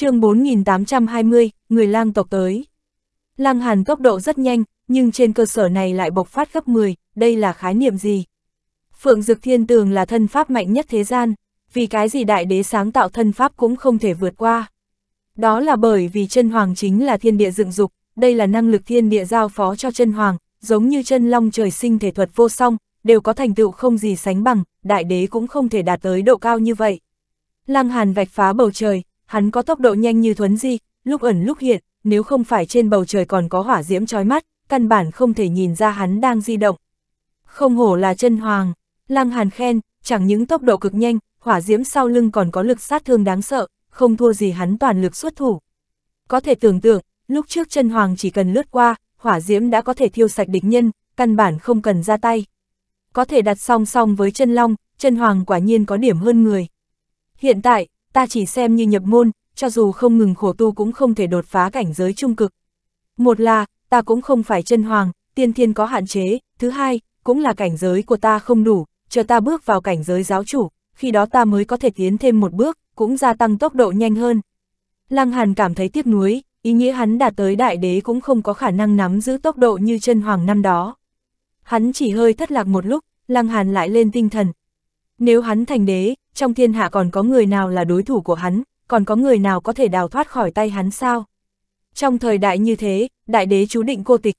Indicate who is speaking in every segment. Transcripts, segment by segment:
Speaker 1: chương 4820, người lang tộc tới. Lang Hàn tốc độ rất nhanh, nhưng trên cơ sở này lại bộc phát gấp 10, đây là khái niệm gì? Phượng Dực Thiên Tường là thân pháp mạnh nhất thế gian, vì cái gì đại đế sáng tạo thân pháp cũng không thể vượt qua. Đó là bởi vì chân hoàng chính là thiên địa dựng dục, đây là năng lực thiên địa giao phó cho chân hoàng, giống như chân long trời sinh thể thuật vô song, đều có thành tựu không gì sánh bằng, đại đế cũng không thể đạt tới độ cao như vậy. Lăng Hàn vạch phá bầu trời, hắn có tốc độ nhanh như thuấn di, lúc ẩn lúc hiện, nếu không phải trên bầu trời còn có hỏa diễm trói mắt, căn bản không thể nhìn ra hắn đang di động. Không hổ là chân hoàng, Lăng Hàn khen, chẳng những tốc độ cực nhanh, hỏa diễm sau lưng còn có lực sát thương đáng sợ, không thua gì hắn toàn lực xuất thủ. Có thể tưởng tượng, lúc trước chân hoàng chỉ cần lướt qua, hỏa diễm đã có thể thiêu sạch địch nhân, căn bản không cần ra tay. Có thể đặt song song với chân long, chân hoàng quả nhiên có điểm hơn người. Hiện tại, ta chỉ xem như nhập môn, cho dù không ngừng khổ tu cũng không thể đột phá cảnh giới trung cực. Một là, ta cũng không phải chân hoàng, tiên thiên có hạn chế, thứ hai, cũng là cảnh giới của ta không đủ, chờ ta bước vào cảnh giới giáo chủ, khi đó ta mới có thể tiến thêm một bước, cũng gia tăng tốc độ nhanh hơn. Lăng Hàn cảm thấy tiếc nuối, ý nghĩa hắn đạt tới đại đế cũng không có khả năng nắm giữ tốc độ như chân hoàng năm đó. Hắn chỉ hơi thất lạc một lúc, Lăng Hàn lại lên tinh thần, nếu hắn thành đế, trong thiên hạ còn có người nào là đối thủ của hắn, còn có người nào có thể đào thoát khỏi tay hắn sao? Trong thời đại như thế, đại đế chú định cô tịch.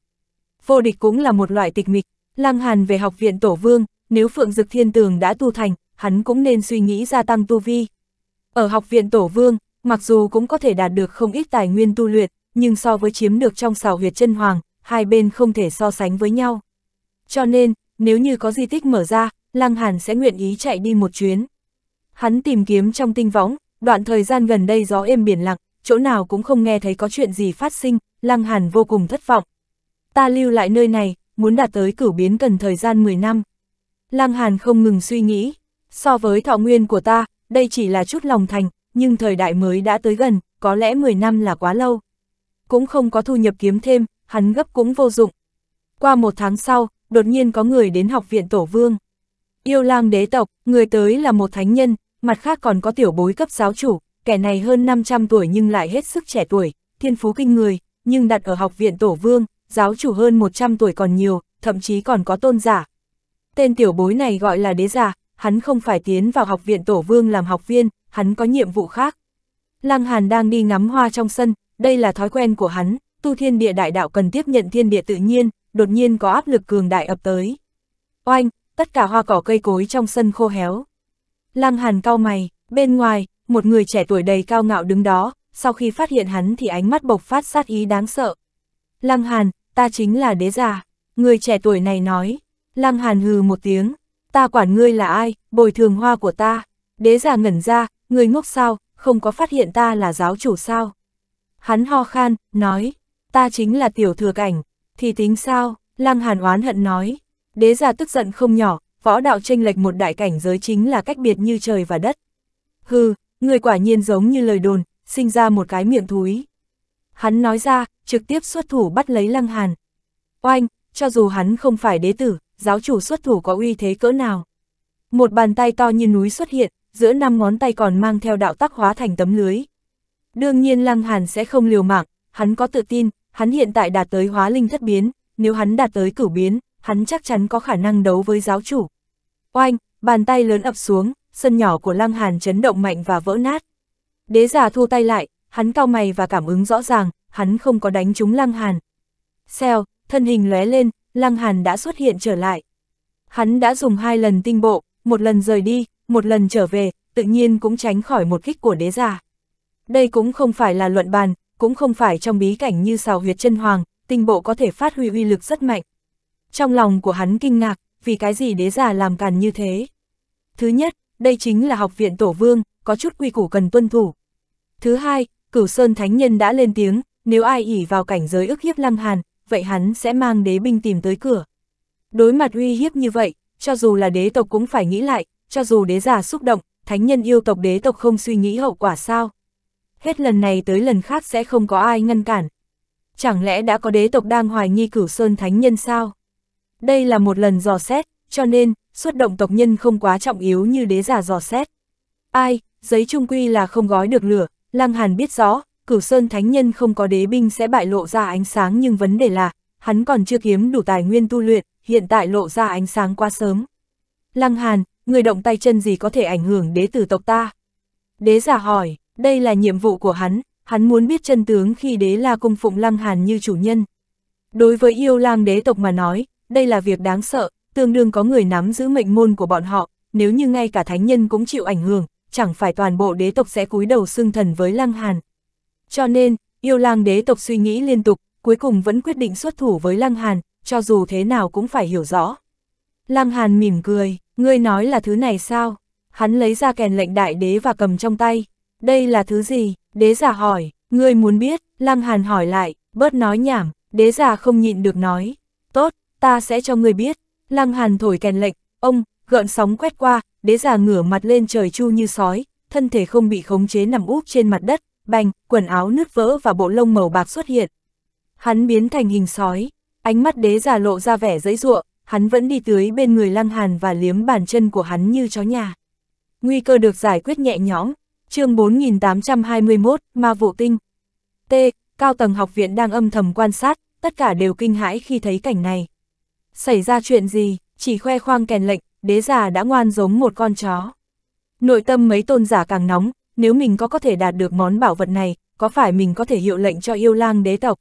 Speaker 1: Vô địch cũng là một loại tịch mịch. Lăng Hàn về học viện Tổ Vương, nếu Phượng Dực Thiên Tường đã tu thành, hắn cũng nên suy nghĩ gia tăng tu vi. Ở học viện Tổ Vương, mặc dù cũng có thể đạt được không ít tài nguyên tu luyện, nhưng so với chiếm được trong xào huyệt chân hoàng, hai bên không thể so sánh với nhau. Cho nên, nếu như có di tích mở ra, Lăng Hàn sẽ nguyện ý chạy đi một chuyến. Hắn tìm kiếm trong tinh võng, đoạn thời gian gần đây gió êm biển lặng, chỗ nào cũng không nghe thấy có chuyện gì phát sinh, Lăng Hàn vô cùng thất vọng. Ta lưu lại nơi này, muốn đạt tới cửu biến cần thời gian 10 năm. Lăng Hàn không ngừng suy nghĩ, so với thọ nguyên của ta, đây chỉ là chút lòng thành, nhưng thời đại mới đã tới gần, có lẽ 10 năm là quá lâu. Cũng không có thu nhập kiếm thêm, hắn gấp cũng vô dụng. Qua một tháng sau, đột nhiên có người đến học viện Tổ Vương. Yêu lang đế tộc, người tới là một thánh nhân, mặt khác còn có tiểu bối cấp giáo chủ, kẻ này hơn 500 tuổi nhưng lại hết sức trẻ tuổi, thiên phú kinh người, nhưng đặt ở học viện tổ vương, giáo chủ hơn 100 tuổi còn nhiều, thậm chí còn có tôn giả. Tên tiểu bối này gọi là đế giả, hắn không phải tiến vào học viện tổ vương làm học viên, hắn có nhiệm vụ khác. Lăng Hàn đang đi ngắm hoa trong sân, đây là thói quen của hắn, tu thiên địa đại đạo cần tiếp nhận thiên địa tự nhiên, đột nhiên có áp lực cường đại ập tới. Oanh, tất cả hoa cỏ cây cối trong sân khô héo. Lăng Hàn cau mày, bên ngoài, một người trẻ tuổi đầy cao ngạo đứng đó, sau khi phát hiện hắn thì ánh mắt bộc phát sát ý đáng sợ. Lăng Hàn, ta chính là đế giả, người trẻ tuổi này nói. Lăng Hàn hừ một tiếng, ta quản ngươi là ai, bồi thường hoa của ta. Đế giả ngẩn ra, người ngốc sao, không có phát hiện ta là giáo chủ sao. Hắn ho khan, nói, ta chính là tiểu thừa cảnh, thì tính sao, Lăng Hàn oán hận nói, Đế gia tức giận không nhỏ, võ đạo tranh lệch một đại cảnh giới chính là cách biệt như trời và đất. Hừ, người quả nhiên giống như lời đồn, sinh ra một cái miệng thúi. Hắn nói ra, trực tiếp xuất thủ bắt lấy Lăng Hàn. Oanh, cho dù hắn không phải đế tử, giáo chủ xuất thủ có uy thế cỡ nào. Một bàn tay to như núi xuất hiện, giữa năm ngón tay còn mang theo đạo tắc hóa thành tấm lưới. Đương nhiên Lăng Hàn sẽ không liều mạng, hắn có tự tin, hắn hiện tại đạt tới hóa linh thất biến, nếu hắn đạt tới cửu biến, hắn chắc chắn có khả năng đấu với giáo chủ. Oanh, bàn tay lớn ập xuống, sân nhỏ của Lăng Hàn chấn động mạnh và vỡ nát. Đế giả thu tay lại, hắn cao mày và cảm ứng rõ ràng, hắn không có đánh trúng Lăng Hàn. xeo thân hình lóe lên, Lăng Hàn đã xuất hiện trở lại. Hắn đã dùng hai lần tinh bộ, một lần rời đi, một lần trở về, tự nhiên cũng tránh khỏi một kích của đế giả. Đây cũng không phải là luận bàn, cũng không phải trong bí cảnh như xào huyệt chân hoàng, tinh bộ có thể phát huy uy lực rất mạnh trong lòng của hắn kinh ngạc, vì cái gì đế già làm càn như thế. Thứ nhất, đây chính là học viện Tổ Vương, có chút quy củ cần tuân thủ. Thứ hai, cửu Sơn Thánh Nhân đã lên tiếng, nếu ai ỉ vào cảnh giới ức hiếp Lăng Hàn, vậy hắn sẽ mang đế binh tìm tới cửa. Đối mặt uy hiếp như vậy, cho dù là đế tộc cũng phải nghĩ lại, cho dù đế già xúc động, thánh nhân yêu tộc đế tộc không suy nghĩ hậu quả sao. Hết lần này tới lần khác sẽ không có ai ngăn cản. Chẳng lẽ đã có đế tộc đang hoài nghi cửu Sơn Thánh Nhân sao? đây là một lần dò xét, cho nên, xuất động tộc nhân không quá trọng yếu như đế giả dò xét. Ai, giấy trung quy là không gói được lửa, Lăng Hàn biết rõ, cửu sơn thánh nhân không có đế binh sẽ bại lộ ra ánh sáng nhưng vấn đề là, hắn còn chưa kiếm đủ tài nguyên tu luyện, hiện tại lộ ra ánh sáng quá sớm. Lăng Hàn, người động tay chân gì có thể ảnh hưởng đế tử tộc ta? Đế giả hỏi, đây là nhiệm vụ của hắn, hắn muốn biết chân tướng khi đế la cung phụng Lăng Hàn như chủ nhân. Đối với yêu lang đế tộc mà nói, đây là việc đáng sợ, tương đương có người nắm giữ mệnh môn của bọn họ, nếu như ngay cả thánh nhân cũng chịu ảnh hưởng, chẳng phải toàn bộ đế tộc sẽ cúi đầu xưng thần với Lăng Hàn. Cho nên, yêu lang đế tộc suy nghĩ liên tục, cuối cùng vẫn quyết định xuất thủ với Lăng Hàn, cho dù thế nào cũng phải hiểu rõ. Lăng Hàn mỉm cười, ngươi nói là thứ này sao? Hắn lấy ra kèn lệnh đại đế và cầm trong tay. Đây là thứ gì? Đế giả hỏi, ngươi muốn biết, Lăng Hàn hỏi lại, bớt nói nhảm, đế giả không nhịn được nói. Tốt, ta sẽ cho người biết. Lăng Hàn thổi kèn lệnh, ông, gợn sóng quét qua, đế già ngửa mặt lên trời chu như sói, thân thể không bị khống chế nằm úp trên mặt đất, bành, quần áo nứt vỡ và bộ lông màu bạc xuất hiện. Hắn biến thành hình sói, ánh mắt đế già lộ ra vẻ dễ ruộng, hắn vẫn đi tưới bên người Lăng Hàn và liếm bàn chân của hắn như chó nhà. Nguy cơ được giải quyết nhẹ nhõm, chương 4821, Ma Vụ Tinh. T, cao tầng học viện đang âm thầm quan sát, tất cả đều kinh hãi khi thấy cảnh này. Xảy ra chuyện gì, chỉ khoe khoang kèn lệnh, đế già đã ngoan giống một con chó. Nội tâm mấy tôn giả càng nóng, nếu mình có có thể đạt được món bảo vật này, có phải mình có thể hiệu lệnh cho yêu lang đế tộc?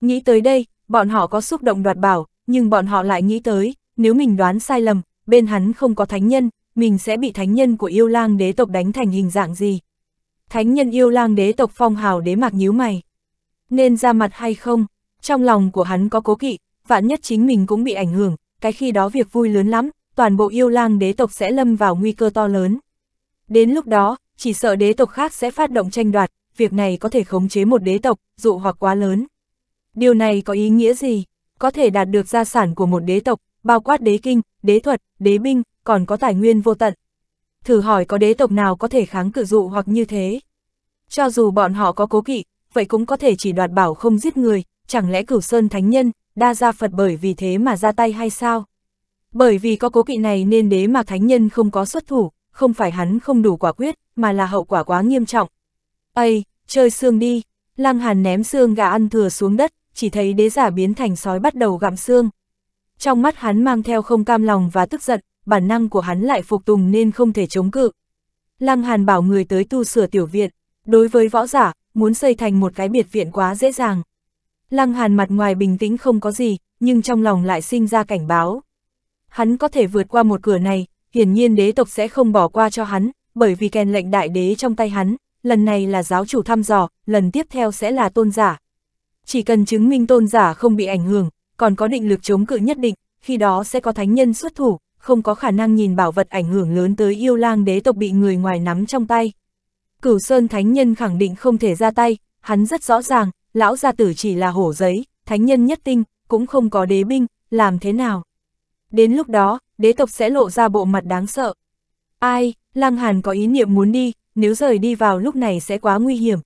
Speaker 1: Nghĩ tới đây, bọn họ có xúc động đoạt bảo, nhưng bọn họ lại nghĩ tới, nếu mình đoán sai lầm, bên hắn không có thánh nhân, mình sẽ bị thánh nhân của yêu lang đế tộc đánh thành hình dạng gì. Thánh nhân yêu lang đế tộc phong hào đế mạc nhíu mày. Nên ra mặt hay không? Trong lòng của hắn có cố kỵ, vạn nhất chính mình cũng bị ảnh hưởng, cái khi đó việc vui lớn lắm, toàn bộ yêu lang đế tộc sẽ lâm vào nguy cơ to lớn. Đến lúc đó, chỉ sợ đế tộc khác sẽ phát động tranh đoạt, việc này có thể khống chế một đế tộc, dụ hoặc quá lớn. Điều này có ý nghĩa gì? Có thể đạt được gia sản của một đế tộc, bao quát đế kinh, đế thuật, đế binh, còn có tài nguyên vô tận. Thử hỏi có đế tộc nào có thể kháng cự dụ hoặc như thế? Cho dù bọn họ có cố kỵ, vậy cũng có thể chỉ đoạt bảo không giết người, chẳng lẽ cửu sơn thánh nhân, đa gia Phật bởi vì thế mà ra tay hay sao? Bởi vì có cố kỵ này nên đế mà thánh nhân không có xuất thủ, không phải hắn không đủ quả quyết, mà là hậu quả quá nghiêm trọng. Ây, chơi xương đi, Lăng Hàn ném xương gà ăn thừa xuống đất, chỉ thấy đế giả biến thành sói bắt đầu gặm xương. Trong mắt hắn mang theo không cam lòng và tức giận, bản năng của hắn lại phục tùng nên không thể chống cự. Lăng Hàn bảo người tới tu sửa tiểu viện, đối với võ giả, muốn xây thành một cái biệt viện quá dễ dàng. Lăng Hàn mặt ngoài bình tĩnh không có gì, nhưng trong lòng lại sinh ra cảnh báo. Hắn có thể vượt qua một cửa này, hiển nhiên đế tộc sẽ không bỏ qua cho hắn, bởi vì kèn lệnh đại đế trong tay hắn, lần này là giáo chủ thăm dò, lần tiếp theo sẽ là tôn giả. Chỉ cần chứng minh tôn giả không bị ảnh hưởng, còn có định lực chống cự nhất định, khi đó sẽ có thánh nhân xuất thủ, không có khả năng nhìn bảo vật ảnh hưởng lớn tới yêu lang đế tộc bị người ngoài nắm trong tay. Cửu Sơn Thánh Nhân khẳng định không thể ra tay, hắn rất rõ ràng, lão gia tử chỉ là hổ giấy, thánh nhân nhất tinh, cũng không có đế binh, làm thế nào? Đến lúc đó, đế tộc sẽ lộ ra bộ mặt đáng sợ. Ai, Lăng Hàn có ý niệm muốn đi, nếu rời đi vào lúc này sẽ quá nguy hiểm.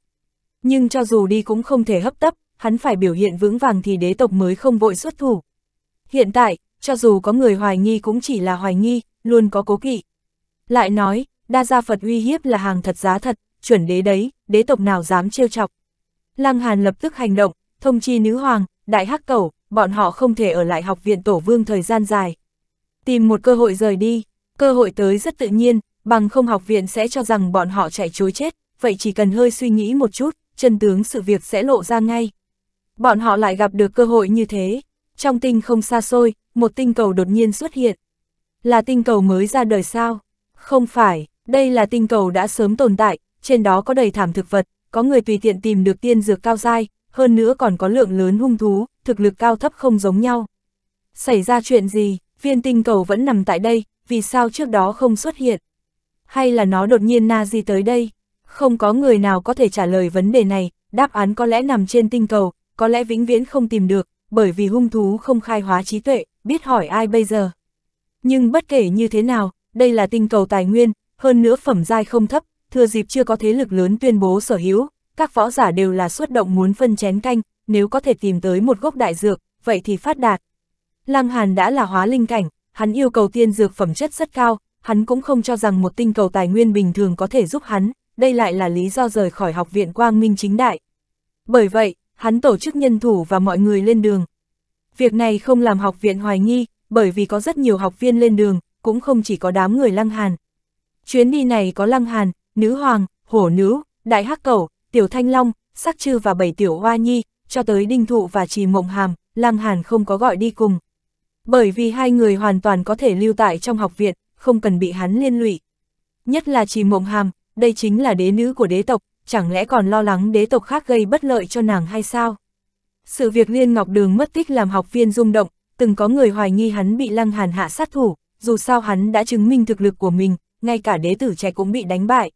Speaker 1: Nhưng cho dù đi cũng không thể hấp tấp, hắn phải biểu hiện vững vàng thì đế tộc mới không vội xuất thủ. Hiện tại, cho dù có người hoài nghi cũng chỉ là hoài nghi, luôn có cố kỵ. Lại nói, đa gia Phật uy hiếp là hàng thật giá thật, chuẩn đế đấy, đế tộc nào dám trêu chọc. Lăng Hàn lập tức hành động, thông chi nữ hoàng, đại hắc cẩu, bọn họ không thể ở lại học viện tổ vương thời gian dài. Tìm một cơ hội rời đi, cơ hội tới rất tự nhiên, bằng không học viện sẽ cho rằng bọn họ chạy chối chết, vậy chỉ cần hơi suy nghĩ một chút, chân tướng sự việc sẽ lộ ra ngay. Bọn họ lại gặp được cơ hội như thế, trong tinh không xa xôi, một tinh cầu đột nhiên xuất hiện. Là tinh cầu mới ra đời sao? Không phải, đây là tinh cầu đã sớm tồn tại, trên đó có đầy thảm thực vật, có người tùy tiện tìm được tiên dược cao dai, hơn nữa còn có lượng lớn hung thú, thực lực cao thấp không giống nhau. Xảy ra chuyện gì, viên tinh cầu vẫn nằm tại đây, vì sao trước đó không xuất hiện? Hay là nó đột nhiên na gì tới đây? Không có người nào có thể trả lời vấn đề này, đáp án có lẽ nằm trên tinh cầu, có lẽ vĩnh viễn không tìm được, bởi vì hung thú không khai hóa trí tuệ, biết hỏi ai bây giờ. Nhưng bất kể như thế nào, đây là tinh cầu tài nguyên, hơn nữa phẩm giai không thấp, thừa dịp chưa có thế lực lớn tuyên bố sở hữu, các võ giả đều là xuất động muốn phân chén canh, nếu có thể tìm tới một gốc đại dược, vậy thì phát đạt. Lăng Hàn đã là hóa linh cảnh, hắn yêu cầu tiên dược phẩm chất rất cao, hắn cũng không cho rằng một tinh cầu tài nguyên bình thường có thể giúp hắn, đây lại là lý do rời khỏi học viện Quang Minh Chính Đại. Bởi vậy, hắn tổ chức nhân thủ và mọi người lên đường. Việc này không làm học viện hoài nghi, bởi vì có rất nhiều học viên lên đường, cũng không chỉ có đám người Lăng Hàn. Chuyến đi này có Lăng Hàn, nữ hoàng, hổ nữ, đại hắc cẩu, tiểu thanh long, sắc chư và bảy tiểu hoa nhi, cho tới đinh thụ và trì mộng hàm, Lang Hàn không có gọi đi cùng. Bởi vì hai người hoàn toàn có thể lưu tại trong học viện, không cần bị hắn liên lụy. Nhất là trì mộng hàm, đây chính là đế nữ của đế tộc, chẳng lẽ còn lo lắng đế tộc khác gây bất lợi cho nàng hay sao? Sự việc Liên Ngọc Đường mất tích làm học viên rung động, từng có người hoài nghi hắn bị Lăng Hàn hạ sát thủ, dù sao hắn đã chứng minh thực lực của mình, ngay cả đế tử trẻ cũng bị đánh bại.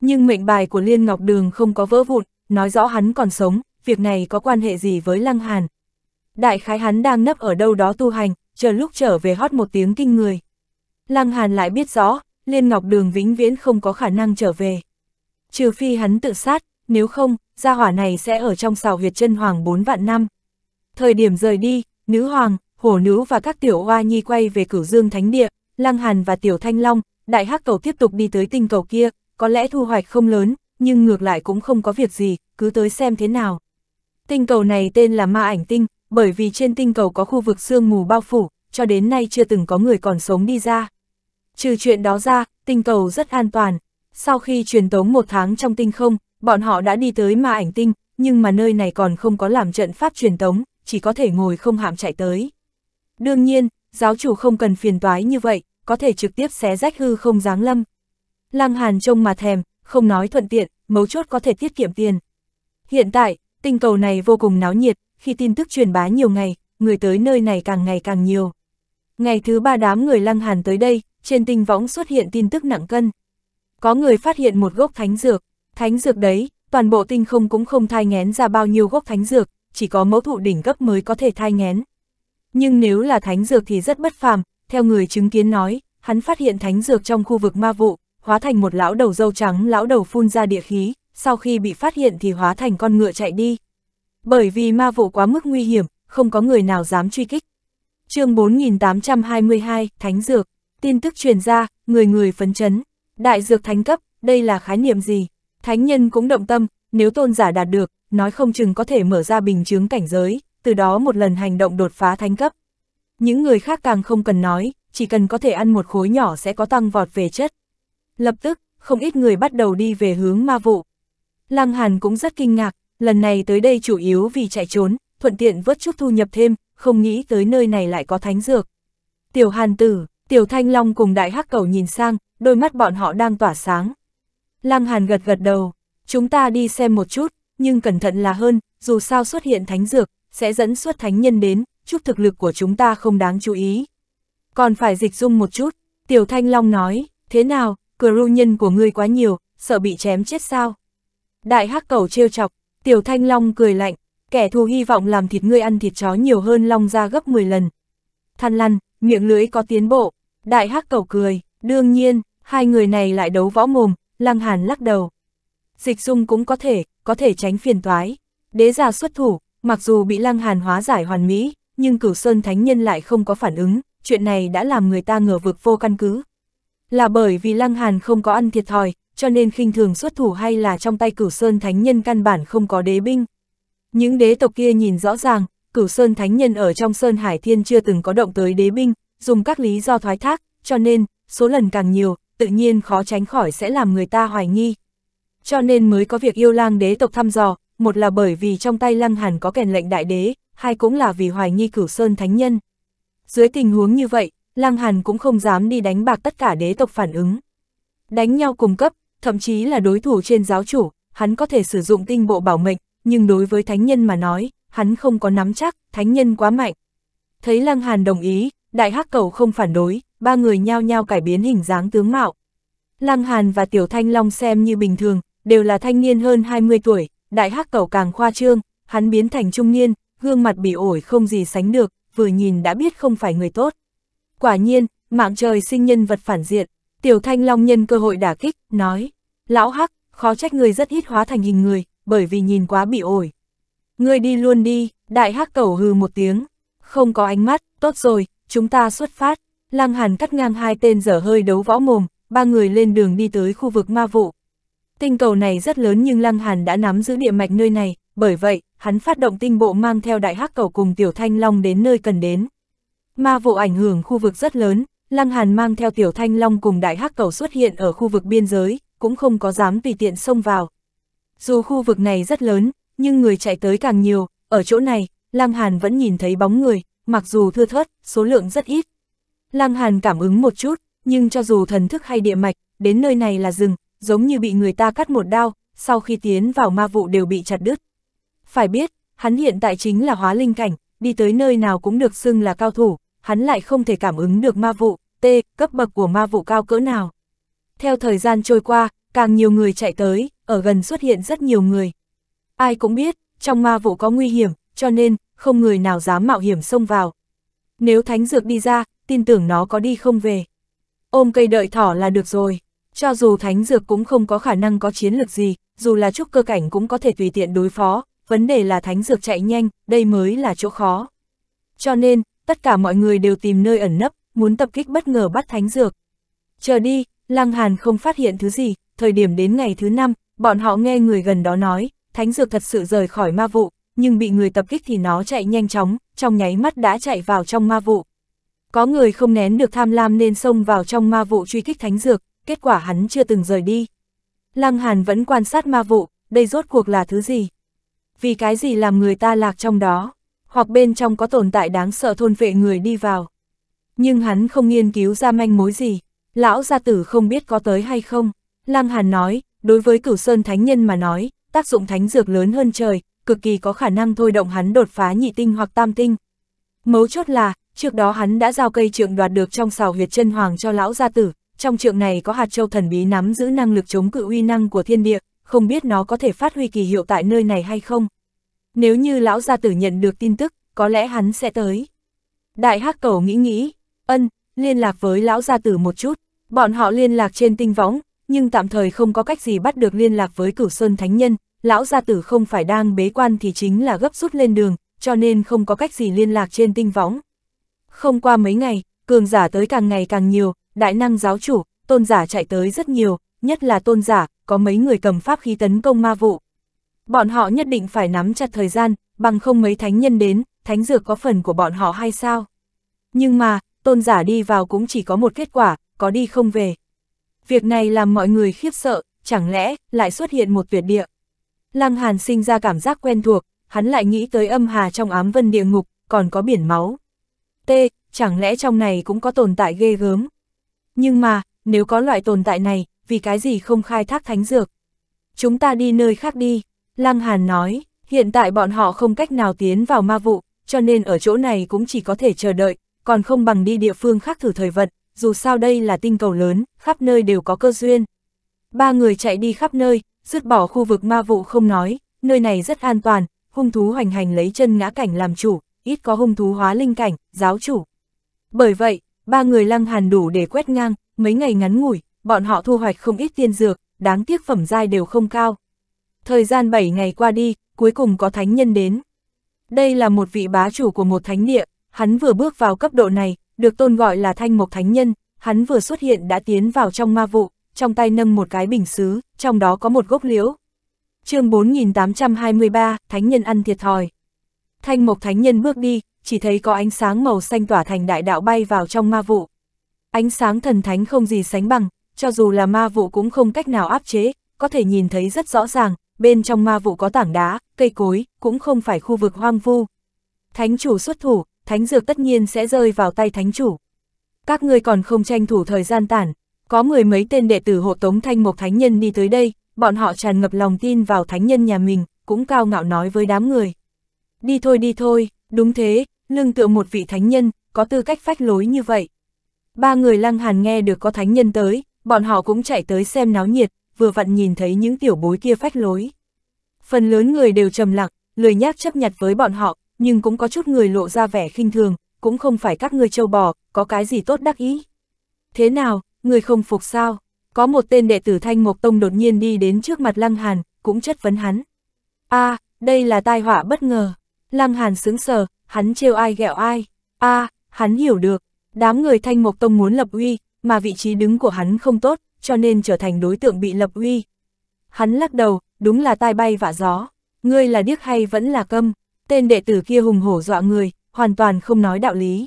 Speaker 1: Nhưng mệnh bài của Liên Ngọc Đường không có vỡ vụn, nói rõ hắn còn sống, việc này có quan hệ gì với Lăng Hàn. Đại khái hắn đang nấp ở đâu đó tu hành, chờ lúc trở về hót một tiếng kinh người. Lăng Hàn lại biết rõ, Liên Ngọc Đường vĩnh viễn không có khả năng trở về. Trừ phi hắn tự sát, nếu không, gia hỏa này sẽ ở trong sào huyệt chân hoàng bốn vạn năm. Thời điểm rời đi, nữ hoàng, hổ nữ và các tiểu hoa nhi quay về cửu dương thánh địa, Lăng Hàn và tiểu thanh long, đại hắc cầu tiếp tục đi tới tinh cầu kia, có lẽ thu hoạch không lớn, nhưng ngược lại cũng không có việc gì, cứ tới xem thế nào. Tinh cầu này tên là ma ảnh tinh, bởi vì trên tinh cầu có khu vực sương mù bao phủ, cho đến nay chưa từng có người còn sống đi ra. Trừ chuyện đó ra, tinh cầu rất an toàn. Sau khi truyền tống một tháng trong tinh không, bọn họ đã đi tới ma ảnh tinh, nhưng mà nơi này còn không có làm trận pháp truyền tống, chỉ có thể ngồi không hạm chạy tới. Đương nhiên, giáo chủ không cần phiền toái như vậy, có thể trực tiếp xé rách hư không giáng lâm, Lăng Hàn trông mà thèm, không nói thuận tiện, mấu chốt có thể tiết kiệm tiền. Hiện tại, tinh cầu này vô cùng náo nhiệt, khi tin tức truyền bá nhiều ngày, người tới nơi này càng ngày càng nhiều. Ngày thứ ba đám người Lăng Hàn tới đây, trên tinh võng xuất hiện tin tức nặng cân. Có người phát hiện một gốc thánh dược, thánh dược đấy, toàn bộ tinh không cũng không thai ngén ra bao nhiêu gốc thánh dược, chỉ có mẫu thụ đỉnh cấp mới có thể thai ngén. Nhưng nếu là thánh dược thì rất bất phàm, theo người chứng kiến nói, hắn phát hiện thánh dược trong khu vực ma vụ, hóa thành một lão đầu dâu trắng lão đầu phun ra địa khí, sau khi bị phát hiện thì hóa thành con ngựa chạy đi. Bởi vì ma vụ quá mức nguy hiểm, không có người nào dám truy kích. chương 4822, Thánh Dược, tin tức truyền ra, người người phấn chấn. Đại Dược Thánh cấp, đây là khái niệm gì? Thánh nhân cũng động tâm, nếu tôn giả đạt được, nói không chừng có thể mở ra bình chứng cảnh giới, từ đó một lần hành động đột phá thánh cấp. Những người khác càng không cần nói, chỉ cần có thể ăn một khối nhỏ sẽ có tăng vọt về chất. Lập tức, không ít người bắt đầu đi về hướng ma vụ. Lăng Hàn cũng rất kinh ngạc, lần này tới đây chủ yếu vì chạy trốn, thuận tiện vớt chút thu nhập thêm, không nghĩ tới nơi này lại có thánh dược. Tiểu Hàn Tử, Tiểu Thanh Long cùng Đại Hắc Cầu nhìn sang, đôi mắt bọn họ đang tỏa sáng. Lăng Hàn gật gật đầu, chúng ta đi xem một chút, nhưng cẩn thận là hơn, dù sao xuất hiện thánh dược, sẽ dẫn xuất thánh nhân đến, chút thực lực của chúng ta không đáng chú ý. Còn phải dịch dung một chút, Tiểu Thanh Long nói, thế nào, cừu nhân của ngươi quá nhiều, sợ bị chém chết sao. Đại hắc cầu trêu chọc, tiểu thanh long cười lạnh, kẻ thù hy vọng làm thịt ngươi ăn thịt chó nhiều hơn long ra gấp 10 lần. Than lăn, miệng lưỡi có tiến bộ, đại hắc cầu cười, đương nhiên, hai người này lại đấu võ mồm, lăng hàn lắc đầu. Dịch dung cũng có thể, có thể tránh phiền toái. Đế giả xuất thủ, mặc dù bị lăng hàn hóa giải hoàn mỹ, nhưng cửu sơn thánh nhân lại không có phản ứng, chuyện này đã làm người ta ngờ vực vô căn cứ, là bởi vì Lăng Hàn không có ăn thiệt thòi, cho nên khinh thường xuất thủ hay là trong tay Cửu Sơn Thánh Nhân căn bản không có đế binh. Những đế tộc kia nhìn rõ ràng, Cửu Sơn Thánh Nhân ở trong Sơn Hải Thiên chưa từng có động tới đế binh, dùng các lý do thoái thác, cho nên, số lần càng nhiều, tự nhiên khó tránh khỏi sẽ làm người ta hoài nghi. Cho nên mới có việc yêu lang đế tộc thăm dò, một là bởi vì trong tay Lăng Hàn có kèn lệnh đại đế, hai cũng là vì hoài nghi Cửu Sơn Thánh Nhân. Dưới tình huống như vậy, Lăng Hàn cũng không dám đi đánh bạc tất cả đế tộc phản ứng. Đánh nhau cùng cấp, thậm chí là đối thủ trên giáo chủ, hắn có thể sử dụng tinh bộ bảo mệnh, nhưng đối với thánh nhân mà nói, hắn không có nắm chắc, thánh nhân quá mạnh. Thấy Lăng Hàn đồng ý, đại hắc cầu không phản đối, ba người nhao nhao cải biến hình dáng tướng mạo. Lăng Hàn và Tiểu Thanh Long xem như bình thường, đều là thanh niên hơn 20 tuổi, đại hắc cầu càng khoa trương, hắn biến thành trung niên, gương mặt bị ổi không gì sánh được, vừa nhìn đã biết không phải người tốt. Quả nhiên, mạng trời sinh nhân vật phản diện, Tiểu Thanh Long nhân cơ hội đả kích, nói, lão hắc, khó trách người rất ít hóa thành hình người, bởi vì nhìn quá bị ổi. người đi luôn đi, đại hắc cẩu hừ một tiếng, không có ánh mắt, tốt rồi, chúng ta xuất phát. lang Hàn cắt ngang hai tên dở hơi đấu võ mồm, ba người lên đường đi tới khu vực ma vụ. Tinh cầu này rất lớn nhưng Lăng Hàn đã nắm giữ địa mạch nơi này, bởi vậy, hắn phát động tinh bộ mang theo đại hắc cầu cùng Tiểu Thanh Long đến nơi cần đến. Ma vụ ảnh hưởng khu vực rất lớn, Lăng Hàn mang theo Tiểu Thanh Long cùng Đại Hắc Cầu xuất hiện ở khu vực biên giới, cũng không có dám tùy tiện xông vào. Dù khu vực này rất lớn, nhưng người chạy tới càng nhiều, ở chỗ này, Lăng Hàn vẫn nhìn thấy bóng người, mặc dù thưa thớt, số lượng rất ít. Lăng Hàn cảm ứng một chút, nhưng cho dù thần thức hay địa mạch, đến nơi này là rừng, giống như bị người ta cắt một đao, sau khi tiến vào ma vụ đều bị chặt đứt. Phải biết, hắn hiện tại chính là hóa linh cảnh, đi tới nơi nào cũng được xưng là cao thủ, hắn lại không thể cảm ứng được ma vụ, T, cấp bậc của ma vụ cao cỡ nào. Theo thời gian trôi qua, càng nhiều người chạy tới, ở gần xuất hiện rất nhiều người. Ai cũng biết, trong ma vụ có nguy hiểm, cho nên, không người nào dám mạo hiểm xông vào. Nếu thánh dược đi ra, tin tưởng nó có đi không về. Ôm cây đợi thỏ là được rồi. Cho dù thánh dược cũng không có khả năng có chiến lược gì, dù là chút cơ cảnh cũng có thể tùy tiện đối phó, vấn đề là thánh dược chạy nhanh, đây mới là chỗ khó. Cho nên, tất cả mọi người đều tìm nơi ẩn nấp, muốn tập kích bất ngờ bắt thánh dược. Chờ đi, Lăng Hàn không phát hiện thứ gì, thời điểm đến ngày thứ năm, bọn họ nghe người gần đó nói, thánh dược thật sự rời khỏi ma vụ, nhưng bị người tập kích thì nó chạy nhanh chóng, trong nháy mắt đã chạy vào trong ma vụ. Có người không nén được tham lam nên xông vào trong ma vụ truy kích thánh dược, kết quả hắn chưa từng rời đi. Lăng Hàn vẫn quan sát ma vụ, đây rốt cuộc là thứ gì? Vì cái gì làm người ta lạc trong đó? hoặc bên trong có tồn tại đáng sợ thôn vệ người đi vào. Nhưng hắn không nghiên cứu ra manh mối gì, lão gia tử không biết có tới hay không. Lăng Hàn nói, đối với cửu sơn thánh nhân mà nói, tác dụng thánh dược lớn hơn trời, cực kỳ có khả năng thôi động hắn đột phá nhị tinh hoặc tam tinh. Mấu chốt là, trước đó hắn đã giao cây trượng đoạt được trong xào huyệt chân hoàng cho lão gia tử, trong trượng này có hạt châu thần bí nắm giữ năng lực chống cự uy năng của thiên địa, không biết nó có thể phát huy kỳ hiệu tại nơi này hay không nếu như lão gia tử nhận được tin tức, có lẽ hắn sẽ tới. Đại hắc cầu nghĩ nghĩ, ân, liên lạc với lão gia tử một chút, bọn họ liên lạc trên tinh võng, nhưng tạm thời không có cách gì bắt được liên lạc với cửu sơn thánh nhân, lão gia tử không phải đang bế quan thì chính là gấp rút lên đường, cho nên không có cách gì liên lạc trên tinh võng. Không qua mấy ngày, cường giả tới càng ngày càng nhiều, đại năng giáo chủ, tôn giả chạy tới rất nhiều, nhất là tôn giả, có mấy người cầm pháp khí tấn công ma vụ, Bọn họ nhất định phải nắm chặt thời gian, bằng không mấy thánh nhân đến, thánh dược có phần của bọn họ hay sao? Nhưng mà, tôn giả đi vào cũng chỉ có một kết quả, có đi không về. Việc này làm mọi người khiếp sợ, chẳng lẽ lại xuất hiện một tuyệt địa. Lăng Hàn sinh ra cảm giác quen thuộc, hắn lại nghĩ tới âm hà trong ám vân địa ngục, còn có biển máu. T, chẳng lẽ trong này cũng có tồn tại ghê gớm. Nhưng mà, nếu có loại tồn tại này, vì cái gì không khai thác thánh dược? Chúng ta đi nơi khác đi. Lăng Hàn nói, hiện tại bọn họ không cách nào tiến vào ma vụ, cho nên ở chỗ này cũng chỉ có thể chờ đợi, còn không bằng đi địa phương khác thử thời vận, dù sao đây là tinh cầu lớn, khắp nơi đều có cơ duyên. Ba người chạy đi khắp nơi, dứt bỏ khu vực ma vụ không nói, nơi này rất an toàn, hung thú hoành hành lấy chân ngã cảnh làm chủ, ít có hung thú hóa linh cảnh, giáo chủ. Bởi vậy, ba người lăng hàn đủ để quét ngang, mấy ngày ngắn ngủi, bọn họ thu hoạch không ít tiên dược, đáng tiếc phẩm giai đều không cao. Thời gian 7 ngày qua đi, cuối cùng có thánh nhân đến. Đây là một vị bá chủ của một thánh địa, hắn vừa bước vào cấp độ này, được tôn gọi là thanh mộc thánh nhân, hắn vừa xuất hiện đã tiến vào trong ma vụ, trong tay nâng một cái bình xứ, trong đó có một gốc liễu. chương 4823, thánh nhân ăn thiệt thòi. Thanh mộc thánh nhân bước đi, chỉ thấy có ánh sáng màu xanh tỏa thành đại đạo bay vào trong ma vụ. Ánh sáng thần thánh không gì sánh bằng, cho dù là ma vụ cũng không cách nào áp chế, có thể nhìn thấy rất rõ ràng, bên trong ma vụ có tảng đá, cây cối, cũng không phải khu vực hoang vu. Thánh chủ xuất thủ, thánh dược tất nhiên sẽ rơi vào tay thánh chủ. Các ngươi còn không tranh thủ thời gian tản, có mười mấy tên đệ tử hộ tống thanh mục thánh nhân đi tới đây, bọn họ tràn ngập lòng tin vào thánh nhân nhà mình, cũng cao ngạo nói với đám người. Đi thôi đi thôi, đúng thế, lưng tựa một vị thánh nhân, có tư cách phách lối như vậy. Ba người lăng hàn nghe được có thánh nhân tới, bọn họ cũng chạy tới xem náo nhiệt, vừa vặn nhìn thấy những tiểu bối kia phách lối. Phần lớn người đều trầm lặng, lười nhác chấp nhặt với bọn họ, nhưng cũng có chút người lộ ra vẻ khinh thường, cũng không phải các ngươi châu bò, có cái gì tốt đắc ý. Thế nào, người không phục sao? Có một tên đệ tử Thanh Mộc Tông đột nhiên đi đến trước mặt Lăng Hàn, cũng chất vấn hắn. a à, đây là tai họa bất ngờ. Lăng Hàn sững sờ, hắn trêu ai ghẹo ai. a à, hắn hiểu được, đám người Thanh Mộc Tông muốn lập uy, mà vị trí đứng của hắn không tốt, cho nên trở thành đối tượng bị lập uy. Hắn lắc đầu, đúng là tai bay vạ gió, ngươi là điếc hay vẫn là câm, tên đệ tử kia hùng hổ dọa người, hoàn toàn không nói đạo lý.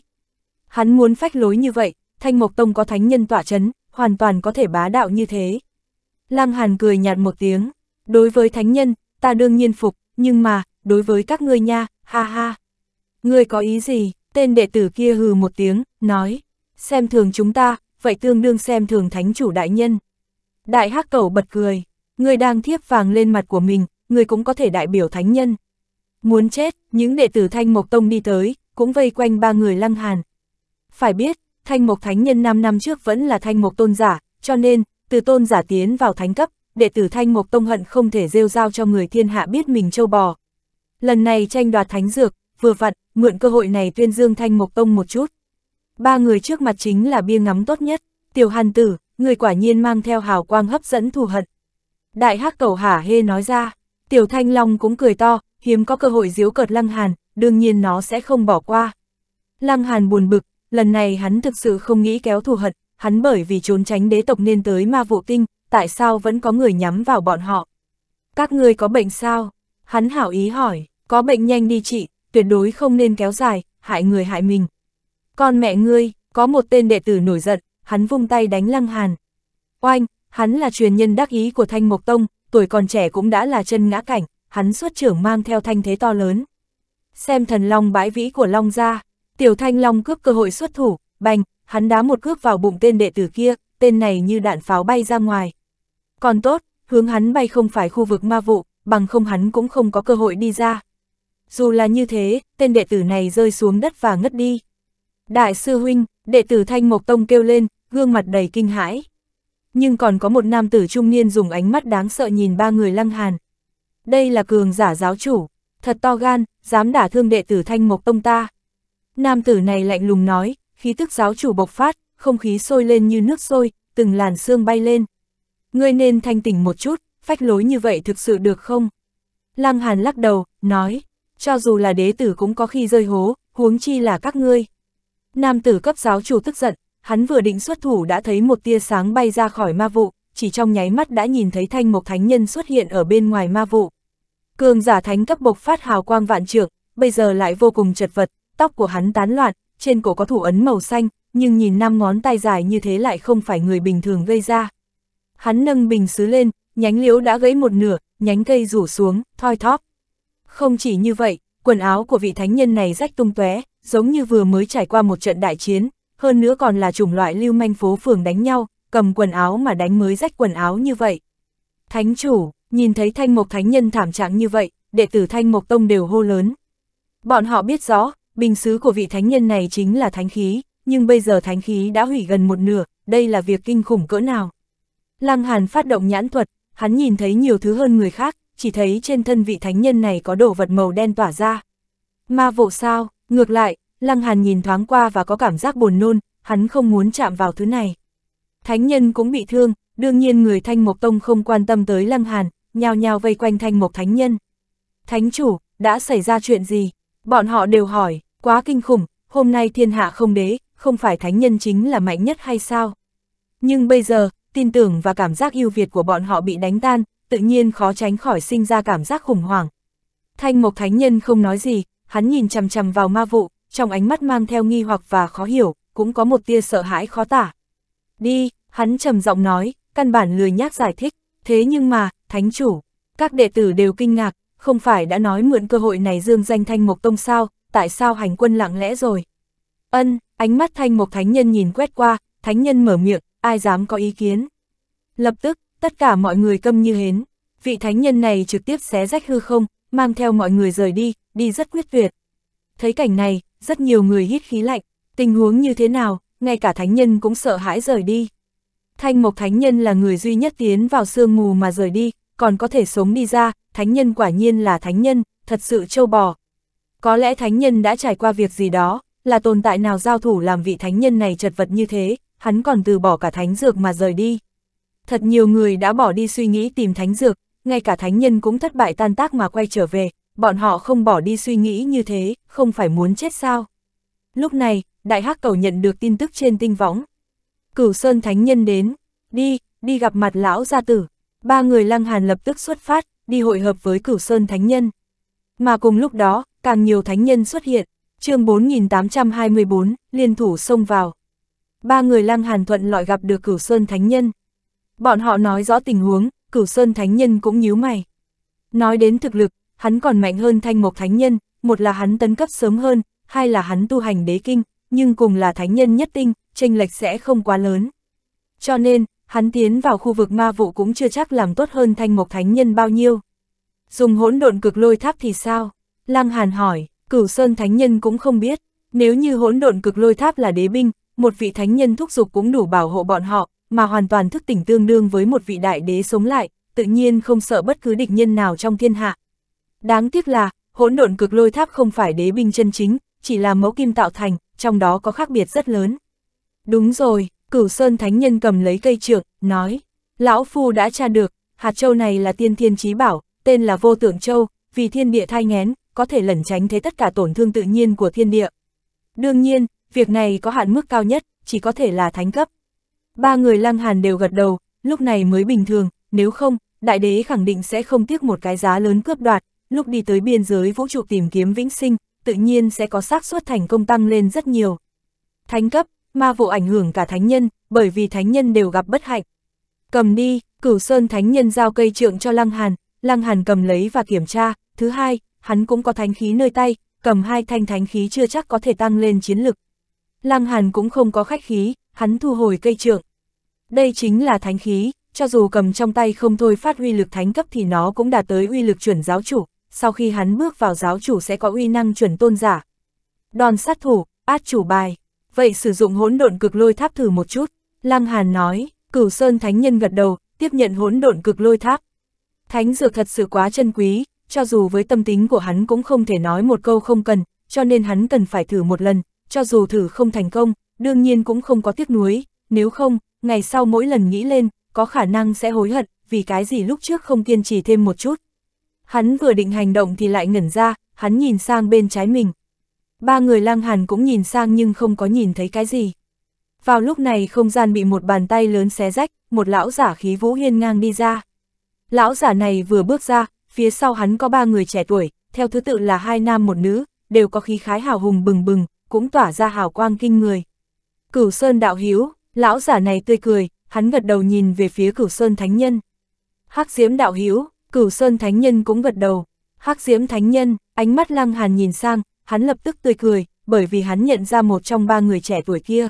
Speaker 1: Hắn muốn phách lối như vậy, Thanh Mộc Tông có thánh nhân tỏa chấn, hoàn toàn có thể bá đạo như thế. Lăng Hàn cười nhạt một tiếng, đối với thánh nhân, ta đương nhiên phục, nhưng mà, đối với các ngươi nha, ha ha. Ngươi có ý gì? Tên đệ tử kia hừ một tiếng, nói, xem thường chúng ta, vậy tương đương xem thường thánh chủ đại nhân. Đại hắc cầu bật cười, người đang thiếp vàng lên mặt của mình, người cũng có thể đại biểu thánh nhân. Muốn chết, những đệ tử Thanh Mộc Tông đi tới, cũng vây quanh ba người lăng hàn. Phải biết, Thanh Mộc Thánh Nhân 5 năm trước vẫn là Thanh Mộc Tôn Giả, cho nên, từ Tôn Giả tiến vào Thánh Cấp, đệ tử Thanh Mộc Tông hận không thể rêu giao cho người thiên hạ biết mình châu bò. Lần này tranh đoạt Thánh Dược, vừa vặn, mượn cơ hội này tuyên dương Thanh Mộc Tông một chút ba người trước mặt chính là bia ngắm tốt nhất, tiểu hàn tử, người quả nhiên mang theo hào quang hấp dẫn thù hận. Đại hắc cầu hả hê nói ra, tiểu thanh long cũng cười to, hiếm có cơ hội diếu cợt lăng hàn, đương nhiên nó sẽ không bỏ qua. Lăng hàn buồn bực, lần này hắn thực sự không nghĩ kéo thù hận, hắn bởi vì trốn tránh đế tộc nên tới ma vụ tinh, tại sao vẫn có người nhắm vào bọn họ. Các người có bệnh sao? Hắn hảo ý hỏi, có bệnh nhanh đi trị tuyệt đối không nên kéo dài, hại người hại mình. Con mẹ ngươi, có một tên đệ tử nổi giận, hắn vung tay đánh Lăng Hàn. Oanh, hắn là truyền nhân đắc ý của Thanh Mộc Tông, tuổi còn trẻ cũng đã là chân ngã cảnh, hắn xuất trưởng mang theo thanh thế to lớn. Xem thần long bãi vĩ của Long ra, tiểu thanh long cướp cơ hội xuất thủ, bành, hắn đá một cước vào bụng tên đệ tử kia, tên này như đạn pháo bay ra ngoài. Còn tốt, hướng hắn bay không phải khu vực ma vụ, bằng không hắn cũng không có cơ hội đi ra. Dù là như thế, tên đệ tử này rơi xuống đất và ngất đi. Đại sư huynh, đệ tử Thanh Mộc Tông kêu lên, gương mặt đầy kinh hãi. Nhưng còn có một nam tử trung niên dùng ánh mắt đáng sợ nhìn ba người lăng hàn. Đây là cường giả giáo chủ, thật to gan, dám đả thương đệ tử Thanh Mộc Tông ta. Nam tử này lạnh lùng nói, khí tức giáo chủ bộc phát, không khí sôi lên như nước sôi, từng làn xương bay lên. Ngươi nên thanh tỉnh một chút, phách lối như vậy thực sự được không? Lăng Hàn lắc đầu, nói, cho dù là đế tử cũng có khi rơi hố, huống chi là các ngươi. Nam tử cấp giáo chủ tức giận, hắn vừa định xuất thủ đã thấy một tia sáng bay ra khỏi ma vụ, chỉ trong nháy mắt đã nhìn thấy thanh mục thánh nhân xuất hiện ở bên ngoài ma vụ. Cường giả thánh cấp bộc phát hào quang vạn trượng, bây giờ lại vô cùng chật vật, tóc của hắn tán loạn, trên cổ có thủ ấn màu xanh, nhưng nhìn năm ngón tay dài như thế lại không phải người bình thường gây ra. Hắn nâng bình xứ lên, nhánh liễu đã gãy một nửa, nhánh cây rủ xuống, thoi thóp. Không chỉ như vậy, quần áo của vị thánh nhân này rách tung tóe, giống như vừa mới trải qua một trận đại chiến, hơn nữa còn là chủng loại lưu manh phố phường đánh nhau, cầm quần áo mà đánh mới rách quần áo như vậy. Thánh chủ, nhìn thấy thanh mộc thánh nhân thảm trạng như vậy, đệ tử thanh mộc tông đều hô lớn. Bọn họ biết rõ, bình xứ của vị thánh nhân này chính là thánh khí, nhưng bây giờ thánh khí đã hủy gần một nửa, đây là việc kinh khủng cỡ nào. Lăng Hàn phát động nhãn thuật, hắn nhìn thấy nhiều thứ hơn người khác, chỉ thấy trên thân vị thánh nhân này có đồ vật màu đen tỏa ra. Ma vụ sao, Ngược lại, Lăng Hàn nhìn thoáng qua và có cảm giác buồn nôn, hắn không muốn chạm vào thứ này. Thánh nhân cũng bị thương, đương nhiên người Thanh Mộc Tông không quan tâm tới Lăng Hàn, nhao nhao vây quanh Thanh Mộc Thánh Nhân. Thánh chủ, đã xảy ra chuyện gì? Bọn họ đều hỏi, quá kinh khủng, hôm nay thiên hạ không đế, không phải Thánh Nhân chính là mạnh nhất hay sao? Nhưng bây giờ, tin tưởng và cảm giác yêu Việt của bọn họ bị đánh tan, tự nhiên khó tránh khỏi sinh ra cảm giác khủng hoảng. Thanh Mộc Thánh Nhân không nói gì, hắn nhìn chằm chằm vào ma vụ, trong ánh mắt mang theo nghi hoặc và khó hiểu, cũng có một tia sợ hãi khó tả. Đi, hắn trầm giọng nói, căn bản lười nhác giải thích, thế nhưng mà, thánh chủ, các đệ tử đều kinh ngạc, không phải đã nói mượn cơ hội này dương danh thanh mộc tông sao, tại sao hành quân lặng lẽ rồi. Ân, ánh mắt thanh mộc thánh nhân nhìn quét qua, thánh nhân mở miệng, ai dám có ý kiến. Lập tức, tất cả mọi người câm như hến, vị thánh nhân này trực tiếp xé rách hư không, mang theo mọi người rời đi, đi rất quyết tuyệt. Thấy cảnh này, rất nhiều người hít khí lạnh, tình huống như thế nào, ngay cả thánh nhân cũng sợ hãi rời đi. Thanh Mộc Thánh Nhân là người duy nhất tiến vào sương mù mà rời đi, còn có thể sống đi ra, Thánh Nhân quả nhiên là Thánh Nhân, thật sự châu bò. Có lẽ Thánh Nhân đã trải qua việc gì đó, là tồn tại nào giao thủ làm vị Thánh Nhân này chật vật như thế, hắn còn từ bỏ cả Thánh Dược mà rời đi. Thật nhiều người đã bỏ đi suy nghĩ tìm Thánh Dược, ngay cả thánh nhân cũng thất bại tan tác mà quay trở về, bọn họ không bỏ đi suy nghĩ như thế, không phải muốn chết sao. Lúc này, Đại Hắc Cầu nhận được tin tức trên tinh võng. Cửu Sơn Thánh Nhân đến, đi, đi gặp mặt lão gia tử. Ba người Lăng Hàn lập tức xuất phát, đi hội hợp với Cửu Sơn Thánh Nhân. Mà cùng lúc đó, càng nhiều thánh nhân xuất hiện, chương 4824, liên thủ xông vào. Ba người Lăng Hàn thuận lọi gặp được Cửu Sơn Thánh Nhân. Bọn họ nói rõ tình huống, Cửu Sơn Thánh Nhân cũng nhíu mày. Nói đến thực lực, hắn còn mạnh hơn Thanh Mộc Thánh Nhân, một là hắn tấn cấp sớm hơn, hai là hắn tu hành đế kinh, nhưng cùng là Thánh Nhân nhất tinh, tranh lệch sẽ không quá lớn. Cho nên, hắn tiến vào khu vực ma vụ cũng chưa chắc làm tốt hơn Thanh Mộc Thánh Nhân bao nhiêu. Dùng hỗn độn cực lôi tháp thì sao? Lăng Hàn hỏi, Cửu Sơn Thánh Nhân cũng không biết, nếu như hỗn độn cực lôi tháp là đế binh, một vị thánh nhân thúc giục cũng đủ bảo hộ bọn họ, mà hoàn toàn thức tỉnh tương đương với một vị đại đế sống lại, tự nhiên không sợ bất cứ địch nhân nào trong thiên hạ. Đáng tiếc là, hỗn độn cực lôi tháp không phải đế binh chân chính, chỉ là mẫu kim tạo thành, trong đó có khác biệt rất lớn. Đúng rồi, cửu sơn thánh nhân cầm lấy cây trượng, nói, lão phu đã tra được, hạt châu này là tiên thiên trí bảo, tên là vô tượng châu, vì thiên địa thai ngén, có thể lẩn tránh thế tất cả tổn thương tự nhiên của thiên địa. Đương nhiên, việc này có hạn mức cao nhất, chỉ có thể là thánh cấp. Ba người lăng hàn đều gật đầu, lúc này mới bình thường, nếu không, đại đế khẳng định sẽ không tiếc một cái giá lớn cướp đoạt, lúc đi tới biên giới vũ trụ tìm kiếm vĩnh sinh, tự nhiên sẽ có xác suất thành công tăng lên rất nhiều. Thánh cấp, ma vụ ảnh hưởng cả thánh nhân, bởi vì thánh nhân đều gặp bất hạnh. Cầm đi, cửu sơn thánh nhân giao cây trượng cho lăng hàn, lăng hàn cầm lấy và kiểm tra, thứ hai, hắn cũng có thánh khí nơi tay, cầm hai thanh thánh khí chưa chắc có thể tăng lên chiến lực. Lăng hàn cũng không có khách khí, hắn thu hồi cây trượng. Đây chính là thánh khí, cho dù cầm trong tay không thôi phát uy lực thánh cấp thì nó cũng đạt tới uy lực chuẩn giáo chủ, sau khi hắn bước vào giáo chủ sẽ có uy năng chuẩn tôn giả. Đòn sát thủ, át chủ bài, vậy sử dụng hỗn độn cực lôi tháp thử một chút, Lăng Hàn nói, cửu sơn thánh nhân gật đầu, tiếp nhận hỗn độn cực lôi tháp. Thánh dược thật sự quá chân quý, cho dù với tâm tính của hắn cũng không thể nói một câu không cần, cho nên hắn cần phải thử một lần, cho dù thử không thành công, đương nhiên cũng không có tiếc nuối, nếu không, ngày sau mỗi lần nghĩ lên, có khả năng sẽ hối hận, vì cái gì lúc trước không kiên trì thêm một chút. Hắn vừa định hành động thì lại ngẩn ra, hắn nhìn sang bên trái mình. Ba người lang hàn cũng nhìn sang nhưng không có nhìn thấy cái gì. Vào lúc này không gian bị một bàn tay lớn xé rách, một lão giả khí vũ hiên ngang đi ra. Lão giả này vừa bước ra, phía sau hắn có ba người trẻ tuổi, theo thứ tự là hai nam một nữ, đều có khí khái hào hùng bừng bừng, cũng tỏa ra hào quang kinh người. Cửu Sơn đạo hiếu, lão giả này tươi cười, hắn gật đầu nhìn về phía Cửu Sơn thánh nhân. Hắc Diễm đạo hiếu, Cửu Sơn thánh nhân cũng gật đầu. Hắc Diễm thánh nhân, ánh mắt Lăng Hàn nhìn sang, hắn lập tức tươi cười, bởi vì hắn nhận ra một trong ba người trẻ tuổi kia.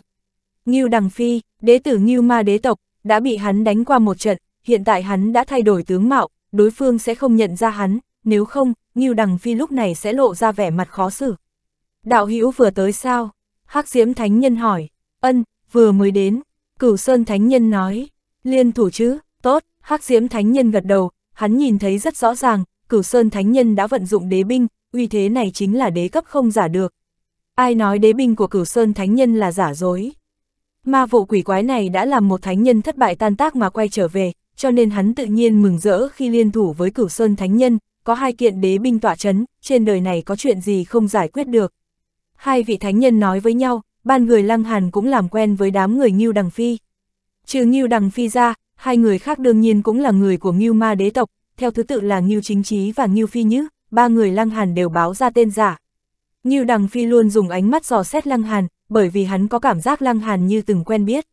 Speaker 1: Ngưu Đằng Phi, đệ tử Ngưu Ma đế tộc, đã bị hắn đánh qua một trận, hiện tại hắn đã thay đổi tướng mạo, đối phương sẽ không nhận ra hắn, nếu không, Ngưu Đằng Phi lúc này sẽ lộ ra vẻ mặt khó xử. Đạo hữu vừa tới sao? Hắc Diễm Thánh Nhân hỏi. Ân, vừa mới đến, cửu sơn thánh nhân nói, liên thủ chứ, tốt, hắc diễm thánh nhân gật đầu, hắn nhìn thấy rất rõ ràng, cửu sơn thánh nhân đã vận dụng đế binh, uy thế này chính là đế cấp không giả được. Ai nói đế binh của cửu sơn thánh nhân là giả dối? Ma vụ quỷ quái này đã làm một thánh nhân thất bại tan tác mà quay trở về, cho nên hắn tự nhiên mừng rỡ khi liên thủ với cửu sơn thánh nhân, có hai kiện đế binh tỏa chấn, trên đời này có chuyện gì không giải quyết được. Hai vị thánh nhân nói với nhau, ban người Lăng Hàn cũng làm quen với đám người Ngưu Đằng Phi. Trừ Ngưu Đằng Phi ra, hai người khác đương nhiên cũng là người của Ngưu Ma đế tộc, theo thứ tự là Ngưu Chính chí và Ngưu Phi Nhữ, ba người Lăng Hàn đều báo ra tên giả. Ngưu Đằng Phi luôn dùng ánh mắt dò xét Lăng Hàn, bởi vì hắn có cảm giác Lăng Hàn như từng quen biết.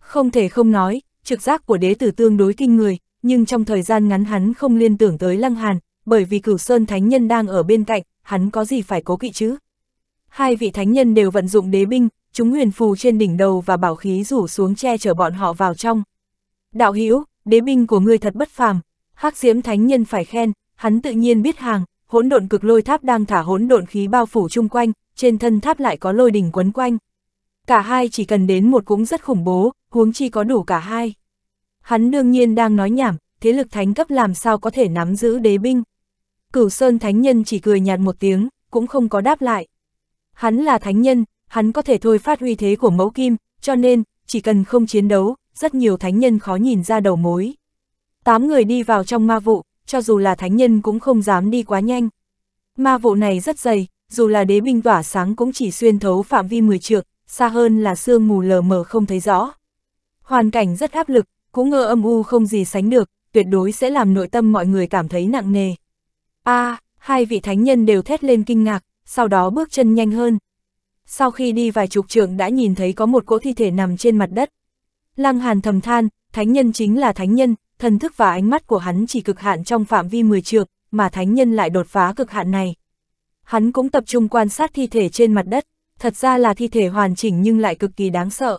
Speaker 1: Không thể không nói, trực giác của đế tử tương đối kinh người, nhưng trong thời gian ngắn hắn không liên tưởng tới Lăng Hàn, bởi vì cửu sơn thánh nhân đang ở bên cạnh, hắn có gì phải cố kỵ chứ hai vị thánh nhân đều vận dụng đế binh, chúng huyền phù trên đỉnh đầu và bảo khí rủ xuống che chở bọn họ vào trong. Đạo hữu đế binh của ngươi thật bất phàm, hắc diễm thánh nhân phải khen, hắn tự nhiên biết hàng, hỗn độn cực lôi tháp đang thả hỗn độn khí bao phủ chung quanh, trên thân tháp lại có lôi đỉnh quấn quanh. Cả hai chỉ cần đến một cũng rất khủng bố, huống chi có đủ cả hai. Hắn đương nhiên đang nói nhảm, thế lực thánh cấp làm sao có thể nắm giữ đế binh. Cửu Sơn Thánh Nhân chỉ cười nhạt một tiếng, cũng không có đáp lại. Hắn là thánh nhân, hắn có thể thôi phát huy thế của mẫu kim, cho nên, chỉ cần không chiến đấu, rất nhiều thánh nhân khó nhìn ra đầu mối. Tám người đi vào trong ma vụ, cho dù là thánh nhân cũng không dám đi quá nhanh. Ma vụ này rất dày, dù là đế binh tỏa sáng cũng chỉ xuyên thấu phạm vi 10 trượng, xa hơn là sương mù lờ mờ không thấy rõ. Hoàn cảnh rất áp lực, cũng ngơ âm u không gì sánh được, tuyệt đối sẽ làm nội tâm mọi người cảm thấy nặng nề. a à, hai vị thánh nhân đều thét lên kinh ngạc, sau đó bước chân nhanh hơn. Sau khi đi vài chục trượng đã nhìn thấy có một cỗ thi thể nằm trên mặt đất. Lăng Hàn thầm than, thánh nhân chính là thánh nhân, thần thức và ánh mắt của hắn chỉ cực hạn trong phạm vi 10 trượng, mà thánh nhân lại đột phá cực hạn này. Hắn cũng tập trung quan sát thi thể trên mặt đất, thật ra là thi thể hoàn chỉnh nhưng lại cực kỳ đáng sợ.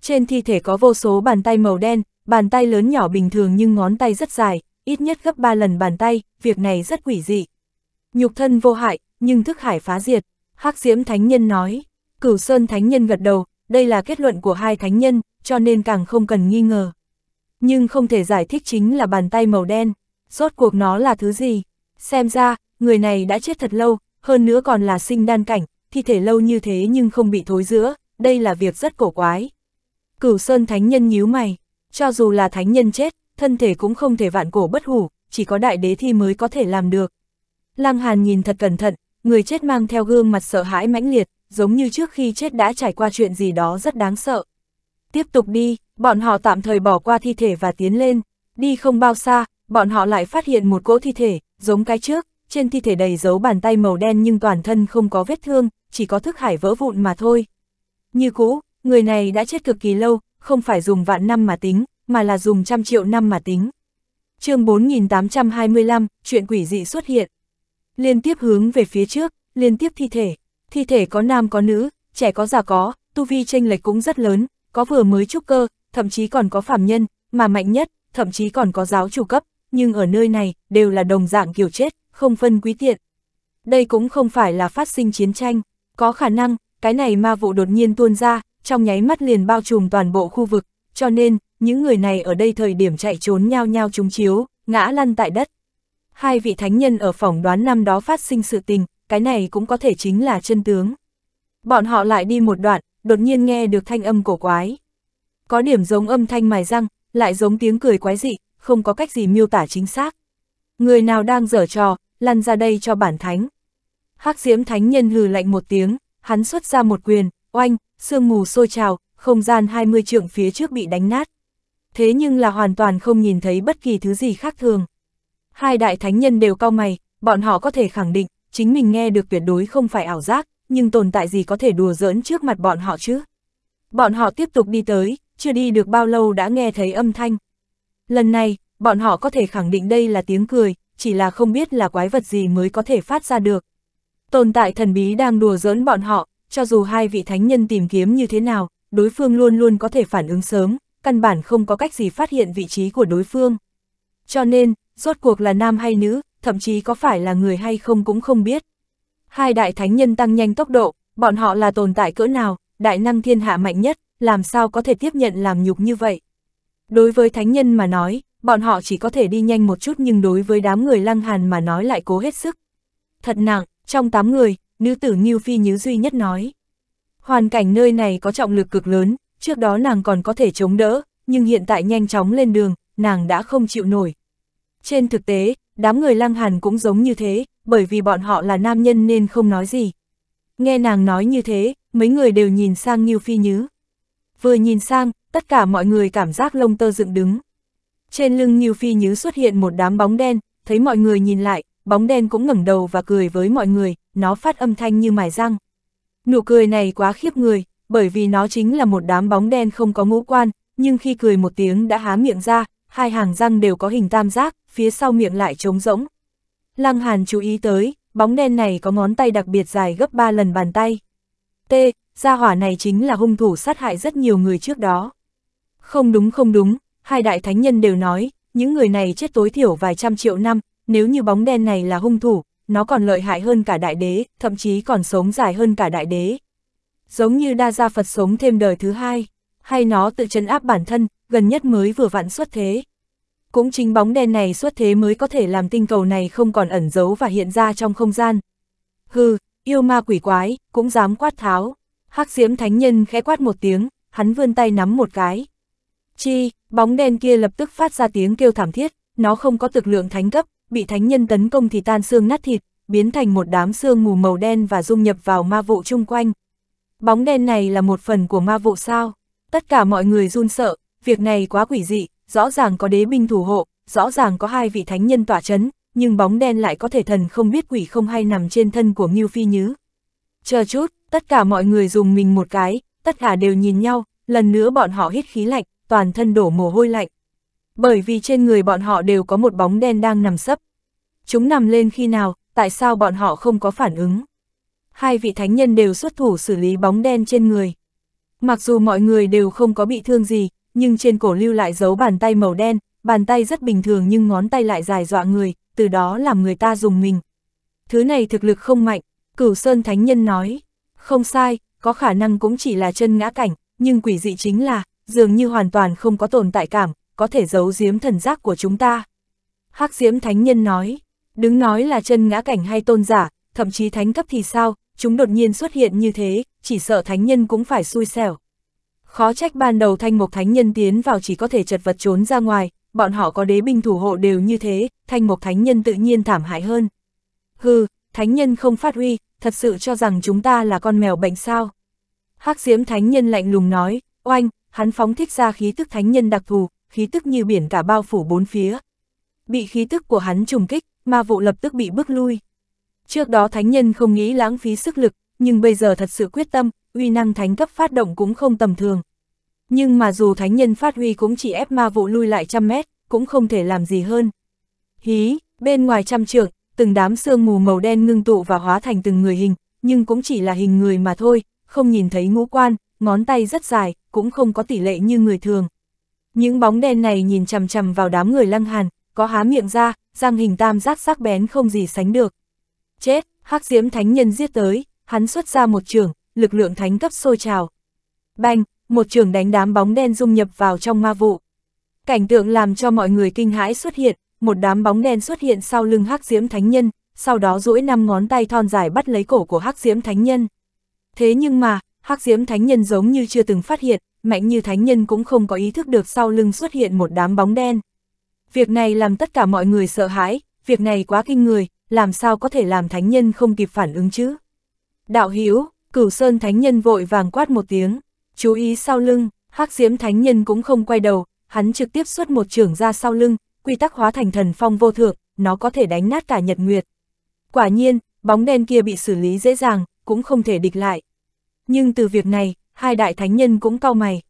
Speaker 1: Trên thi thể có vô số bàn tay màu đen, bàn tay lớn nhỏ bình thường nhưng ngón tay rất dài, ít nhất gấp 3 lần bàn tay, việc này rất quỷ dị nhục thân vô hại, nhưng thức hải phá diệt. hắc diễm thánh nhân nói, cửu sơn thánh nhân gật đầu, đây là kết luận của hai thánh nhân, cho nên càng không cần nghi ngờ. Nhưng không thể giải thích chính là bàn tay màu đen, rốt cuộc nó là thứ gì. Xem ra, người này đã chết thật lâu, hơn nữa còn là sinh đan cảnh, thi thể lâu như thế nhưng không bị thối giữa, đây là việc rất cổ quái. Cửu Sơn Thánh Nhân nhíu mày, cho dù là Thánh Nhân chết, thân thể cũng không thể vạn cổ bất hủ, chỉ có Đại Đế Thi mới có thể làm được. Lăng Hàn nhìn thật cẩn thận, người chết mang theo gương mặt sợ hãi mãnh liệt, giống như trước khi chết đã trải qua chuyện gì đó rất đáng sợ. Tiếp tục đi, bọn họ tạm thời bỏ qua thi thể và tiến lên, đi không bao xa, bọn họ lại phát hiện một cỗ thi thể, giống cái trước, trên thi thể đầy dấu bàn tay màu đen nhưng toàn thân không có vết thương, chỉ có thức hải vỡ vụn mà thôi. Như cũ, người này đã chết cực kỳ lâu, không phải dùng vạn năm mà tính, mà là dùng trăm triệu năm mà tính. chương 4825, chuyện quỷ dị xuất hiện liên tiếp hướng về phía trước, liên tiếp thi thể. Thi thể có nam có nữ, trẻ có già có, tu vi tranh lệch cũng rất lớn, có vừa mới trúc cơ, thậm chí còn có phàm nhân, mà mạnh nhất, thậm chí còn có giáo chủ cấp, nhưng ở nơi này đều là đồng dạng kiểu chết, không phân quý tiện. Đây cũng không phải là phát sinh chiến tranh, có khả năng, cái này ma vụ đột nhiên tuôn ra, trong nháy mắt liền bao trùm toàn bộ khu vực, cho nên, những người này ở đây thời điểm chạy trốn nhao nhao trúng chiếu, ngã lăn tại đất hai vị thánh nhân ở phòng đoán năm đó phát sinh sự tình, cái này cũng có thể chính là chân tướng. Bọn họ lại đi một đoạn, đột nhiên nghe được thanh âm cổ quái. Có điểm giống âm thanh mài răng, lại giống tiếng cười quái dị, không có cách gì miêu tả chính xác. Người nào đang dở trò, lăn ra đây cho bản thánh. hắc diễm thánh nhân hừ lạnh một tiếng, hắn xuất ra một quyền, oanh, sương mù sôi trào, không gian 20 trượng phía trước bị đánh nát. Thế nhưng là hoàn toàn không nhìn thấy bất kỳ thứ gì khác thường. Hai đại thánh nhân đều cau mày, bọn họ có thể khẳng định, chính mình nghe được tuyệt đối không phải ảo giác, nhưng tồn tại gì có thể đùa giỡn trước mặt bọn họ chứ. Bọn họ tiếp tục đi tới, chưa đi được bao lâu đã nghe thấy âm thanh. Lần này, bọn họ có thể khẳng định đây là tiếng cười, chỉ là không biết là quái vật gì mới có thể phát ra được. Tồn tại thần bí đang đùa giỡn bọn họ, cho dù hai vị thánh nhân tìm kiếm như thế nào, đối phương luôn luôn có thể phản ứng sớm, căn bản không có cách gì phát hiện vị trí của đối phương. Cho nên, rốt cuộc là nam hay nữ, thậm chí có phải là người hay không cũng không biết. Hai đại thánh nhân tăng nhanh tốc độ, bọn họ là tồn tại cỡ nào, đại năng thiên hạ mạnh nhất, làm sao có thể tiếp nhận làm nhục như vậy. Đối với thánh nhân mà nói, bọn họ chỉ có thể đi nhanh một chút nhưng đối với đám người lăng hàn mà nói lại cố hết sức. Thật nặng, trong tám người, nữ tử Nhiêu Phi Nhứ duy nhất nói. Hoàn cảnh nơi này có trọng lực cực lớn, trước đó nàng còn có thể chống đỡ, nhưng hiện tại nhanh chóng lên đường, nàng đã không chịu nổi, trên thực tế, đám người lăng hàn cũng giống như thế, bởi vì bọn họ là nam nhân nên không nói gì. Nghe nàng nói như thế, mấy người đều nhìn sang Nghiêu Phi Nhứ. Vừa nhìn sang, tất cả mọi người cảm giác lông tơ dựng đứng. Trên lưng Nghiêu Phi Nhứ xuất hiện một đám bóng đen, thấy mọi người nhìn lại, bóng đen cũng ngẩng đầu và cười với mọi người, nó phát âm thanh như mài răng. Nụ cười này quá khiếp người, bởi vì nó chính là một đám bóng đen không có ngũ quan, nhưng khi cười một tiếng đã há miệng ra, hai hàng răng đều có hình tam giác, phía sau miệng lại trống rỗng. Lăng Hàn chú ý tới, bóng đen này có ngón tay đặc biệt dài gấp 3 lần bàn tay. T, gia hỏa này chính là hung thủ sát hại rất nhiều người trước đó. Không đúng không đúng, hai đại thánh nhân đều nói, những người này chết tối thiểu vài trăm triệu năm, nếu như bóng đen này là hung thủ, nó còn lợi hại hơn cả đại đế, thậm chí còn sống dài hơn cả đại đế. Giống như đa gia Phật sống thêm đời thứ hai hay nó tự chấn áp bản thân, gần nhất mới vừa vặn xuất thế. Cũng chính bóng đen này xuất thế mới có thể làm tinh cầu này không còn ẩn giấu và hiện ra trong không gian. Hừ, yêu ma quỷ quái, cũng dám quát tháo. hắc diễm thánh nhân khẽ quát một tiếng, hắn vươn tay nắm một cái. Chi, bóng đen kia lập tức phát ra tiếng kêu thảm thiết, nó không có thực lượng thánh cấp, bị thánh nhân tấn công thì tan xương nát thịt, biến thành một đám xương mù màu đen và dung nhập vào ma vụ chung quanh. Bóng đen này là một phần của ma vụ sao? Tất cả mọi người run sợ, việc này quá quỷ dị, rõ ràng có đế binh thủ hộ, rõ ràng có hai vị thánh nhân tỏa chấn, nhưng bóng đen lại có thể thần không biết quỷ không hay nằm trên thân của Ngưu Phi Nhứ. Chờ chút, tất cả mọi người dùng mình một cái, tất cả đều nhìn nhau, lần nữa bọn họ hít khí lạnh, toàn thân đổ mồ hôi lạnh. Bởi vì trên người bọn họ đều có một bóng đen đang nằm sấp. Chúng nằm lên khi nào, tại sao bọn họ không có phản ứng? Hai vị thánh nhân đều xuất thủ xử lý bóng đen trên người. Mặc dù mọi người đều không có bị thương gì, nhưng trên cổ lưu lại dấu bàn tay màu đen, bàn tay rất bình thường nhưng ngón tay lại dài dọa người, từ đó làm người ta dùng mình. Thứ này thực lực không mạnh, cửu sơn thánh nhân nói, không sai, có khả năng cũng chỉ là chân ngã cảnh, nhưng quỷ dị chính là, dường như hoàn toàn không có tồn tại cảm, có thể giấu giếm thần giác của chúng ta. hắc diễm thánh nhân nói, đứng nói là chân ngã cảnh hay tôn giả, thậm chí thánh cấp thì sao, chúng đột nhiên xuất hiện như thế, chỉ sợ thánh nhân cũng phải xui xẻo. Khó trách ban đầu thanh mục thánh nhân tiến vào chỉ có thể chật vật trốn ra ngoài, bọn họ có đế binh thủ hộ đều như thế, thanh mục thánh nhân tự nhiên thảm hại hơn. Hừ, thánh nhân không phát huy, thật sự cho rằng chúng ta là con mèo bệnh sao. hắc diễm thánh nhân lạnh lùng nói, oanh, hắn phóng thích ra khí tức thánh nhân đặc thù, khí tức như biển cả bao phủ bốn phía. Bị khí tức của hắn trùng kích, ma vụ lập tức bị bước lui. Trước đó thánh nhân không nghĩ lãng phí sức lực, nhưng bây giờ thật sự quyết tâm, uy năng thánh cấp phát động cũng không tầm thường. Nhưng mà dù thánh nhân phát huy cũng chỉ ép ma vụ lui lại trăm mét, cũng không thể làm gì hơn. Hí, bên ngoài trăm trượng, từng đám sương mù màu đen ngưng tụ và hóa thành từng người hình, nhưng cũng chỉ là hình người mà thôi, không nhìn thấy ngũ quan, ngón tay rất dài, cũng không có tỷ lệ như người thường. Những bóng đen này nhìn chằm chằm vào đám người lăng hàn, có há miệng ra, răng hình tam giác sắc bén không gì sánh được. Chết, hắc diễm thánh nhân giết tới, hắn xuất ra một trường, lực lượng thánh cấp sôi trào. Banh, một trường đánh đám bóng đen dung nhập vào trong ma vụ. Cảnh tượng làm cho mọi người kinh hãi xuất hiện, một đám bóng đen xuất hiện sau lưng hắc diễm thánh nhân, sau đó duỗi năm ngón tay thon dài bắt lấy cổ của hắc diễm thánh nhân. Thế nhưng mà, hắc diễm thánh nhân giống như chưa từng phát hiện, mạnh như thánh nhân cũng không có ý thức được sau lưng xuất hiện một đám bóng đen. Việc này làm tất cả mọi người sợ hãi, việc này quá kinh người, làm sao có thể làm thánh nhân không kịp phản ứng chứ? Đạo Hiếu, cửu sơn thánh nhân vội vàng quát một tiếng, chú ý sau lưng, hắc diễm thánh nhân cũng không quay đầu, hắn trực tiếp xuất một trưởng ra sau lưng, quy tắc hóa thành thần phong vô thượng, nó có thể đánh nát cả nhật nguyệt. Quả nhiên, bóng đen kia bị xử lý dễ dàng, cũng không thể địch lại. Nhưng từ việc này, hai đại thánh nhân cũng cau mày.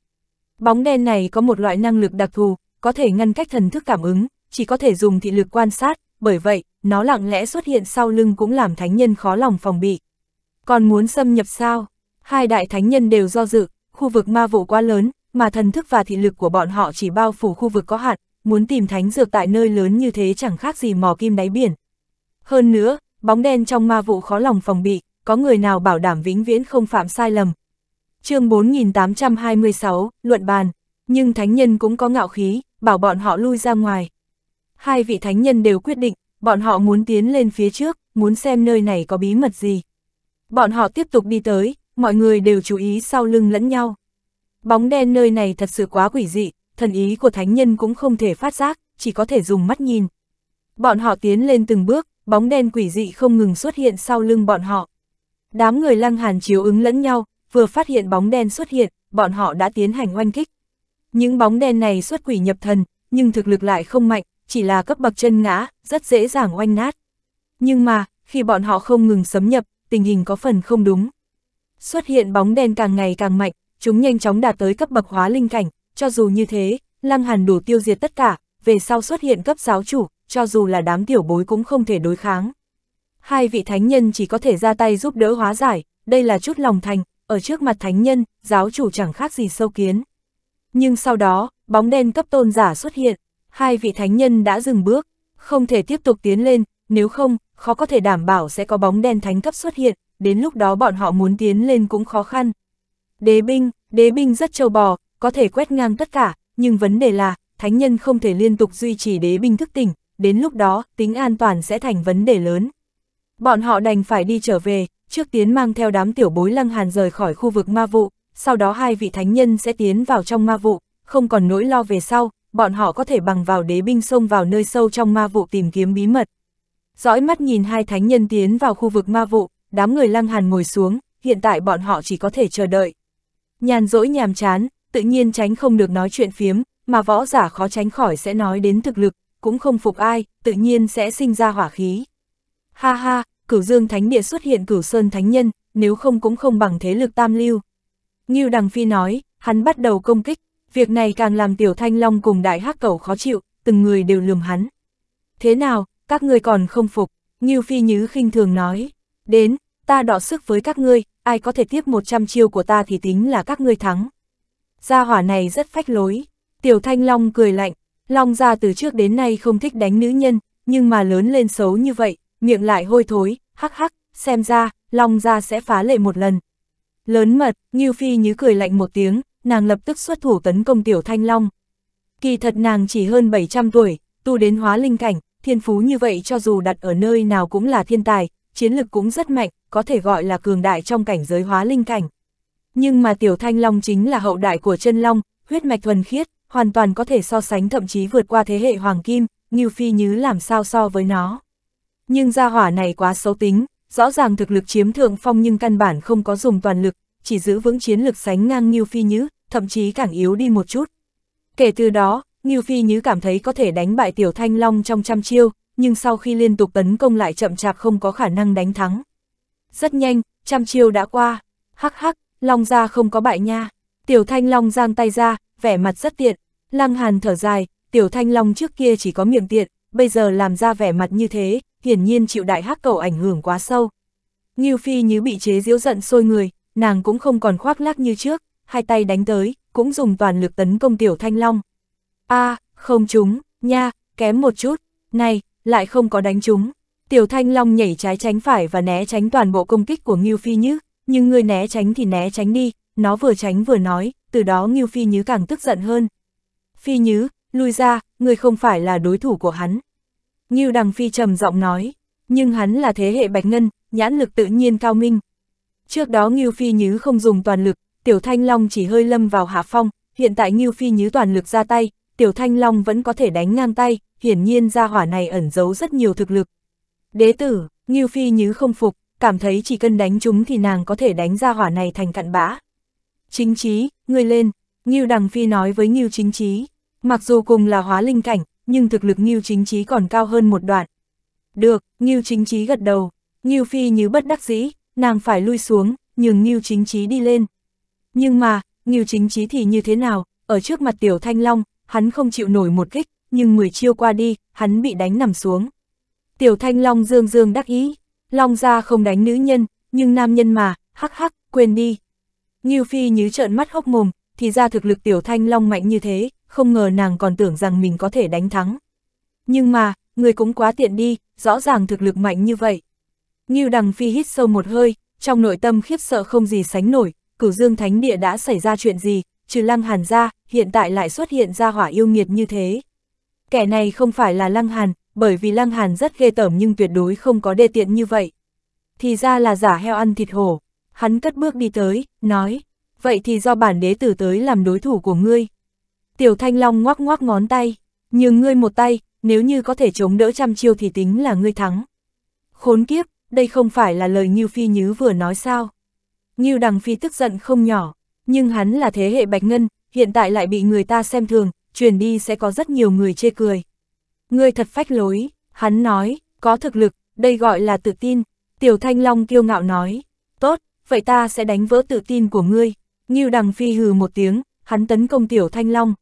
Speaker 1: Bóng đen này có một loại năng lực đặc thù, có thể ngăn cách thần thức cảm ứng, chỉ có thể dùng thị lực quan sát, bởi vậy, nó lặng lẽ xuất hiện sau lưng cũng làm thánh nhân khó lòng phòng bị. Còn muốn xâm nhập sao? Hai đại thánh nhân đều do dự, khu vực ma vụ quá lớn, mà thần thức và thị lực của bọn họ chỉ bao phủ khu vực có hạn, muốn tìm thánh dược tại nơi lớn như thế chẳng khác gì mò kim đáy biển. Hơn nữa, bóng đen trong ma vụ khó lòng phòng bị, có người nào bảo đảm vĩnh viễn không phạm sai lầm. chương 4826, luận bàn, nhưng thánh nhân cũng có ngạo khí, bảo bọn họ lui ra ngoài. Hai vị thánh nhân đều quyết định, bọn họ muốn tiến lên phía trước, muốn xem nơi này có bí mật gì. Bọn họ tiếp tục đi tới, mọi người đều chú ý sau lưng lẫn nhau. Bóng đen nơi này thật sự quá quỷ dị, thần ý của thánh nhân cũng không thể phát giác, chỉ có thể dùng mắt nhìn. Bọn họ tiến lên từng bước, bóng đen quỷ dị không ngừng xuất hiện sau lưng bọn họ. Đám người lăng hàn chiếu ứng lẫn nhau, vừa phát hiện bóng đen xuất hiện, bọn họ đã tiến hành oanh kích. Những bóng đen này xuất quỷ nhập thần, nhưng thực lực lại không mạnh, chỉ là cấp bậc chân ngã, rất dễ dàng oanh nát. Nhưng mà, khi bọn họ không ngừng xâm nhập, tình hình có phần không đúng. Xuất hiện bóng đen càng ngày càng mạnh, chúng nhanh chóng đạt tới cấp bậc hóa linh cảnh, cho dù như thế, Lăng Hàn đủ tiêu diệt tất cả, về sau xuất hiện cấp giáo chủ, cho dù là đám tiểu bối cũng không thể đối kháng. Hai vị thánh nhân chỉ có thể ra tay giúp đỡ hóa giải, đây là chút lòng thành, ở trước mặt thánh nhân, giáo chủ chẳng khác gì sâu kiến. Nhưng sau đó, bóng đen cấp tôn giả xuất hiện hai vị thánh nhân đã dừng bước, không thể tiếp tục tiến lên, nếu không, khó có thể đảm bảo sẽ có bóng đen thánh cấp xuất hiện, đến lúc đó bọn họ muốn tiến lên cũng khó khăn. Đế binh, đế binh rất trâu bò, có thể quét ngang tất cả, nhưng vấn đề là, thánh nhân không thể liên tục duy trì đế binh thức tỉnh, đến lúc đó, tính an toàn sẽ thành vấn đề lớn. Bọn họ đành phải đi trở về, trước tiến mang theo đám tiểu bối lăng hàn rời khỏi khu vực ma vụ, sau đó hai vị thánh nhân sẽ tiến vào trong ma vụ, không còn nỗi lo về sau, bọn họ có thể bằng vào đế binh xông vào nơi sâu trong ma vụ tìm kiếm bí mật. Dõi mắt nhìn hai thánh nhân tiến vào khu vực ma vụ, đám người lăng hàn ngồi xuống, hiện tại bọn họ chỉ có thể chờ đợi. Nhàn rỗi nhàm chán, tự nhiên tránh không được nói chuyện phiếm, mà võ giả khó tránh khỏi sẽ nói đến thực lực, cũng không phục ai, tự nhiên sẽ sinh ra hỏa khí. Ha ha, cửu dương thánh địa xuất hiện cửu sơn thánh nhân, nếu không cũng không bằng thế lực tam lưu. Ngưu Đằng Phi nói, hắn bắt đầu công kích, Việc này càng làm Tiểu Thanh Long cùng Đại Hắc Cẩu khó chịu, từng người đều lườm hắn. Thế nào, các ngươi còn không phục, như Phi Nhứ khinh thường nói. Đến, ta đọ sức với các ngươi, ai có thể tiếp 100 chiêu của ta thì tính là các ngươi thắng. Gia hỏa này rất phách lối. Tiểu Thanh Long cười lạnh, Long gia từ trước đến nay không thích đánh nữ nhân, nhưng mà lớn lên xấu như vậy, miệng lại hôi thối, hắc hắc, xem ra, Long gia sẽ phá lệ một lần. Lớn mật, như Phi Nhứ cười lạnh một tiếng, nàng lập tức xuất thủ tấn công Tiểu Thanh Long. Kỳ thật nàng chỉ hơn 700 tuổi, tu đến hóa linh cảnh, thiên phú như vậy cho dù đặt ở nơi nào cũng là thiên tài, chiến lực cũng rất mạnh, có thể gọi là cường đại trong cảnh giới hóa linh cảnh. Nhưng mà Tiểu Thanh Long chính là hậu đại của chân Long, huyết mạch thuần khiết, hoàn toàn có thể so sánh thậm chí vượt qua thế hệ Hoàng Kim, Ngưu Phi Nhứ làm sao so với nó. Nhưng gia hỏa này quá xấu tính, rõ ràng thực lực chiếm thượng phong nhưng căn bản không có dùng toàn lực, chỉ giữ vững chiến lực sánh ngang Ngưu Phi Nhứ, thậm chí càng yếu đi một chút. Kể từ đó, Ngưu Phi Nhứ cảm thấy có thể đánh bại Tiểu Thanh Long trong trăm chiêu, nhưng sau khi liên tục tấn công lại chậm chạp không có khả năng đánh thắng. Rất nhanh, trăm chiêu đã qua, hắc hắc, Long ra không có bại nha. Tiểu Thanh Long giang tay ra, vẻ mặt rất tiện, Lăng Hàn thở dài, Tiểu Thanh Long trước kia chỉ có miệng tiện, bây giờ làm ra vẻ mặt như thế, hiển nhiên chịu đại hắc cầu ảnh hưởng quá sâu. Ngưu Phi Nhứ bị chế giễu giận sôi người, nàng cũng không còn khoác lác như trước, hai tay đánh tới, cũng dùng toàn lực tấn công tiểu thanh long. a à, không trúng, nha, kém một chút, này, lại không có đánh trúng. Tiểu thanh long nhảy trái tránh phải và né tránh toàn bộ công kích của Ngưu Phi Nhứ, nhưng người né tránh thì né tránh đi, nó vừa tránh vừa nói, từ đó Ngưu Phi Nhứ càng tức giận hơn. Phi Nhứ, lui ra, người không phải là đối thủ của hắn. Ngưu Đằng Phi trầm giọng nói, nhưng hắn là thế hệ Bạch Ngân, nhãn lực tự nhiên cao minh. Trước đó Ngưu Phi Nhứ không dùng toàn lực, Tiểu Thanh Long chỉ hơi lâm vào hạ phong, hiện tại Ngưu Phi Nhứ toàn lực ra tay, Tiểu Thanh Long vẫn có thể đánh ngang tay, hiển nhiên gia hỏa này ẩn giấu rất nhiều thực lực. Đế tử, Ngưu Phi Nhứ không phục, cảm thấy chỉ cần đánh chúng thì nàng có thể đánh gia hỏa này thành cặn bã. Chính trí, ngươi lên, Ngưu Đằng Phi nói với Ngưu Chính trí, mặc dù cùng là hóa linh cảnh, nhưng thực lực Ngưu Chính trí còn cao hơn một đoạn. Được, Ngưu Chính trí gật đầu, Ngưu Phi Nhứ bất đắc dĩ, nàng phải lui xuống, nhường Ngưu Chính trí đi lên. Nhưng mà, Ngưu Chính Chí thì như thế nào, ở trước mặt Tiểu Thanh Long, hắn không chịu nổi một kích, nhưng 10 chiêu qua đi, hắn bị đánh nằm xuống. Tiểu Thanh Long dương dương đắc ý, Long ra không đánh nữ nhân, nhưng nam nhân mà, hắc hắc, quên đi. Ngưu Phi nhứ trợn mắt hốc mồm, thì ra thực lực Tiểu Thanh Long mạnh như thế, không ngờ nàng còn tưởng rằng mình có thể đánh thắng. Nhưng mà, người cũng quá tiện đi, rõ ràng thực lực mạnh như vậy. Ngưu Đằng Phi hít sâu một hơi, trong nội tâm khiếp sợ không gì sánh nổi, cửu dương thánh địa đã xảy ra chuyện gì, trừ lăng hàn ra, hiện tại lại xuất hiện ra hỏa yêu nghiệt như thế. Kẻ này không phải là lăng hàn, bởi vì lăng hàn rất ghê tởm nhưng tuyệt đối không có đê tiện như vậy. Thì ra là giả heo ăn thịt hổ. Hắn cất bước đi tới, nói, vậy thì do bản đế tử tới làm đối thủ của ngươi. Tiểu thanh long ngoác ngoác ngón tay, nhường ngươi một tay, nếu như có thể chống đỡ trăm chiêu thì tính là ngươi thắng. Khốn kiếp, đây không phải là lời Nhiêu Phi Nhứ vừa nói sao. Ngưu Đằng Phi tức giận không nhỏ, nhưng hắn là thế hệ Bạch Ngân, hiện tại lại bị người ta xem thường, truyền đi sẽ có rất nhiều người chê cười. Ngươi thật phách lối, hắn nói, có thực lực, đây gọi là tự tin. Tiểu Thanh Long kiêu ngạo nói, tốt, vậy ta sẽ đánh vỡ tự tin của ngươi. Ngưu Đằng Phi hừ một tiếng, hắn tấn công Tiểu Thanh Long.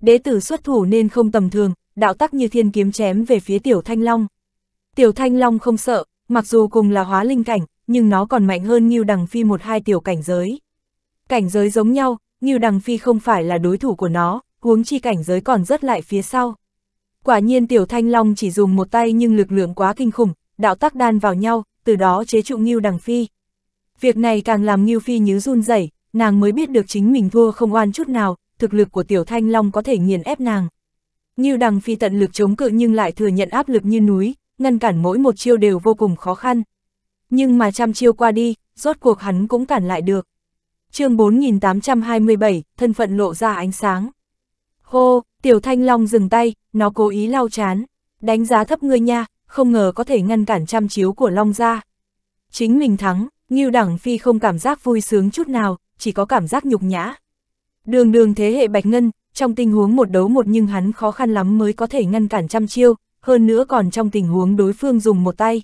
Speaker 1: Đế tử xuất thủ nên không tầm thường, đạo tắc như thiên kiếm chém về phía Tiểu Thanh Long. Tiểu Thanh Long không sợ, mặc dù cùng là hóa linh cảnh, nhưng nó còn mạnh hơn Ngưu Đằng Phi một hai tiểu cảnh giới. Cảnh giới giống nhau, Ngưu Đằng Phi không phải là đối thủ của nó, huống chi cảnh giới còn rất lại phía sau. Quả nhiên Tiểu Thanh Long chỉ dùng một tay nhưng lực lượng quá kinh khủng, đạo tắc đan vào nhau, từ đó chế trụ Ngưu Đằng Phi. Việc này càng làm Ngưu Phi nhứ run rẩy, nàng mới biết được chính mình thua không oan chút nào, thực lực của Tiểu Thanh Long có thể nghiền ép nàng. Ngưu Đằng Phi tận lực chống cự nhưng lại thừa nhận áp lực như núi, ngăn cản mỗi một chiêu đều vô cùng khó khăn. Nhưng mà trăm chiêu qua đi, rốt cuộc hắn cũng cản lại được. chương 4827, thân phận lộ ra ánh sáng. Hô, tiểu thanh long dừng tay, nó cố ý lau chán. Đánh giá thấp ngươi nha, không ngờ có thể ngăn cản trăm chiếu của long ra. Chính mình thắng, Ngưu Đẳng Phi không cảm giác vui sướng chút nào, chỉ có cảm giác nhục nhã. Đường đường thế hệ Bạch Ngân, trong tình huống một đấu một nhưng hắn khó khăn lắm mới có thể ngăn cản trăm chiêu, hơn nữa còn trong tình huống đối phương dùng một tay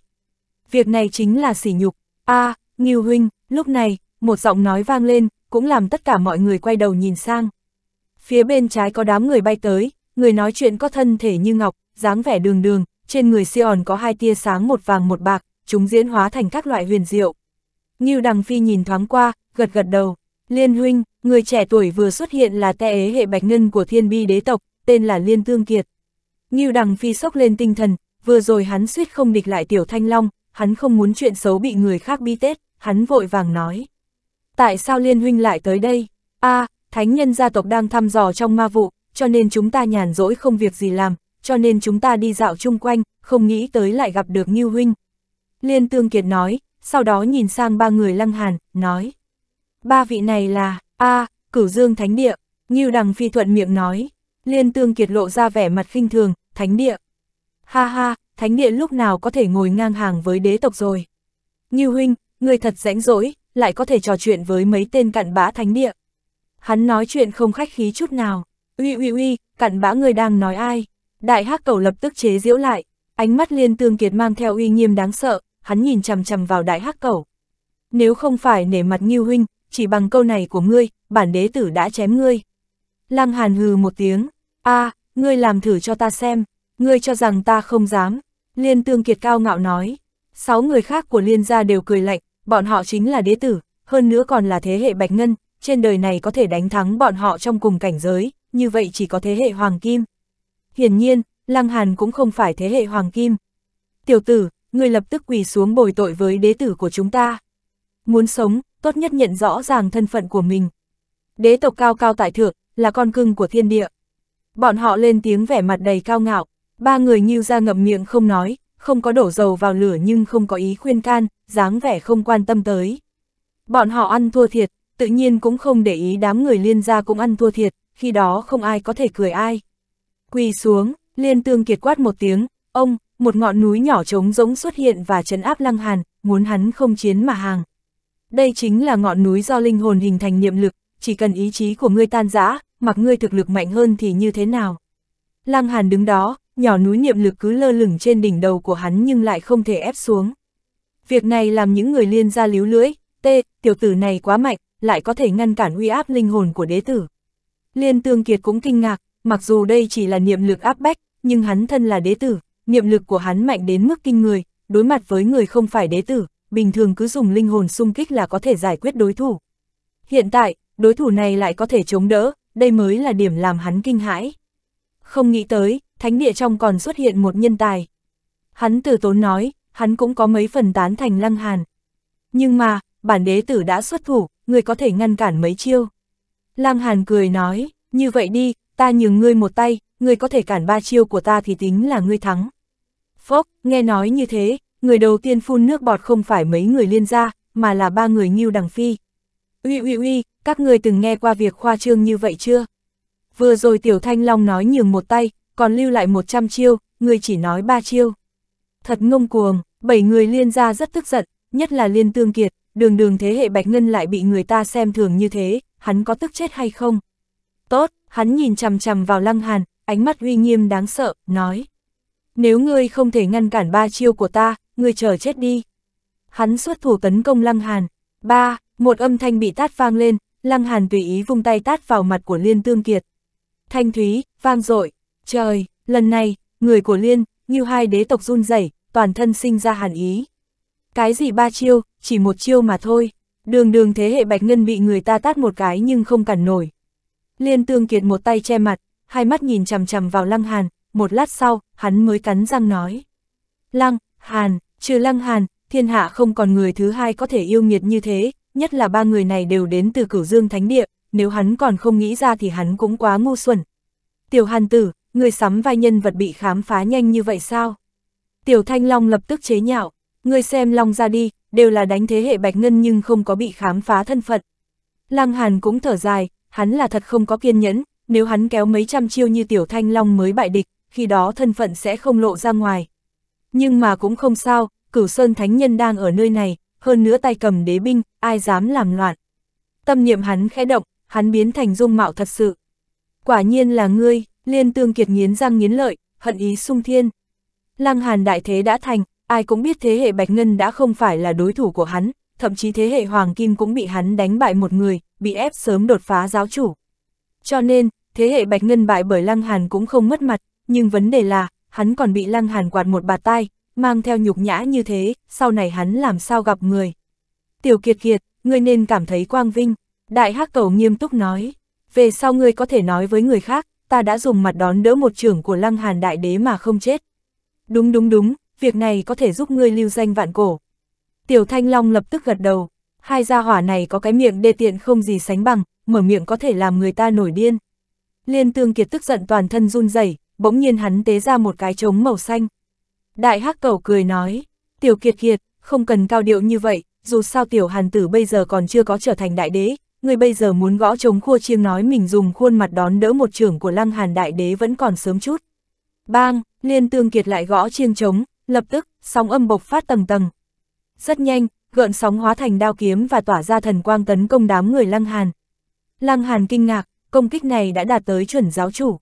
Speaker 1: việc này chính là sỉ nhục. a à, Nghiêu Huynh, lúc này, một giọng nói vang lên, cũng làm tất cả mọi người quay đầu nhìn sang. Phía bên trái có đám người bay tới, người nói chuyện có thân thể như ngọc, dáng vẻ đường đường, trên người Sion có hai tia sáng một vàng một bạc, chúng diễn hóa thành các loại huyền diệu. Nghiêu Đằng Phi nhìn thoáng qua, gật gật đầu. Liên Huynh, người trẻ tuổi vừa xuất hiện là te ế hệ bạch ngân của thiên bi đế tộc, tên là Liên Tương Kiệt. Nghiêu Đằng Phi sốc lên tinh thần, vừa rồi hắn suýt không địch lại Tiểu Thanh Long, hắn không muốn chuyện xấu bị người khác bi tết, hắn vội vàng nói. Tại sao liên huynh lại tới đây? a à, thánh nhân gia tộc đang thăm dò trong ma vụ, cho nên chúng ta nhàn rỗi không việc gì làm, cho nên chúng ta đi dạo chung quanh, không nghĩ tới lại gặp được Ngưu huynh. Liên Tương Kiệt nói, sau đó nhìn sang ba người lăng hàn, nói. Ba vị này là, a à, cửu dương thánh địa, Ngưu đằng phi thuận miệng nói. Liên Tương Kiệt lộ ra vẻ mặt khinh thường, thánh địa. Ha ha, thánh địa lúc nào có thể ngồi ngang hàng với đế tộc rồi. Như huynh, người thật rãnh rỗi, lại có thể trò chuyện với mấy tên cặn bã thánh địa. Hắn nói chuyện không khách khí chút nào, uy uy uy, cặn bã người đang nói ai. Đại hắc cầu lập tức chế giễu lại, ánh mắt liên tương kiệt mang theo uy nghiêm đáng sợ, hắn nhìn chằm chằm vào đại hắc cầu. Nếu không phải nể mặt như huynh, chỉ bằng câu này của ngươi, bản đế tử đã chém ngươi. Lăng Hàn hừ một tiếng, a, ngươi làm thử cho ta xem, ngươi cho rằng ta không dám, Liên Tương Kiệt cao ngạo nói, sáu người khác của Liên gia đều cười lạnh, bọn họ chính là đế tử, hơn nữa còn là thế hệ Bạch Ngân, trên đời này có thể đánh thắng bọn họ trong cùng cảnh giới, như vậy chỉ có thế hệ Hoàng Kim. Hiển nhiên, Lăng Hàn cũng không phải thế hệ Hoàng Kim. Tiểu tử, người lập tức quỳ xuống bồi tội với đế tử của chúng ta. Muốn sống, tốt nhất nhận rõ ràng thân phận của mình. Đế tộc cao cao tại thượng, là con cưng của thiên địa. Bọn họ lên tiếng vẻ mặt đầy cao ngạo, Ba người nghiêu ra ngậm miệng không nói, không có đổ dầu vào lửa nhưng không có ý khuyên can, dáng vẻ không quan tâm tới. Bọn họ ăn thua thiệt, tự nhiên cũng không để ý đám người liên gia cũng ăn thua thiệt, khi đó không ai có thể cười ai. Quỳ xuống, liên tương kiệt quát một tiếng, ông, một ngọn núi nhỏ trống rỗng xuất hiện và chấn áp lăng hàn, muốn hắn không chiến mà hàng. Đây chính là ngọn núi do linh hồn hình thành niệm lực, chỉ cần ý chí của ngươi tan rã, mặc ngươi thực lực mạnh hơn thì như thế nào. Lăng hàn đứng đó, nhỏ núi niệm lực cứ lơ lửng trên đỉnh đầu của hắn nhưng lại không thể ép xuống. Việc này làm những người liên gia líu lưỡi, tê, tiểu tử này quá mạnh, lại có thể ngăn cản uy áp linh hồn của đế tử. Liên Tương Kiệt cũng kinh ngạc, mặc dù đây chỉ là niệm lực áp bách, nhưng hắn thân là đế tử, niệm lực của hắn mạnh đến mức kinh người, đối mặt với người không phải đế tử, bình thường cứ dùng linh hồn xung kích là có thể giải quyết đối thủ. Hiện tại, đối thủ này lại có thể chống đỡ, đây mới là điểm làm hắn kinh hãi. Không nghĩ tới, thánh địa trong còn xuất hiện một nhân tài. Hắn từ tốn nói, hắn cũng có mấy phần tán thành lăng hàn. Nhưng mà, bản đế tử đã xuất thủ, người có thể ngăn cản mấy chiêu. Lăng hàn cười nói, như vậy đi, ta nhường ngươi một tay, ngươi có thể cản ba chiêu của ta thì tính là ngươi thắng. Phốc, nghe nói như thế, người đầu tiên phun nước bọt không phải mấy người liên gia, mà là ba người nghiêu đằng phi. Uy uy uy, các người từng nghe qua việc khoa trương như vậy chưa? Vừa rồi Tiểu Thanh Long nói nhường một tay, còn lưu lại 100 chiêu, người chỉ nói 3 chiêu. Thật ngông cuồng, bảy người liên ra rất tức giận, nhất là liên tương kiệt, đường đường thế hệ Bạch Ngân lại bị người ta xem thường như thế, hắn có tức chết hay không? Tốt, hắn nhìn chằm chằm vào lăng hàn, ánh mắt uy nghiêm đáng sợ, nói. Nếu ngươi không thể ngăn cản ba chiêu của ta, ngươi chờ chết đi. Hắn xuất thủ tấn công lăng hàn. Ba, một âm thanh bị tát vang lên, lăng hàn tùy ý vung tay tát vào mặt của liên tương kiệt. Thanh thúy, vang dội Trời, lần này, người của Liên, như hai đế tộc run rẩy toàn thân sinh ra hàn ý. Cái gì ba chiêu, chỉ một chiêu mà thôi. Đường đường thế hệ Bạch Ngân bị người ta tát một cái nhưng không cản nổi. Liên Tương Kiệt một tay che mặt, hai mắt nhìn chằm chằm vào Lăng Hàn, một lát sau, hắn mới cắn răng nói. Lăng, Hàn, trừ Lăng Hàn, thiên hạ không còn người thứ hai có thể yêu nghiệt như thế, nhất là ba người này đều đến từ cửu dương thánh địa, nếu hắn còn không nghĩ ra thì hắn cũng quá ngu xuẩn. Tiểu Hàn tử, người sắm vai nhân vật bị khám phá nhanh như vậy sao? Tiểu Thanh Long lập tức chế nhạo, người xem Long ra đi, đều là đánh thế hệ Bạch Ngân nhưng không có bị khám phá thân phận. Lăng Hàn cũng thở dài, hắn là thật không có kiên nhẫn, nếu hắn kéo mấy trăm chiêu như Tiểu Thanh Long mới bại địch, khi đó thân phận sẽ không lộ ra ngoài. Nhưng mà cũng không sao, cửu Sơn Thánh Nhân đang ở nơi này, hơn nữa tay cầm đế binh, ai dám làm loạn. Tâm niệm hắn khẽ động, hắn biến thành dung mạo thật sự. Quả nhiên là ngươi, Liên tương kiệt nghiến răng nghiến lợi, hận ý sung thiên. Lăng Hàn đại thế đã thành, ai cũng biết thế hệ Bạch Ngân đã không phải là đối thủ của hắn, thậm chí thế hệ Hoàng Kim cũng bị hắn đánh bại một người, bị ép sớm đột phá giáo chủ. Cho nên, thế hệ Bạch Ngân bại bởi Lăng Hàn cũng không mất mặt, nhưng vấn đề là, hắn còn bị Lăng Hàn quạt một bạt tay, mang theo nhục nhã như thế, sau này hắn làm sao gặp người. Tiểu Kiệt Kiệt, ngươi nên cảm thấy quang vinh, Đại Hắc Cầu nghiêm túc nói, về sau ngươi có thể nói với người khác, ta đã dùng mặt đón đỡ một trưởng của lăng hàn đại đế mà không chết. Đúng đúng đúng, việc này có thể giúp ngươi lưu danh vạn cổ. Tiểu Thanh Long lập tức gật đầu, hai gia hỏa này có cái miệng đê tiện không gì sánh bằng, mở miệng có thể làm người ta nổi điên. Liên Tương Kiệt tức giận toàn thân run rẩy, bỗng nhiên hắn tế ra một cái trống màu xanh. Đại Hắc Cẩu cười nói, "Tiểu Kiệt Kiệt, không cần cao điệu như vậy, dù sao tiểu Hàn tử bây giờ còn chưa có trở thành đại đế, ngươi bây giờ muốn gõ chống khua chiêng nói mình dùng khuôn mặt đón đỡ một trưởng của lăng hàn đại đế vẫn còn sớm chút. Bang, liên tương kiệt lại gõ chiêng trống, lập tức, sóng âm bộc phát tầng tầng. Rất nhanh, gợn sóng hóa thành đao kiếm và tỏa ra thần quang tấn công đám người lăng hàn. Lăng hàn kinh ngạc, công kích này đã đạt tới chuẩn giáo chủ.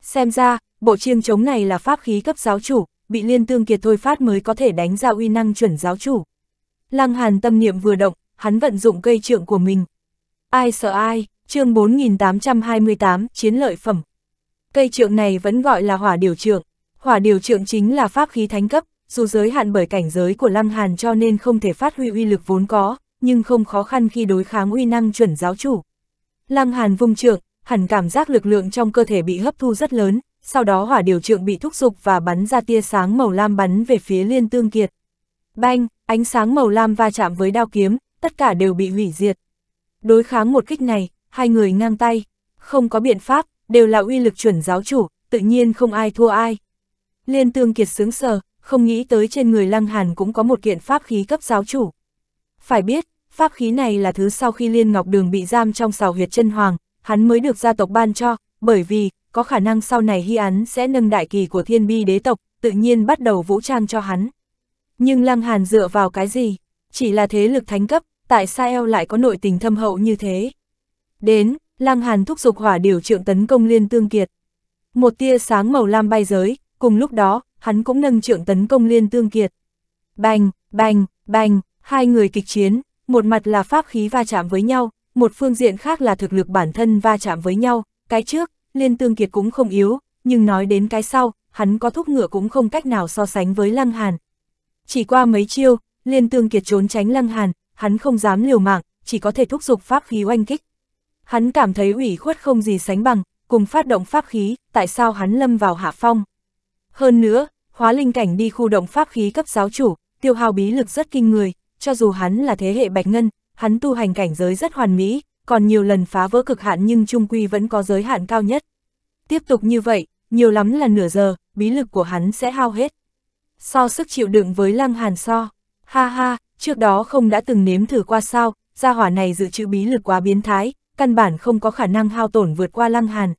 Speaker 1: Xem ra, bộ chiêng trống này là pháp khí cấp giáo chủ, bị liên tương kiệt thôi phát mới có thể đánh ra uy năng chuẩn giáo chủ. Lăng hàn tâm niệm vừa động, hắn vận dụng cây trượng của mình, Ai sợ ai, chương 4828, chiến lợi phẩm. Cây trượng này vẫn gọi là hỏa điều trượng. Hỏa điều trượng chính là pháp khí thánh cấp, dù giới hạn bởi cảnh giới của Lăng Hàn cho nên không thể phát huy uy lực vốn có, nhưng không khó khăn khi đối kháng uy năng chuẩn giáo chủ. Lăng Hàn vung trượng, hẳn cảm giác lực lượng trong cơ thể bị hấp thu rất lớn, sau đó hỏa điều trượng bị thúc giục và bắn ra tia sáng màu lam bắn về phía Liên Tương Kiệt. Banh, ánh sáng màu lam va chạm với đao kiếm, tất cả đều bị hủy diệt đối kháng một kích này, hai người ngang tay, không có biện pháp, đều là uy lực chuẩn giáo chủ, tự nhiên không ai thua ai. Liên Tương Kiệt sướng sờ, không nghĩ tới trên người Lăng Hàn cũng có một kiện pháp khí cấp giáo chủ. Phải biết, pháp khí này là thứ sau khi Liên Ngọc Đường bị giam trong xào huyệt chân hoàng, hắn mới được gia tộc ban cho, bởi vì, có khả năng sau này hy án sẽ nâng đại kỳ của thiên bi đế tộc, tự nhiên bắt đầu vũ trang cho hắn. Nhưng Lăng Hàn dựa vào cái gì? Chỉ là thế lực thánh cấp, tại sao Sael lại có nội tình thâm hậu như thế. Đến, Lăng Hàn thúc giục hỏa điều trượng tấn công liên tương kiệt. Một tia sáng màu lam bay giới, cùng lúc đó, hắn cũng nâng trượng tấn công liên tương kiệt. Bành, bành, bành, hai người kịch chiến, một mặt là pháp khí va chạm với nhau, một phương diện khác là thực lực bản thân va chạm với nhau, cái trước, liên tương kiệt cũng không yếu, nhưng nói đến cái sau, hắn có thúc ngựa cũng không cách nào so sánh với Lăng Hàn. Chỉ qua mấy chiêu, liên tương kiệt trốn tránh Lăng Hàn, hắn không dám liều mạng, chỉ có thể thúc giục pháp khí oanh kích. Hắn cảm thấy ủy khuất không gì sánh bằng, cùng phát động pháp khí, tại sao hắn lâm vào hạ phong. Hơn nữa, hóa linh cảnh đi khu động pháp khí cấp giáo chủ, tiêu hao bí lực rất kinh người, cho dù hắn là thế hệ bạch ngân, hắn tu hành cảnh giới rất hoàn mỹ, còn nhiều lần phá vỡ cực hạn nhưng trung quy vẫn có giới hạn cao nhất. Tiếp tục như vậy, nhiều lắm là nửa giờ, bí lực của hắn sẽ hao hết. So sức chịu đựng với lăng hàn so, ha ha, trước đó không đã từng nếm thử qua sao, gia hỏa này dự trữ bí lực quá biến thái, căn bản không có khả năng hao tổn vượt qua lăng hàn.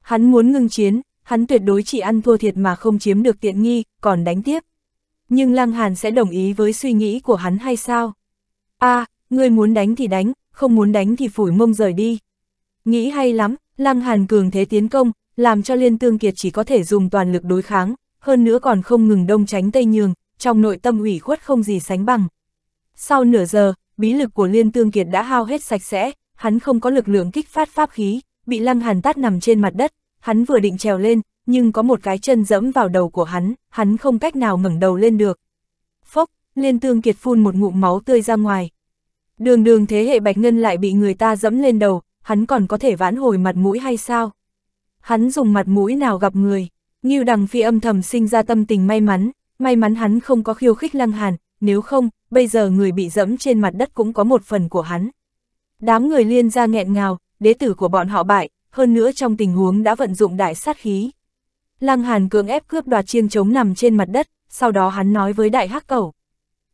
Speaker 1: Hắn muốn ngưng chiến, hắn tuyệt đối chỉ ăn thua thiệt mà không chiếm được tiện nghi, còn đánh tiếp. Nhưng lăng hàn sẽ đồng ý với suy nghĩ của hắn hay sao? a à, ngươi muốn đánh thì đánh, không muốn đánh thì phủi mông rời đi. Nghĩ hay lắm, lăng hàn cường thế tiến công, làm cho liên tương kiệt chỉ có thể dùng toàn lực đối kháng, hơn nữa còn không ngừng đông tránh tây nhường, trong nội tâm ủy khuất không gì sánh bằng. Sau nửa giờ, bí lực của Liên Tương Kiệt đã hao hết sạch sẽ, hắn không có lực lượng kích phát pháp khí, bị Lăng Hàn tát nằm trên mặt đất, hắn vừa định trèo lên, nhưng có một cái chân dẫm vào đầu của hắn, hắn không cách nào ngẩng đầu lên được. Phốc, Liên Tương Kiệt phun một ngụm máu tươi ra ngoài. Đường đường thế hệ Bạch Ngân lại bị người ta dẫm lên đầu, hắn còn có thể vãn hồi mặt mũi hay sao? Hắn dùng mặt mũi nào gặp người? Ngưu Đằng Phi âm thầm sinh ra tâm tình may mắn, may mắn hắn không có khiêu khích Lăng Hàn, nếu không, bây giờ người bị dẫm trên mặt đất cũng có một phần của hắn. Đám người liên ra nghẹn ngào, đế tử của bọn họ bại, hơn nữa trong tình huống đã vận dụng đại sát khí. Lăng Hàn cưỡng ép cướp đoạt chiêng trống nằm trên mặt đất, sau đó hắn nói với đại hắc cẩu.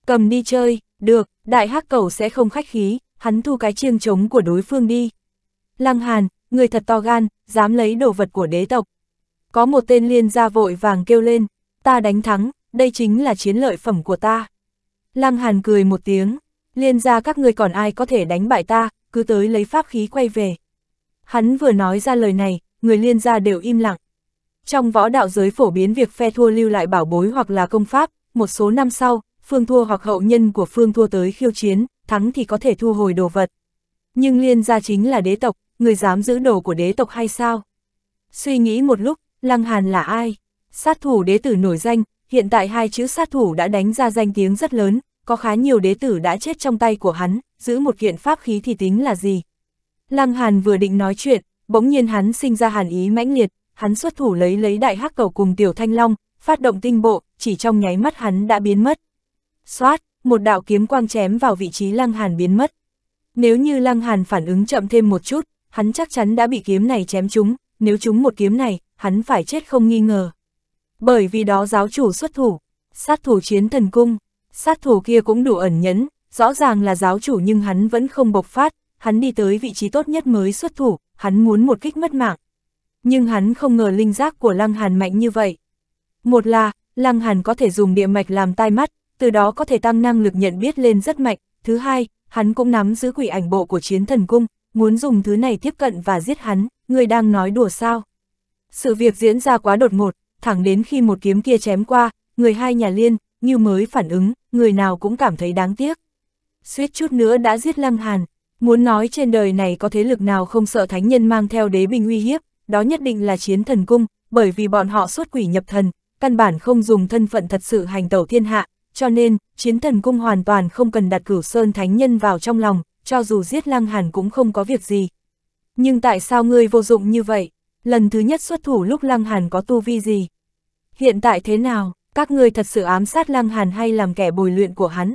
Speaker 1: Cầm đi chơi, được, đại hắc cẩu sẽ không khách khí, hắn thu cái chiêng trống của đối phương đi. Lăng Hàn, người thật to gan, dám lấy đồ vật của đế tộc. Có một tên liên gia vội vàng kêu lên, ta đánh thắng, đây chính là chiến lợi phẩm của ta. Lăng Hàn cười một tiếng, liên ra các người còn ai có thể đánh bại ta, cứ tới lấy pháp khí quay về. Hắn vừa nói ra lời này, người liên gia đều im lặng. Trong võ đạo giới phổ biến việc phe thua lưu lại bảo bối hoặc là công pháp, một số năm sau, phương thua hoặc hậu nhân của phương thua tới khiêu chiến, thắng thì có thể thu hồi đồ vật. Nhưng liên gia chính là đế tộc, người dám giữ đồ của đế tộc hay sao? Suy nghĩ một lúc, Lăng Hàn là ai? Sát thủ đế tử nổi danh, hiện tại hai chữ sát thủ đã đánh ra danh tiếng rất lớn, có khá nhiều đế tử đã chết trong tay của hắn, giữ một kiện pháp khí thì tính là gì. Lăng Hàn vừa định nói chuyện, bỗng nhiên hắn sinh ra hàn ý mãnh liệt, hắn xuất thủ lấy lấy đại hắc cầu cùng tiểu thanh long, phát động tinh bộ, chỉ trong nháy mắt hắn đã biến mất. Xoát, một đạo kiếm quang chém vào vị trí Lăng Hàn biến mất. Nếu như Lăng Hàn phản ứng chậm thêm một chút, hắn chắc chắn đã bị kiếm này chém trúng, nếu trúng một kiếm này, hắn phải chết không nghi ngờ bởi vì đó giáo chủ xuất thủ, sát thủ chiến thần cung, sát thủ kia cũng đủ ẩn nhẫn, rõ ràng là giáo chủ nhưng hắn vẫn không bộc phát, hắn đi tới vị trí tốt nhất mới xuất thủ, hắn muốn một kích mất mạng. Nhưng hắn không ngờ linh giác của Lăng Hàn mạnh như vậy. Một là, Lăng Hàn có thể dùng địa mạch làm tai mắt, từ đó có thể tăng năng lực nhận biết lên rất mạnh. Thứ hai, hắn cũng nắm giữ quỷ ảnh bộ của chiến thần cung, muốn dùng thứ này tiếp cận và giết hắn, người đang nói đùa sao. Sự việc diễn ra quá đột ngột, thẳng đến khi một kiếm kia chém qua, người hai nhà liên, như mới phản ứng, người nào cũng cảm thấy đáng tiếc. Suýt chút nữa đã giết Lăng Hàn, muốn nói trên đời này có thế lực nào không sợ thánh nhân mang theo đế binh uy hiếp, đó nhất định là chiến thần cung, bởi vì bọn họ xuất quỷ nhập thần, căn bản không dùng thân phận thật sự hành tẩu thiên hạ, cho nên, chiến thần cung hoàn toàn không cần đặt cửu sơn thánh nhân vào trong lòng, cho dù giết Lăng Hàn cũng không có việc gì. Nhưng tại sao ngươi vô dụng như vậy? lần thứ nhất xuất thủ lúc Lăng Hàn có tu vi gì. Hiện tại thế nào, các ngươi thật sự ám sát Lăng Hàn hay làm kẻ bồi luyện của hắn?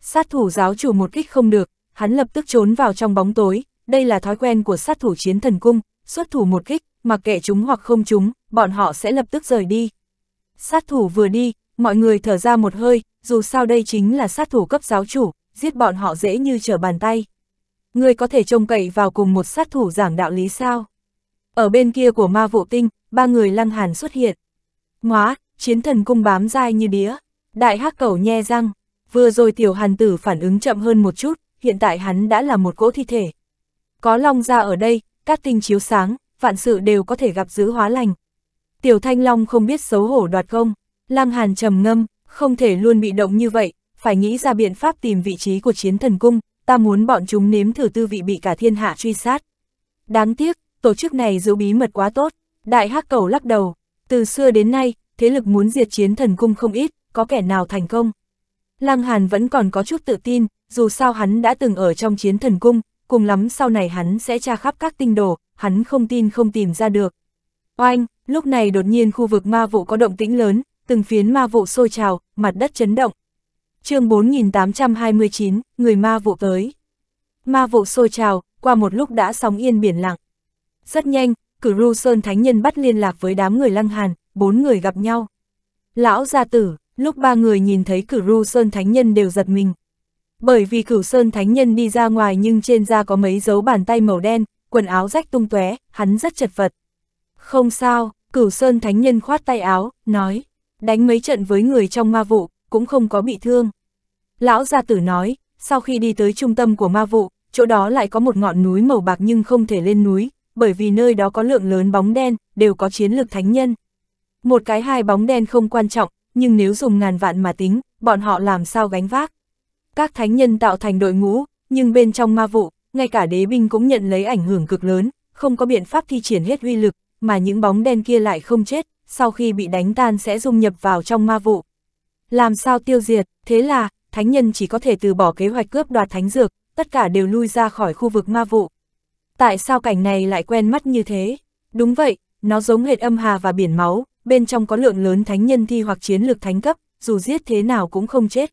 Speaker 1: Sát thủ giáo chủ một kích không được, hắn lập tức trốn vào trong bóng tối, đây là thói quen của sát thủ chiến thần cung, xuất thủ một kích, mặc kệ chúng hoặc không chúng, bọn họ sẽ lập tức rời đi. Sát thủ vừa đi, mọi người thở ra một hơi, dù sao đây chính là sát thủ cấp giáo chủ, giết bọn họ dễ như trở bàn tay. Người có thể trông cậy vào cùng một sát thủ giảng đạo lý sao? Ở bên kia của ma vụ tinh, ba người lăng hàn xuất hiện. Ngoá, chiến thần cung bám dai như đĩa. Đại hắc cẩu nhe răng, vừa rồi tiểu hàn tử phản ứng chậm hơn một chút, hiện tại hắn đã là một cỗ thi thể. Có long ra ở đây, các tinh chiếu sáng, vạn sự đều có thể gặp giữ hóa lành. Tiểu thanh long không biết xấu hổ đoạt công, lăng hàn trầm ngâm, không thể luôn bị động như vậy, phải nghĩ ra biện pháp tìm vị trí của chiến thần cung, ta muốn bọn chúng nếm thử tư vị bị cả thiên hạ truy sát. Đáng tiếc, tổ chức này giữ bí mật quá tốt. Đại hắc cầu lắc đầu, từ xưa đến nay, thế lực muốn diệt chiến thần cung không ít, có kẻ nào thành công. Lăng Hàn vẫn còn có chút tự tin, dù sao hắn đã từng ở trong chiến thần cung, cùng lắm sau này hắn sẽ tra khắp các tinh đồ, hắn không tin không tìm ra được. Oanh, lúc này đột nhiên khu vực ma vụ có động tĩnh lớn, từng phiến ma vụ sôi trào, mặt đất chấn động. chương 4829, người ma vụ tới. Ma vụ sôi trào, qua một lúc đã sóng yên biển lặng. Rất nhanh, cửu ru sơn thánh nhân bắt liên lạc với đám người lăng hàn, bốn người gặp nhau. Lão gia tử, lúc ba người nhìn thấy cửu ru sơn thánh nhân đều giật mình. Bởi vì cửu sơn thánh nhân đi ra ngoài nhưng trên da có mấy dấu bàn tay màu đen, quần áo rách tung tóe, hắn rất chật vật. Không sao, cửu sơn thánh nhân khoát tay áo, nói, đánh mấy trận với người trong ma vụ, cũng không có bị thương. Lão gia tử nói, sau khi đi tới trung tâm của ma vụ, chỗ đó lại có một ngọn núi màu bạc nhưng không thể lên núi, bởi vì nơi đó có lượng lớn bóng đen, đều có chiến lược thánh nhân. Một cái hai bóng đen không quan trọng, nhưng nếu dùng ngàn vạn mà tính, bọn họ làm sao gánh vác. Các thánh nhân tạo thành đội ngũ, nhưng bên trong ma vụ, ngay cả đế binh cũng nhận lấy ảnh hưởng cực lớn, không có biện pháp thi triển hết uy lực, mà những bóng đen kia lại không chết, sau khi bị đánh tan sẽ dung nhập vào trong ma vụ. Làm sao tiêu diệt, thế là, thánh nhân chỉ có thể từ bỏ kế hoạch cướp đoạt thánh dược, tất cả đều lui ra khỏi khu vực ma vụ. Tại sao cảnh này lại quen mắt như thế? Đúng vậy, nó giống hệt âm hà và biển máu, bên trong có lượng lớn thánh nhân thi hoặc chiến lược thánh cấp, dù giết thế nào cũng không chết.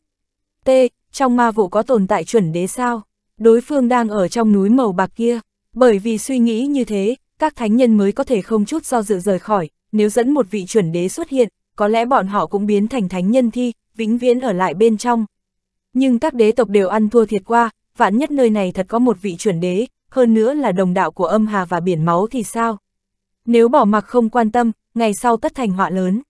Speaker 1: T. Trong ma vụ có tồn tại chuẩn đế sao? Đối phương đang ở trong núi màu bạc kia. Bởi vì suy nghĩ như thế, các thánh nhân mới có thể không chút do dự rời khỏi, nếu dẫn một vị chuẩn đế xuất hiện, có lẽ bọn họ cũng biến thành thánh nhân thi, vĩnh viễn ở lại bên trong. Nhưng các đế tộc đều ăn thua thiệt qua, vạn nhất nơi này thật có một vị chuẩn đế, hơn nữa là đồng đạo của âm hà và biển máu thì sao? Nếu bỏ mặc không quan tâm, ngày sau tất thành họa lớn.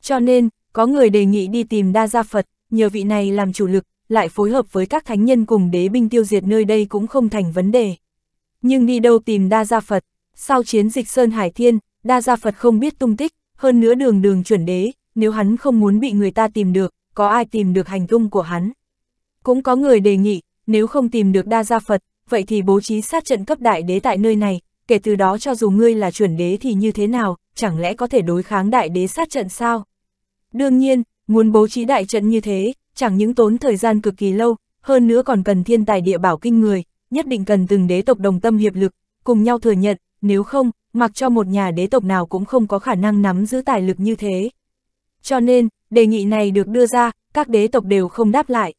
Speaker 1: Cho nên, có người đề nghị đi tìm đa gia Phật, nhờ vị này làm chủ lực, lại phối hợp với các thánh nhân cùng đế binh tiêu diệt nơi đây cũng không thành vấn đề. Nhưng đi đâu tìm đa gia Phật, sau chiến dịch Sơn Hải Thiên, đa gia Phật không biết tung tích, hơn nữa đường đường chuẩn đế, nếu hắn không muốn bị người ta tìm được, có ai tìm được hành tung của hắn. Cũng có người đề nghị, nếu không tìm được đa gia Phật, vậy thì bố trí sát trận cấp đại đế tại nơi này, kể từ đó cho dù ngươi là chuẩn đế thì như thế nào, chẳng lẽ có thể đối kháng đại đế sát trận sao? Đương nhiên, muốn bố trí đại trận như thế, chẳng những tốn thời gian cực kỳ lâu, hơn nữa còn cần thiên tài địa bảo kinh người, nhất định cần từng đế tộc đồng tâm hiệp lực, cùng nhau thừa nhận, nếu không, mặc cho một nhà đế tộc nào cũng không có khả năng nắm giữ tài lực như thế. Cho nên, đề nghị này được đưa ra, các đế tộc đều không đáp lại.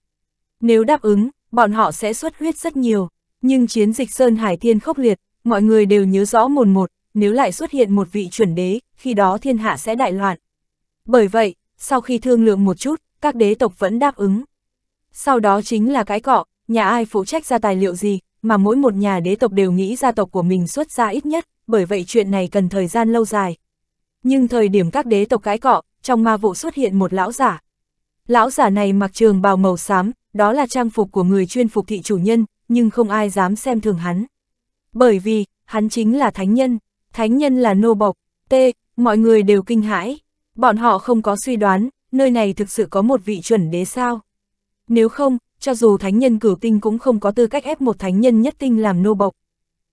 Speaker 1: Nếu đáp ứng, bọn họ sẽ xuất huyết rất nhiều. Nhưng chiến dịch Sơn Hải Thiên khốc liệt, mọi người đều nhớ rõ mồn một, nếu lại xuất hiện một vị chuẩn đế, khi đó thiên hạ sẽ đại loạn. Bởi vậy, sau khi thương lượng một chút, các đế tộc vẫn đáp ứng. Sau đó chính là cái cọ, nhà ai phụ trách ra tài liệu gì, mà mỗi một nhà đế tộc đều nghĩ gia tộc của mình xuất ra ít nhất, bởi vậy chuyện này cần thời gian lâu dài. Nhưng thời điểm các đế tộc cái cọ, trong ma vụ xuất hiện một lão giả. Lão giả này mặc trường bào màu xám, đó là trang phục của người chuyên phục thị chủ nhân, nhưng không ai dám xem thường hắn. Bởi vì, hắn chính là thánh nhân, thánh nhân là nô bộc, t, mọi người đều kinh hãi. Bọn họ không có suy đoán, nơi này thực sự có một vị chuẩn đế sao. Nếu không, cho dù thánh nhân cửu tinh cũng không có tư cách ép một thánh nhân nhất tinh làm nô bộc.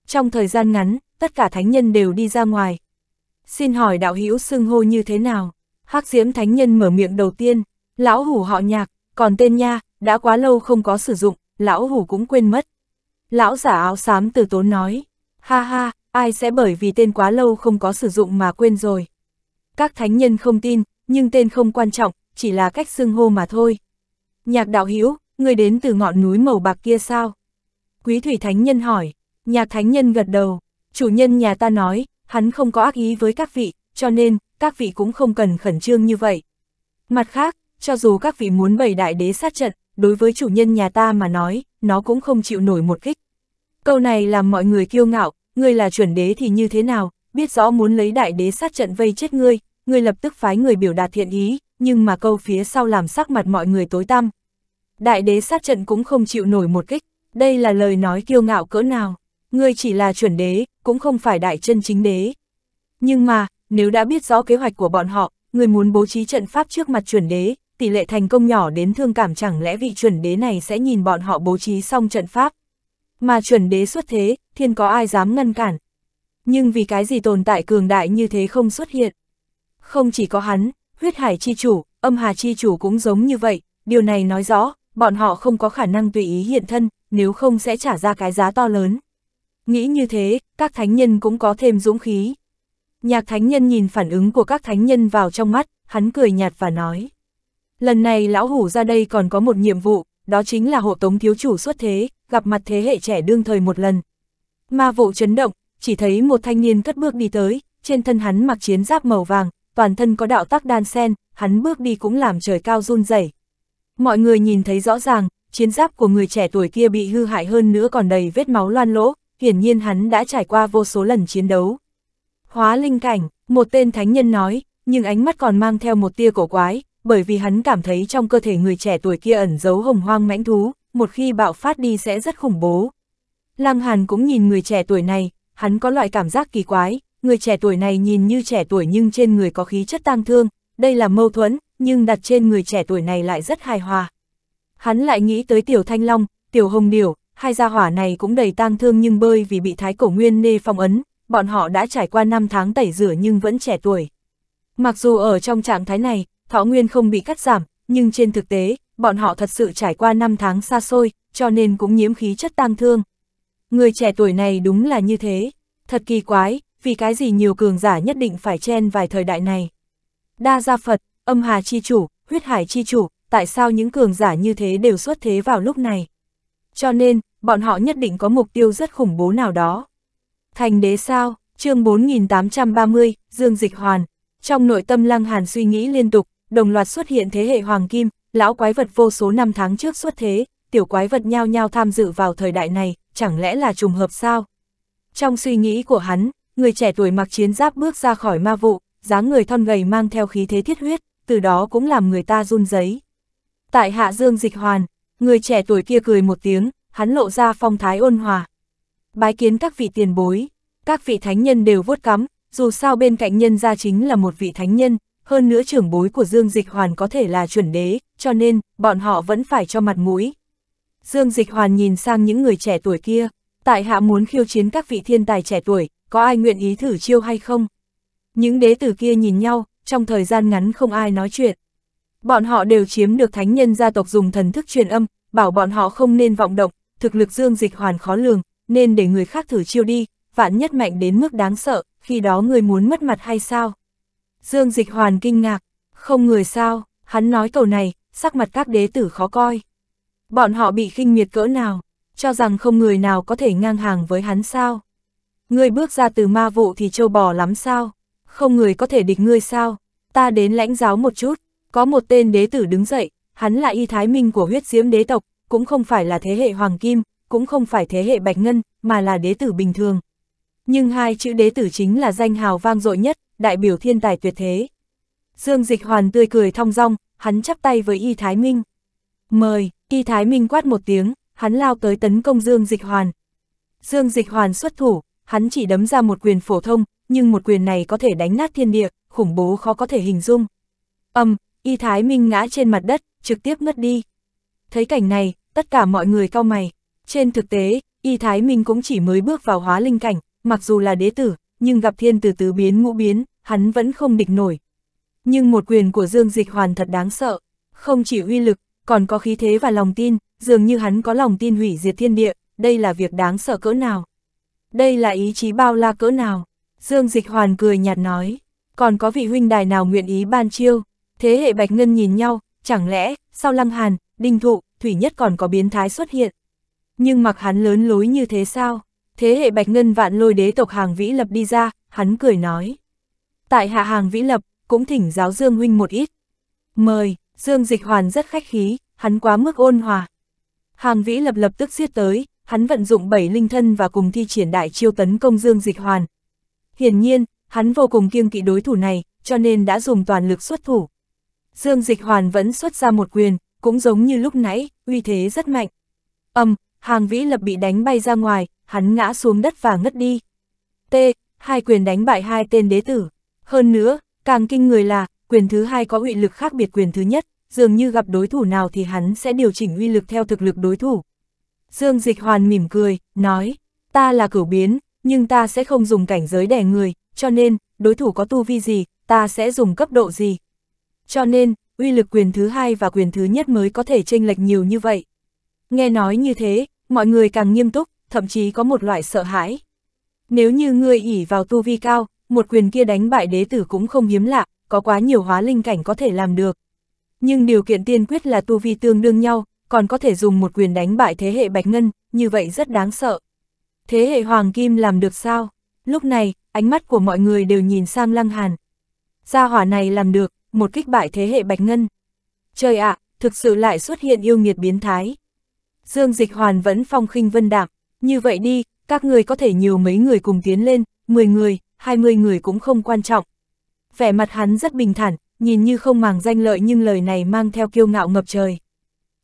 Speaker 1: Trong thời gian ngắn, tất cả thánh nhân đều đi ra ngoài. Xin hỏi đạo hữu xưng hô như thế nào? hắc diễm thánh nhân mở miệng đầu tiên, lão hủ họ nhạc, còn tên nha, đã quá lâu không có sử dụng, lão hủ cũng quên mất. Lão giả áo xám từ tốn nói, ha ha, ai sẽ bởi vì tên quá lâu không có sử dụng mà quên rồi. Các thánh nhân không tin, nhưng tên không quan trọng, chỉ là cách xưng hô mà thôi. Nhạc đạo hữu người đến từ ngọn núi màu bạc kia sao? Quý thủy thánh nhân hỏi, nhạc thánh nhân gật đầu, chủ nhân nhà ta nói, hắn không có ác ý với các vị, cho nên, các vị cũng không cần khẩn trương như vậy. Mặt khác, cho dù các vị muốn bày đại đế sát trận, đối với chủ nhân nhà ta mà nói, nó cũng không chịu nổi một kích. Câu này làm mọi người kiêu ngạo, ngươi là chuẩn đế thì như thế nào, biết rõ muốn lấy đại đế sát trận vây chết ngươi, ngươi lập tức phái người biểu đạt thiện ý, nhưng mà câu phía sau làm sắc mặt mọi người tối tăm. Đại đế sát trận cũng không chịu nổi một kích, đây là lời nói kiêu ngạo cỡ nào, ngươi chỉ là chuẩn đế, cũng không phải đại chân chính đế. Nhưng mà, nếu đã biết rõ kế hoạch của bọn họ, ngươi muốn bố trí trận pháp trước mặt chuẩn đế, tỷ lệ thành công nhỏ đến thương cảm chẳng lẽ vị chuẩn đế này sẽ nhìn bọn họ bố trí xong trận pháp. Mà chuẩn đế xuất thế, thiên có ai dám ngăn cản. Nhưng vì cái gì tồn tại cường đại như thế không xuất hiện. Không chỉ có hắn, huyết hải chi chủ, âm hà chi chủ cũng giống như vậy, điều này nói rõ, bọn họ không có khả năng tùy ý hiện thân, nếu không sẽ trả ra cái giá to lớn. Nghĩ như thế, các thánh nhân cũng có thêm dũng khí. Nhạc thánh nhân nhìn phản ứng của các thánh nhân vào trong mắt, hắn cười nhạt và nói. Lần này lão hủ ra đây còn có một nhiệm vụ, đó chính là hộ tống thiếu chủ xuất thế, gặp mặt thế hệ trẻ đương thời một lần. Ma vụ chấn động, chỉ thấy một thanh niên cất bước đi tới, trên thân hắn mặc chiến giáp màu vàng, toàn thân có đạo tác đan sen, hắn bước đi cũng làm trời cao run rẩy. Mọi người nhìn thấy rõ ràng, chiến giáp của người trẻ tuổi kia bị hư hại hơn nữa còn đầy vết máu loan lỗ, hiển nhiên hắn đã trải qua vô số lần chiến đấu. Hóa linh cảnh, một tên thánh nhân nói, nhưng ánh mắt còn mang theo một tia cổ quái, bởi vì hắn cảm thấy trong cơ thể người trẻ tuổi kia ẩn giấu hồng hoang mãnh thú, một khi bạo phát đi sẽ rất khủng bố. Lăng Hàn cũng nhìn người trẻ tuổi này, hắn có loại cảm giác kỳ quái, người trẻ tuổi này nhìn như trẻ tuổi nhưng trên người có khí chất tang thương, đây là mâu thuẫn, nhưng đặt trên người trẻ tuổi này lại rất hài hòa. Hắn lại nghĩ tới Tiểu Thanh Long, Tiểu Hồng Điểu, hai gia hỏa này cũng đầy tang thương nhưng bơi vì bị Thái Cổ Nguyên nê phong ấn, bọn họ đã trải qua năm tháng tẩy rửa nhưng vẫn trẻ tuổi. Mặc dù ở trong trạng thái này, thọ nguyên không bị cắt giảm, nhưng trên thực tế, bọn họ thật sự trải qua năm tháng xa xôi, cho nên cũng nhiễm khí chất tang thương. Người trẻ tuổi này đúng là như thế, thật kỳ quái, vì cái gì nhiều cường giả nhất định phải chen vài thời đại này. Đa gia Phật, âm hà chi chủ, huyết hải chi chủ, tại sao những cường giả như thế đều xuất thế vào lúc này? Cho nên, bọn họ nhất định có mục tiêu rất khủng bố nào đó. Thành đế sao, chương 4830, Dương Dịch Hoàn. Trong nội tâm Lăng Hàn suy nghĩ liên tục, đồng loạt xuất hiện thế hệ hoàng kim, lão quái vật vô số năm tháng trước xuất thế, tiểu quái vật nhao nhao tham dự vào thời đại này, chẳng lẽ là trùng hợp sao? Trong suy nghĩ của hắn, người trẻ tuổi mặc chiến giáp bước ra khỏi ma vụ, dáng người thon gầy mang theo khí thế thiết huyết, từ đó cũng làm người ta run giấy. Tại Hạ Dương Dịch Hoàn, người trẻ tuổi kia cười một tiếng, hắn lộ ra phong thái ôn hòa. Bái kiến các vị tiền bối, các vị thánh nhân đều vuốt cắm, dù sao bên cạnh nhân gia chính là một vị thánh nhân, hơn nữa trưởng bối của Dương Dịch Hoàn có thể là chuẩn đế, cho nên, bọn họ vẫn phải cho mặt mũi. Dương Dịch Hoàn nhìn sang những người trẻ tuổi kia, tại hạ muốn khiêu chiến các vị thiên tài trẻ tuổi, có ai nguyện ý thử chiêu hay không? Những đế tử kia nhìn nhau, trong thời gian ngắn không ai nói chuyện. Bọn họ đều chiếm được thánh nhân gia tộc dùng thần thức truyền âm, bảo bọn họ không nên vọng động, thực lực Dương Dịch Hoàn khó lường, nên để người khác thử chiêu đi, vạn nhất mạnh đến mức đáng sợ, khi đó người muốn mất mặt hay sao? Dương Dịch Hoàn kinh ngạc, không người sao, hắn nói câu này, sắc mặt các đế tử khó coi. Bọn họ bị khinh miệt cỡ nào, cho rằng không người nào có thể ngang hàng với hắn sao. Ngươi bước ra từ ma vụ thì trâu bò lắm sao, không người có thể địch ngươi sao, ta đến lãnh giáo một chút, có một tên đế tử đứng dậy, hắn là y thái minh của huyết diễm đế tộc, cũng không phải là thế hệ hoàng kim, cũng không phải thế hệ bạch ngân, mà là đế tử bình thường. Nhưng hai chữ đế tử chính là danh hào vang dội nhất, đại biểu thiên tài tuyệt thế. Dương Dịch Hoàn tươi cười thong dong, hắn chắp tay với Y Thái Minh. Mời, Y Thái Minh quát một tiếng, hắn lao tới tấn công Dương Dịch Hoàn. Dương Dịch Hoàn xuất thủ, hắn chỉ đấm ra một quyền phổ thông, nhưng một quyền này có thể đánh nát thiên địa, khủng bố khó có thể hình dung. Âm, Y Thái Minh ngã trên mặt đất, trực tiếp ngất đi. Thấy cảnh này, tất cả mọi người cau mày. Trên thực tế, Y Thái Minh cũng chỉ mới bước vào hóa linh cảnh, mặc dù là đế tử, nhưng gặp thiên từ tứ biến ngũ biến, hắn vẫn không địch nổi. Nhưng một quyền của Dương Dịch Hoàn thật đáng sợ, không chỉ uy lực, còn có khí thế và lòng tin, dường như hắn có lòng tin hủy diệt thiên địa, đây là việc đáng sợ cỡ nào. Đây là ý chí bao la cỡ nào. Dương Dịch Hoàn cười nhạt nói, còn có vị huynh đài nào nguyện ý ban chiêu, thế hệ Bạch Ngân nhìn nhau, chẳng lẽ, sau Lăng Hàn, Đinh Thụ, Thủy Nhất còn có biến thái xuất hiện. Nhưng mặc hắn lớn lối như thế sao, thế hệ Bạch Ngân vạn lôi đế tộc hàng vĩ lập đi ra, hắn cười nói tại hạ hàng vĩ lập, cũng thỉnh giáo Dương Huynh một ít. Mời, Dương Dịch Hoàn rất khách khí, hắn quá mức ôn hòa. Hàng vĩ lập lập tức giết tới, hắn vận dụng bảy linh thân và cùng thi triển đại chiêu tấn công Dương Dịch Hoàn. Hiển nhiên, hắn vô cùng kiêng kỵ đối thủ này, cho nên đã dùng toàn lực xuất thủ. Dương Dịch Hoàn vẫn xuất ra một quyền, cũng giống như lúc nãy, uy thế rất mạnh. Âm, hàng vĩ lập bị đánh bay ra ngoài, hắn ngã xuống đất và ngất đi. T, hai quyền đánh bại hai tên đế tử. Hơn nữa, càng kinh người là, quyền thứ hai có uy lực khác biệt quyền thứ nhất, dường như gặp đối thủ nào thì hắn sẽ điều chỉnh uy lực theo thực lực đối thủ. Dương Dịch Hoàn mỉm cười, nói, ta là cửu biến, nhưng ta sẽ không dùng cảnh giới đè người, cho nên, đối thủ có tu vi gì, ta sẽ dùng cấp độ gì. Cho nên, uy lực quyền thứ hai và quyền thứ nhất mới có thể chênh lệch nhiều như vậy. Nghe nói như thế, mọi người càng nghiêm túc, thậm chí có một loại sợ hãi. Nếu như ngươi ỉ vào tu vi cao, một quyền kia đánh bại đế tử cũng không hiếm lạ, có quá nhiều hóa linh cảnh có thể làm được. Nhưng điều kiện tiên quyết là tu vi tương đương nhau, còn có thể dùng một quyền đánh bại thế hệ Bạch Ngân, như vậy rất đáng sợ. Thế hệ Hoàng Kim làm được sao? Lúc này, ánh mắt của mọi người đều nhìn sang Lăng Hàn. Gia hỏa này làm được, một kích bại thế hệ Bạch Ngân. Trời ạ, thực sự lại xuất hiện yêu nghiệt biến thái. Dương Dịch Hoàn vẫn phong khinh vân đạm, như vậy đi, các người có thể nhiều mấy người cùng tiến lên, 10 người, 20 người cũng không quan trọng. Vẻ mặt hắn rất bình thản, nhìn như không màng danh lợi nhưng lời này mang theo kiêu ngạo ngập trời.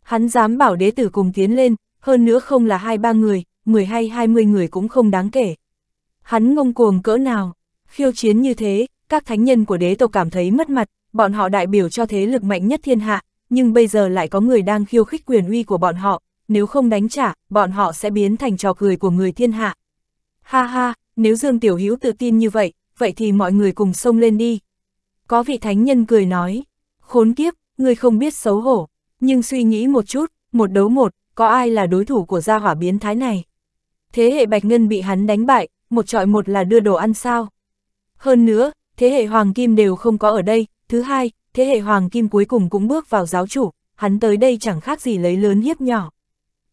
Speaker 1: Hắn dám bảo đế tử cùng tiến lên, hơn nữa không là hai ba người, 10 hay 20 người cũng không đáng kể. Hắn ngông cuồng cỡ nào, khiêu chiến như thế, các thánh nhân của đế tộc cảm thấy mất mặt, bọn họ đại biểu cho thế lực mạnh nhất thiên hạ, nhưng bây giờ lại có người đang khiêu khích quyền uy của bọn họ, nếu không đánh trả, bọn họ sẽ biến thành trò cười của người thiên hạ. Ha ha, nếu Dương Tiểu Hữu tự tin như vậy, vậy thì mọi người cùng xông lên đi. Có vị thánh nhân cười nói, khốn kiếp, ngươi không biết xấu hổ, nhưng suy nghĩ một chút, một đấu một, có ai là đối thủ của gia hỏa biến thái này. Thế hệ Bạch Ngân bị hắn đánh bại, một trọi một là đưa đồ ăn sao. Hơn nữa, thế hệ Hoàng Kim đều không có ở đây, thứ hai, thế hệ Hoàng Kim cuối cùng cũng bước vào giáo chủ, hắn tới đây chẳng khác gì lấy lớn hiếp nhỏ.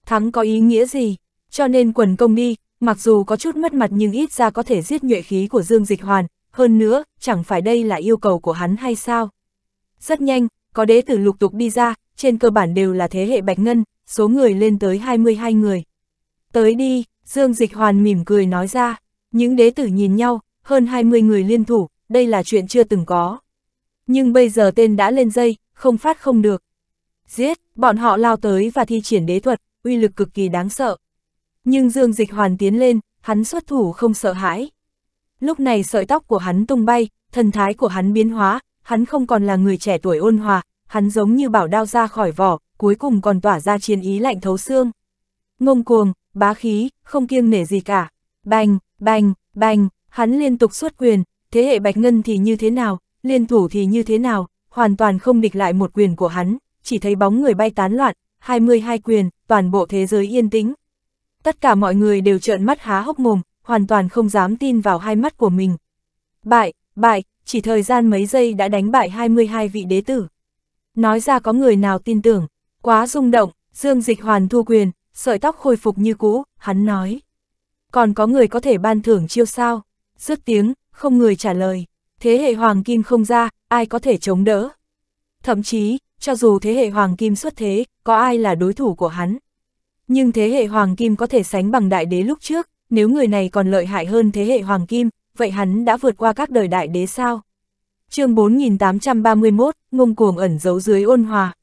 Speaker 1: Thắng có ý nghĩa gì, cho nên quần công đi, mặc dù có chút mất mặt nhưng ít ra có thể giết nhuệ khí của Dương Dịch Hoàn, hơn nữa, chẳng phải đây là yêu cầu của hắn hay sao? Rất nhanh, có đế tử lục tục đi ra, trên cơ bản đều là thế hệ Bạch Ngân, số người lên tới 22 người. Tới đi, Dương Dịch Hoàn mỉm cười nói ra, những đế tử nhìn nhau, hơn 20 người liên thủ, đây là chuyện chưa từng có. Nhưng bây giờ tên đã lên dây, không phát không được. Giết, bọn họ lao tới và thi triển đế thuật, uy lực cực kỳ đáng sợ. Nhưng Dương Dịch Hoàn tiến lên, hắn xuất thủ không sợ hãi. Lúc này sợi tóc của hắn tung bay, thần thái của hắn biến hóa, hắn không còn là người trẻ tuổi ôn hòa, hắn giống như bảo đao ra khỏi vỏ, cuối cùng còn tỏa ra chiến ý lạnh thấu xương. Ngông cuồng, bá khí, không kiêng nể gì cả. Bành, bành, bành, hắn liên tục xuất quyền, thế hệ Bạch Ngân thì như thế nào, liên thủ thì như thế nào, hoàn toàn không địch lại một quyền của hắn, chỉ thấy bóng người bay tán loạn, 22 quyền, toàn bộ thế giới yên tĩnh, tất cả mọi người đều trợn mắt há hốc mồm, hoàn toàn không dám tin vào hai mắt của mình. Bại, bại, chỉ thời gian mấy giây đã đánh bại 22 vị đế tử. Nói ra có người nào tin tưởng, quá rung động, Dương Dịch Hoàn thu quyền, sợi tóc khôi phục như cũ, hắn nói. Còn có người có thể ban thưởng chiêu sao? Dứt tiếng, không người trả lời. Thế hệ Hoàng Kim không ra, ai có thể chống đỡ? Thậm chí, cho dù thế hệ Hoàng Kim xuất thế, có ai là đối thủ của hắn? Nhưng thế hệ Hoàng Kim có thể sánh bằng đại đế lúc trước, nếu người này còn lợi hại hơn thế hệ Hoàng Kim, vậy hắn đã vượt qua các đời đại đế sao? chương 4831, ngông cuồng ẩn giấu dưới ôn hòa.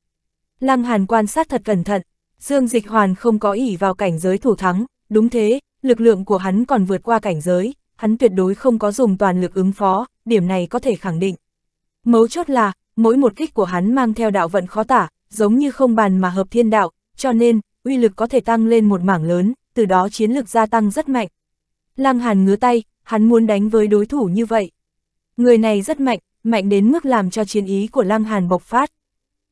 Speaker 1: Lăng Hàn quan sát thật cẩn thận, Dương Dịch Hoàn không có ỉ vào cảnh giới thủ thắng, đúng thế, lực lượng của hắn còn vượt qua cảnh giới, hắn tuyệt đối không có dùng toàn lực ứng phó, điểm này có thể khẳng định. Mấu chốt là, mỗi một kích của hắn mang theo đạo vận khó tả, giống như không bàn mà hợp thiên đạo, cho nên, uy lực có thể tăng lên một mảng lớn, từ đó chiến lực gia tăng rất mạnh. Lăng Hàn ngứa tay, hắn muốn đánh với đối thủ như vậy. Người này rất mạnh, mạnh đến mức làm cho chiến ý của Lăng Hàn bộc phát.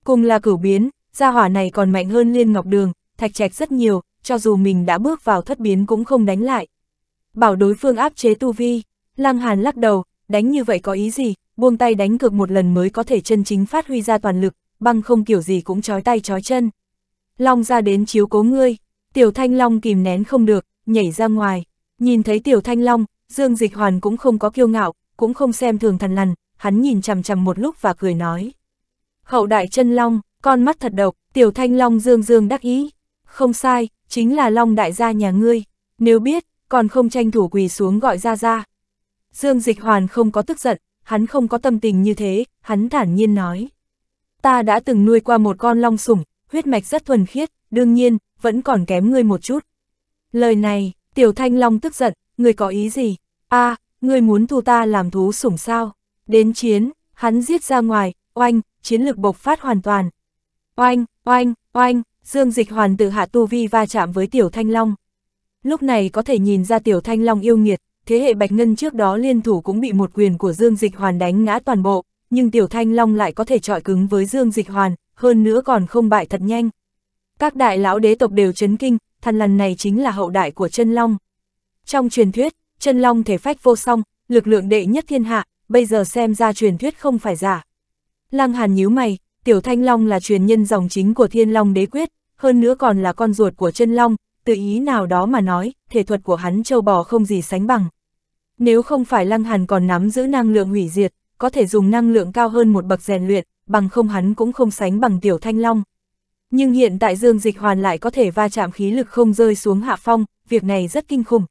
Speaker 1: Cùng là cửu biến, gia hỏa này còn mạnh hơn Liên Ngọc Đường, thạch trạch rất nhiều, cho dù mình đã bước vào thất biến cũng không đánh lại. Bảo đối phương áp chế tu vi, Lăng Hàn lắc đầu, đánh như vậy có ý gì, buông tay đánh cực một lần mới có thể chân chính phát huy ra toàn lực, băng không kiểu gì cũng chói tay chói chân. Long ra đến chiếu cố ngươi, Tiểu Thanh Long kìm nén không được, nhảy ra ngoài, nhìn thấy Tiểu Thanh Long, Dương Dịch Hoàn cũng không có kiêu ngạo, cũng không xem thường thần lằn, hắn nhìn chằm chằm một lúc và cười nói. Hậu đại chân Long, con mắt thật độc, Tiểu Thanh Long Dương Dương đắc ý, không sai, chính là Long đại gia nhà ngươi, nếu biết, còn không tranh thủ quỳ xuống gọi ra ra. Dương Dịch Hoàn không có tức giận, hắn không có tâm tình như thế, hắn thản nhiên nói. Ta đã từng nuôi qua một con long sủng, huyết mạch rất thuần khiết, đương nhiên, vẫn còn kém ngươi một chút. Lời này, Tiểu Thanh Long tức giận, ngươi có ý gì? a ngươi muốn thu ta làm thú sủng sao? Đến chiến, hắn giết ra ngoài, oanh, chiến lực bộc phát hoàn toàn. Oanh, oanh, oanh, Dương Dịch Hoàn tự hạ tu vi va chạm với Tiểu Thanh Long. Lúc này có thể nhìn ra Tiểu Thanh Long yêu nghiệt, thế hệ Bạch Ngân trước đó liên thủ cũng bị một quyền của Dương Dịch Hoàn đánh ngã toàn bộ, nhưng Tiểu Thanh Long lại có thể trọi cứng với Dương Dịch Hoàn, hơn nữa còn không bại thật nhanh. Các đại lão đế tộc đều chấn kinh, thần lần này chính là hậu đại của chân long. Trong truyền thuyết, chân long thể phách vô song, lực lượng đệ nhất thiên hạ, bây giờ xem ra truyền thuyết không phải giả. Lăng Hàn nhíu mày, Tiểu Thanh Long là truyền nhân dòng chính của Thiên Long Đế Quyết, hơn nữa còn là con ruột của chân long, tự ý nào đó mà nói, thể thuật của hắn châu bò không gì sánh bằng. Nếu không phải Lăng Hàn còn nắm giữ năng lượng hủy diệt, có thể dùng năng lượng cao hơn một bậc rèn luyện, bằng không hắn cũng không sánh bằng tiểu thanh long. Nhưng hiện tại Dương Dịch Hoàn lại có thể va chạm khí lực không rơi xuống hạ phong, việc này rất kinh khủng.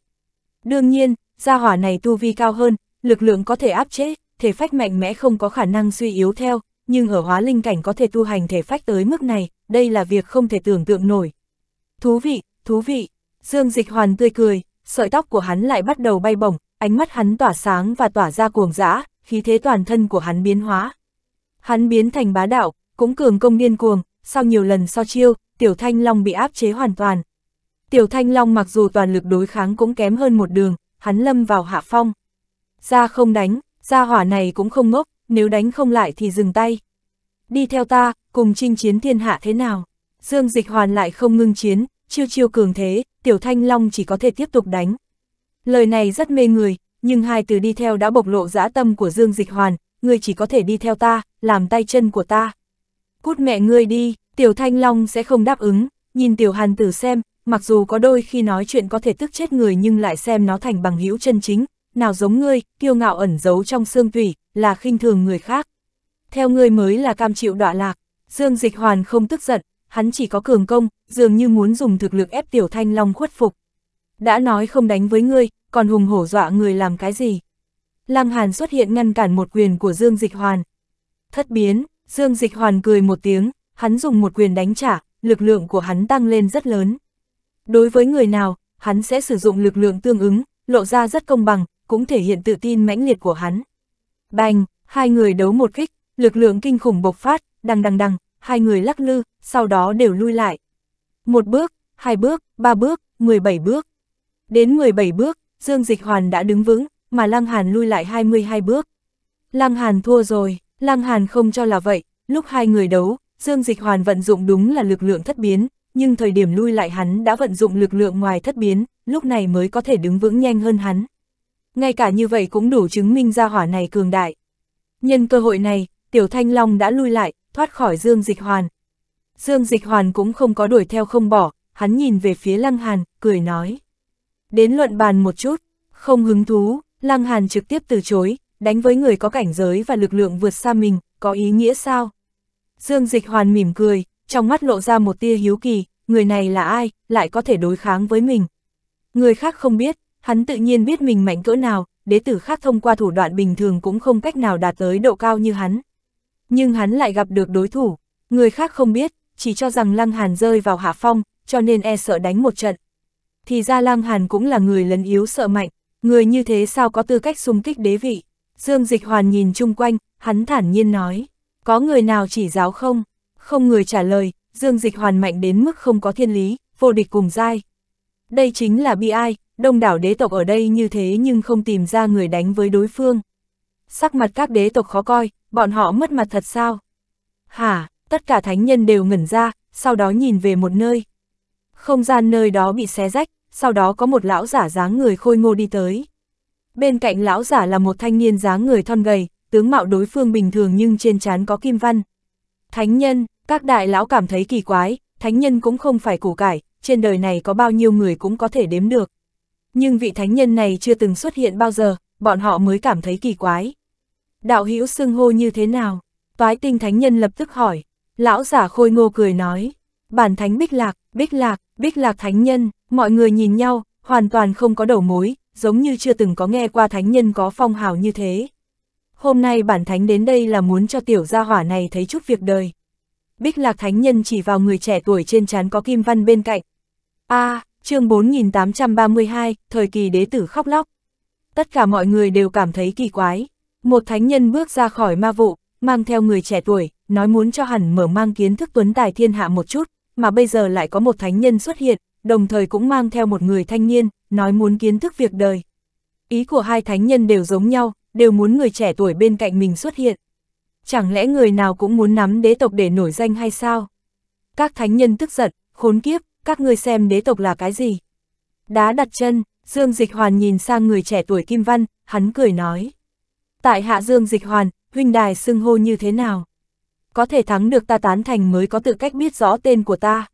Speaker 1: Đương nhiên, gia hỏa này tu vi cao hơn, lực lượng có thể áp chế, thể phách mạnh mẽ không có khả năng suy yếu theo, nhưng ở hóa linh cảnh có thể tu hành thể phách tới mức này, đây là việc không thể tưởng tượng nổi. Thú vị, thú vị, Dương Dịch Hoàn tươi cười, sợi tóc của hắn lại bắt đầu bay bổng, ánh mắt hắn tỏa sáng và tỏa ra cuồng dã, khí thế toàn thân của hắn biến hóa. Hắn biến thành bá đạo, cũng cường công điên cuồng, sau nhiều lần so chiêu, Tiểu Thanh Long bị áp chế hoàn toàn. Tiểu Thanh Long mặc dù toàn lực đối kháng cũng kém hơn một đường, hắn lâm vào hạ phong. Ra không đánh, ra hỏa này cũng không ngốc, nếu đánh không lại thì dừng tay. Đi theo ta, cùng chinh chiến thiên hạ thế nào? Dương Dịch Hoàn lại không ngưng chiến, chiêu chiêu cường thế, Tiểu Thanh Long chỉ có thể tiếp tục đánh. Lời này rất mê người, nhưng hai từ đi theo đã bộc lộ dã tâm của Dương Dịch Hoàn, ngươi chỉ có thể đi theo ta, làm tay chân của ta. Cút mẹ ngươi đi, Tiểu Thanh Long sẽ không đáp ứng, nhìn Tiểu Hàn Tử xem, mặc dù có đôi khi nói chuyện có thể tức chết người nhưng lại xem nó thành bằng hữu chân chính, nào giống ngươi, kiêu ngạo ẩn giấu trong xương tủy, là khinh thường người khác. Theo ngươi mới là cam chịu đọa lạc, Dương Dịch Hoàn không tức giận, hắn chỉ có cường công, dường như muốn dùng thực lực ép Tiểu Thanh Long khuất phục. Đã nói không đánh với ngươi, còn hùng hổ dọa người làm cái gì. Lăng Hàn xuất hiện ngăn cản một quyền của Dương Dịch Hoàn. Thất biến, Dương Dịch Hoàn cười một tiếng, hắn dùng một quyền đánh trả, lực lượng của hắn tăng lên rất lớn. Đối với người nào, hắn sẽ sử dụng lực lượng tương ứng, lộ ra rất công bằng, cũng thể hiện tự tin mãnh liệt của hắn. Bành, hai người đấu một kích, lực lượng kinh khủng bộc phát, đằng đằng đằng, hai người lắc lư, sau đó đều lui lại. Một bước, hai bước, ba bước, 17 bước. Đến 17 bước, Dương Dịch Hoàn đã đứng vững, mà Lăng Hàn lui lại 22 bước. Lăng Hàn thua rồi, Lăng Hàn không cho là vậy, lúc hai người đấu, Dương Dịch Hoàn vận dụng đúng là lực lượng thất biến, nhưng thời điểm lui lại hắn đã vận dụng lực lượng ngoài thất biến, lúc này mới có thể đứng vững nhanh hơn hắn. Ngay cả như vậy cũng đủ chứng minh ra hỏa này cường đại. Nhân cơ hội này, Tiểu Thanh Long đã lui lại, thoát khỏi Dương Dịch Hoàn. Dương Dịch Hoàn cũng không có đuổi theo không bỏ, hắn nhìn về phía Lăng Hàn, cười nói đến luận bàn một chút, không hứng thú, Lăng Hàn trực tiếp từ chối, đánh với người có cảnh giới và lực lượng vượt xa mình, có ý nghĩa sao? Dương Dịch Hoàn mỉm cười, trong mắt lộ ra một tia hiếu kỳ, người này là ai, lại có thể đối kháng với mình. Người khác không biết, hắn tự nhiên biết mình mạnh cỡ nào, đế tử khác thông qua thủ đoạn bình thường cũng không cách nào đạt tới độ cao như hắn. Nhưng hắn lại gặp được đối thủ, người khác không biết, chỉ cho rằng Lăng Hàn rơi vào hạ phong, cho nên e sợ đánh một trận, thì ra Lăng Hàn cũng là người lấn yếu sợ mạnh, người như thế sao có tư cách xung kích đế vị. Dương Dịch Hoàn nhìn chung quanh, hắn thản nhiên nói, có người nào chỉ giáo không? Không người trả lời, Dương Dịch Hoàn mạnh đến mức không có thiên lý, vô địch cùng dai. Đây chính là bi ai, đông đảo đế tộc ở đây như thế nhưng không tìm ra người đánh với đối phương. Sắc mặt các đế tộc khó coi, bọn họ mất mặt thật sao? Hả, tất cả thánh nhân đều ngẩn ra, sau đó nhìn về một nơi. Không gian nơi đó bị xé rách, sau đó có một lão giả dáng người khôi ngô đi tới. Bên cạnh lão giả là một thanh niên dáng người thon gầy, tướng mạo đối phương bình thường nhưng trên trán có kim văn. Thánh nhân, các đại lão cảm thấy kỳ quái, thánh nhân cũng không phải củ cải, trên đời này có bao nhiêu người cũng có thể đếm được. Nhưng vị thánh nhân này chưa từng xuất hiện bao giờ, bọn họ mới cảm thấy kỳ quái. Đạo hữu xưng hô như thế nào? Toái tinh thánh nhân lập tức hỏi. Lão giả khôi ngô cười nói, bản thánh Bích Lạc, Bích Lạc, Bích Lạc thánh nhân, mọi người nhìn nhau, hoàn toàn không có đầu mối, giống như chưa từng có nghe qua thánh nhân có phong hào như thế. Hôm nay bản thánh đến đây là muốn cho tiểu gia hỏa này thấy chút việc đời. Bích Lạc thánh nhân chỉ vào người trẻ tuổi trên trán có kim văn bên cạnh. A, à, chương 4832, thời kỳ đế tử khóc lóc. Tất cả mọi người đều cảm thấy kỳ quái. Một thánh nhân bước ra khỏi ma vụ, mang theo người trẻ tuổi, nói muốn cho hẳn mở mang kiến thức tuấn tài thiên hạ một chút, mà bây giờ lại có một thánh nhân xuất hiện, đồng thời cũng mang theo một người thanh niên, nói muốn kiến thức việc đời. Ý của hai thánh nhân đều giống nhau, đều muốn người trẻ tuổi bên cạnh mình xuất hiện. Chẳng lẽ người nào cũng muốn nắm đế tộc để nổi danh hay sao? Các thánh nhân tức giận, khốn kiếp, các ngươi xem đế tộc là cái gì? Đá đặt chân, Dương Dịch Hoàn nhìn sang người trẻ tuổi Kim Văn, hắn cười nói. Tại hạ Dương Dịch Hoàn, huynh đài xưng hô như thế nào? có thể thắng được ta tán thành mới có tự cách biết rõ tên của ta.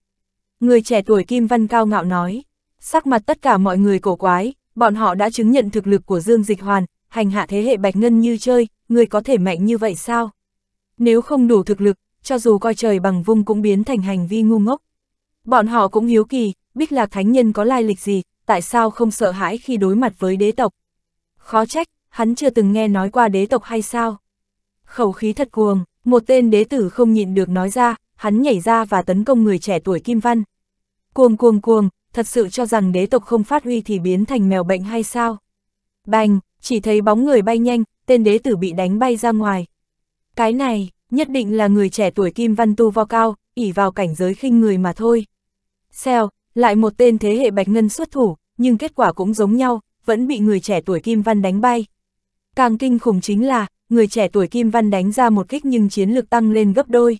Speaker 1: Người trẻ tuổi Kim Văn cao ngạo nói, sắc mặt tất cả mọi người cổ quái, bọn họ đã chứng nhận thực lực của Dương Dịch Hoàn, hành hạ thế hệ Bạch Ngân như chơi, người có thể mạnh như vậy sao? Nếu không đủ thực lực, cho dù coi trời bằng vung cũng biến thành hành vi ngu ngốc. Bọn họ cũng hiếu kỳ, biết là Thánh Nhân có lai lịch gì, tại sao không sợ hãi khi đối mặt với đế tộc? Khó trách, hắn chưa từng nghe nói qua đế tộc hay sao? Khẩu khí thật cuồng. Một tên đế tử không nhịn được nói ra, hắn nhảy ra và tấn công người trẻ tuổi Kim Văn. Cuồng cuồng cuồng, thật sự cho rằng đế tộc không phát huy thì biến thành mèo bệnh hay sao? Bành, chỉ thấy bóng người bay nhanh, tên đế tử bị đánh bay ra ngoài. Cái này, nhất định là người trẻ tuổi Kim Văn tu vo cao, ỉ vào cảnh giới khinh người mà thôi. Xeo lại một tên thế hệ Bạch Ngân xuất thủ, nhưng kết quả cũng giống nhau, vẫn bị người trẻ tuổi Kim Văn đánh bay. Càng kinh khủng chính là, người trẻ tuổi Kim Văn đánh ra một kích nhưng chiến lực tăng lên gấp đôi.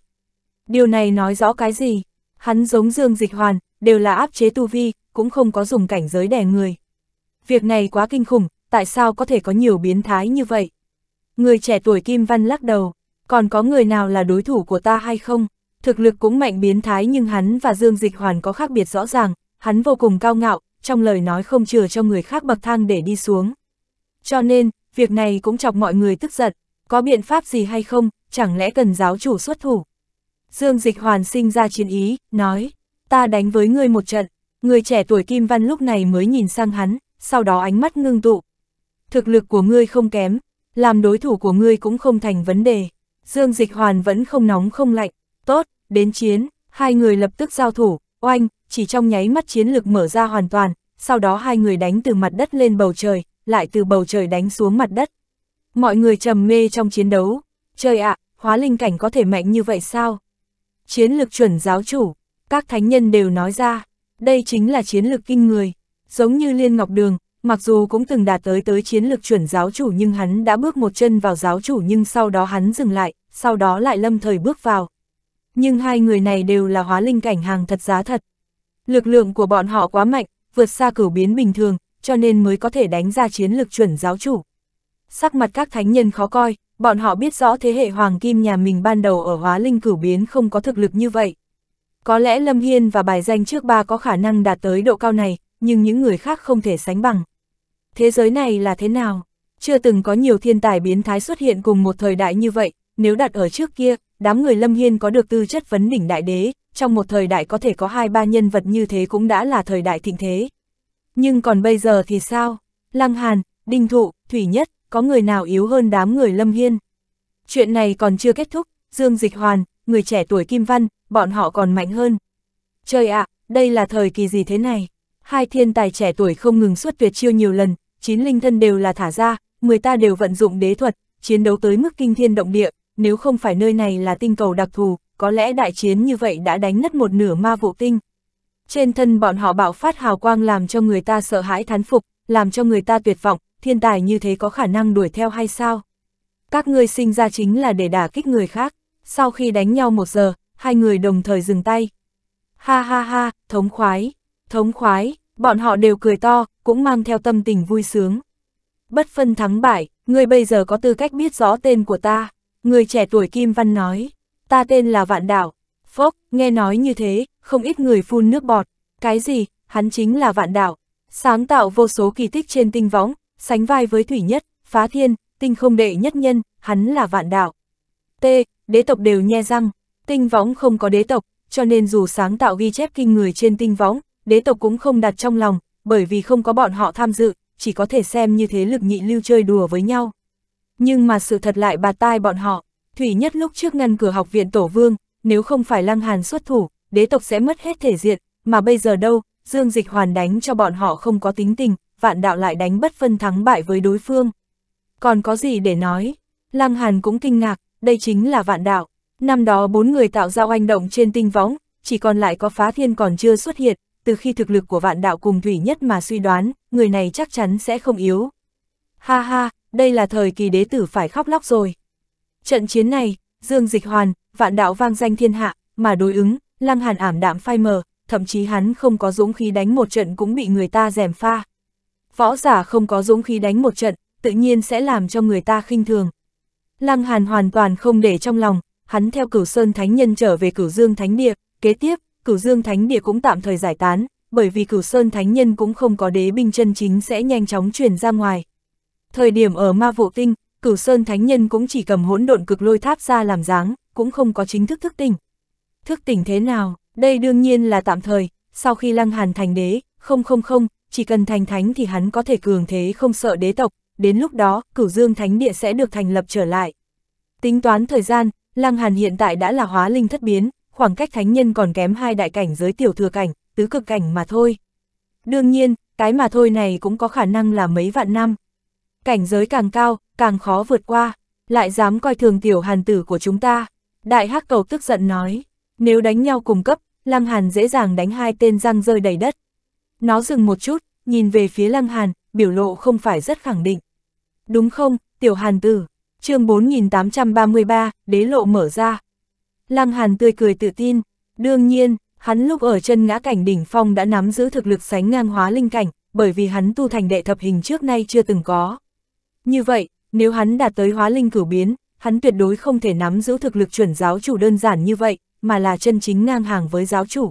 Speaker 1: Điều này nói rõ cái gì? Hắn giống Dương Dịch Hoàn, đều là áp chế tu vi, cũng không có dùng cảnh giới đè người. Việc này quá kinh khủng, tại sao có thể có nhiều biến thái như vậy? Người trẻ tuổi Kim Văn lắc đầu, còn có người nào là đối thủ của ta hay không? Thực lực cũng mạnh biến thái nhưng hắn và Dương Dịch Hoàn có khác biệt rõ ràng, hắn vô cùng cao ngạo, trong lời nói không chừa cho người khác bậc thang để đi xuống. Cho nên, việc này cũng chọc mọi người tức giận, có biện pháp gì hay không, chẳng lẽ cần giáo chủ xuất thủ. Dương Dịch Hoàn sinh ra chiến ý, nói, ta đánh với ngươi một trận, người trẻ tuổi Kim Văn lúc này mới nhìn sang hắn, sau đó ánh mắt ngưng tụ. Thực lực của ngươi không kém, làm đối thủ của ngươi cũng không thành vấn đề. Dương Dịch Hoàn vẫn không nóng không lạnh, tốt, đến chiến, hai người lập tức giao thủ, oanh, chỉ trong nháy mắt chiến lực mở ra hoàn toàn, sau đó hai người đánh từ mặt đất lên bầu trời, lại từ bầu trời đánh xuống mặt đất. Mọi người trầm mê trong chiến đấu. Trời ạ, hóa linh cảnh có thể mạnh như vậy sao? Chiến lực chuẩn giáo chủ, các thánh nhân đều nói ra, đây chính là chiến lực kinh người. Giống như Liên Ngọc Đường, mặc dù cũng từng đạt tới tới chiến lực chuẩn giáo chủ nhưng hắn đã bước một chân vào giáo chủ nhưng sau đó hắn dừng lại, sau đó lại lâm thời bước vào. Nhưng hai người này đều là hóa linh cảnh hàng thật giá thật. Lực lượng của bọn họ quá mạnh, vượt xa cửu biến bình thường, cho nên mới có thể đánh ra chiến lực chuẩn giáo chủ. Sắc mặt các thánh nhân khó coi, bọn họ biết rõ thế hệ hoàng kim nhà mình ban đầu ở hóa linh cửu biến không có thực lực như vậy. Có lẽ Lâm Hiên và bài danh trước ba có khả năng đạt tới độ cao này, nhưng những người khác không thể sánh bằng. Thế giới này là thế nào? Chưa từng có nhiều thiên tài biến thái xuất hiện cùng một thời đại như vậy, nếu đặt ở trước kia, đám người Lâm Hiên có được tư chất vấn đỉnh đại đế, trong một thời đại có thể có hai ba nhân vật như thế cũng đã là thời đại thịnh thế. Nhưng còn bây giờ thì sao? Lăng Hàn, Đinh Thụ, Thủy Nhất, có người nào yếu hơn đám người Lâm Hiên? Chuyện này còn chưa kết thúc, Dương Dịch Hoàn, người trẻ tuổi Kim Văn, bọn họ còn mạnh hơn. Trời ạ, đây là thời kỳ gì thế này? Hai thiên tài trẻ tuổi không ngừng suốt tuyệt chiêu nhiều lần, chín linh thân đều là thả ra, người ta đều vận dụng đế thuật, chiến đấu tới mức kinh thiên động địa, nếu không phải nơi này là tinh cầu đặc thù, có lẽ đại chiến như vậy đã đánh nứt một nửa ma vụ tinh, trên thân bọn họ bạo phát hào quang làm cho người ta sợ hãi thán phục, làm cho người ta tuyệt vọng, thiên tài như thế có khả năng đuổi theo hay sao? Các ngươi sinh ra chính là để đả kích người khác, sau khi đánh nhau một giờ, hai người đồng thời dừng tay. Ha ha ha, thống khoái, thống khoái, bọn họ đều cười to, cũng mang theo tâm tình vui sướng. Bất phân thắng bại, ngươi bây giờ có tư cách biết rõ tên của ta, người trẻ tuổi Kim Văn nói, ta tên là Vạn Đảo, Phốc, nghe nói như thế, không ít người phun nước bọt. Cái gì, hắn chính là vạn đạo. Sáng tạo vô số kỳ tích trên tinh võng, sánh vai với thủy nhất, phá thiên, tinh không đệ nhất nhân, hắn là vạn đạo. T, đế tộc đều nhe răng, tinh võng không có đế tộc, cho nên dù sáng tạo ghi chép kinh người trên tinh võng, đế tộc cũng không đặt trong lòng, bởi vì không có bọn họ tham dự, chỉ có thể xem như thế lực nhị lưu chơi đùa với nhau. Nhưng mà sự thật lại bà tai bọn họ, Thủy Nhất lúc trước ngăn cửa học viện Tổ Vương, nếu không phải Lăng Hàn xuất thủ, đế tộc sẽ mất hết thể diện, mà bây giờ đâu, Dương Dịch Hoàn đánh cho bọn họ không có tính tình, vạn đạo lại đánh bất phân thắng bại với đối phương. Còn có gì để nói? Lăng Hàn cũng kinh ngạc, đây chính là vạn đạo. Năm đó bốn người tạo ra oanh động trên tinh võng, chỉ còn lại có phá thiên còn chưa xuất hiện, từ khi thực lực của vạn đạo cùng thủy nhất mà suy đoán, người này chắc chắn sẽ không yếu. Ha ha, đây là thời kỳ đế tử phải khóc lóc rồi. Trận chiến này, Dương Dịch Hoàn, vạn đạo vang danh thiên hạ, mà đối ứng, Lăng Hàn ảm đạm phai mờ, thậm chí hắn không có dũng khí đánh một trận cũng bị người ta rèm pha. Võ giả không có dũng khí đánh một trận, tự nhiên sẽ làm cho người ta khinh thường. Lăng Hàn hoàn toàn không để trong lòng, hắn theo Cửu Sơn Thánh Nhân trở về Cửu Dương Thánh Địa, kế tiếp, Cửu Dương Thánh Địa cũng tạm thời giải tán, bởi vì Cửu Sơn Thánh Nhân cũng không có đế binh chân chính sẽ nhanh chóng chuyển ra ngoài. Thời điểm ở Ma Vụ Tinh, Cửu Sơn Thánh Nhân cũng chỉ cầm hỗn độn cực lôi tháp ra làm dáng, cũng không có chính thức thức tỉnh. Thức tỉnh thế nào, đây đương nhiên là tạm thời, sau khi lăng hàn thành đế, không không không, chỉ cần thành thánh thì hắn có thể cường thế không sợ đế tộc, đến lúc đó, cửu dương thánh địa sẽ được thành lập trở lại. Tính toán thời gian, lăng hàn hiện tại đã là hóa linh thất biến, khoảng cách thánh nhân còn kém hai đại cảnh giới tiểu thừa cảnh, tứ cực cảnh mà thôi. Đương nhiên, cái mà thôi này cũng có khả năng là mấy vạn năm. Cảnh giới càng cao, càng khó vượt qua, lại dám coi thường tiểu hàn tử của chúng ta. Đại hắc cầu tức giận nói, nếu đánh nhau cùng cấp, Lăng Hàn dễ dàng đánh hai tên răng rơi đầy đất. Nó dừng một chút, nhìn về phía Lăng Hàn, biểu lộ không phải rất khẳng định. Đúng không, tiểu hàn tử, chương 4833, đế lộ mở ra. Lăng Hàn tươi cười tự tin, đương nhiên, hắn lúc ở chân ngã cảnh đỉnh phong đã nắm giữ thực lực sánh ngang hóa linh cảnh, bởi vì hắn tu thành đệ thập hình trước nay chưa từng có. Như vậy, nếu hắn đạt tới hóa linh cửu biến, hắn tuyệt đối không thể nắm giữ thực lực chuẩn giáo chủ đơn giản như vậy, mà là chân chính ngang hàng với giáo chủ.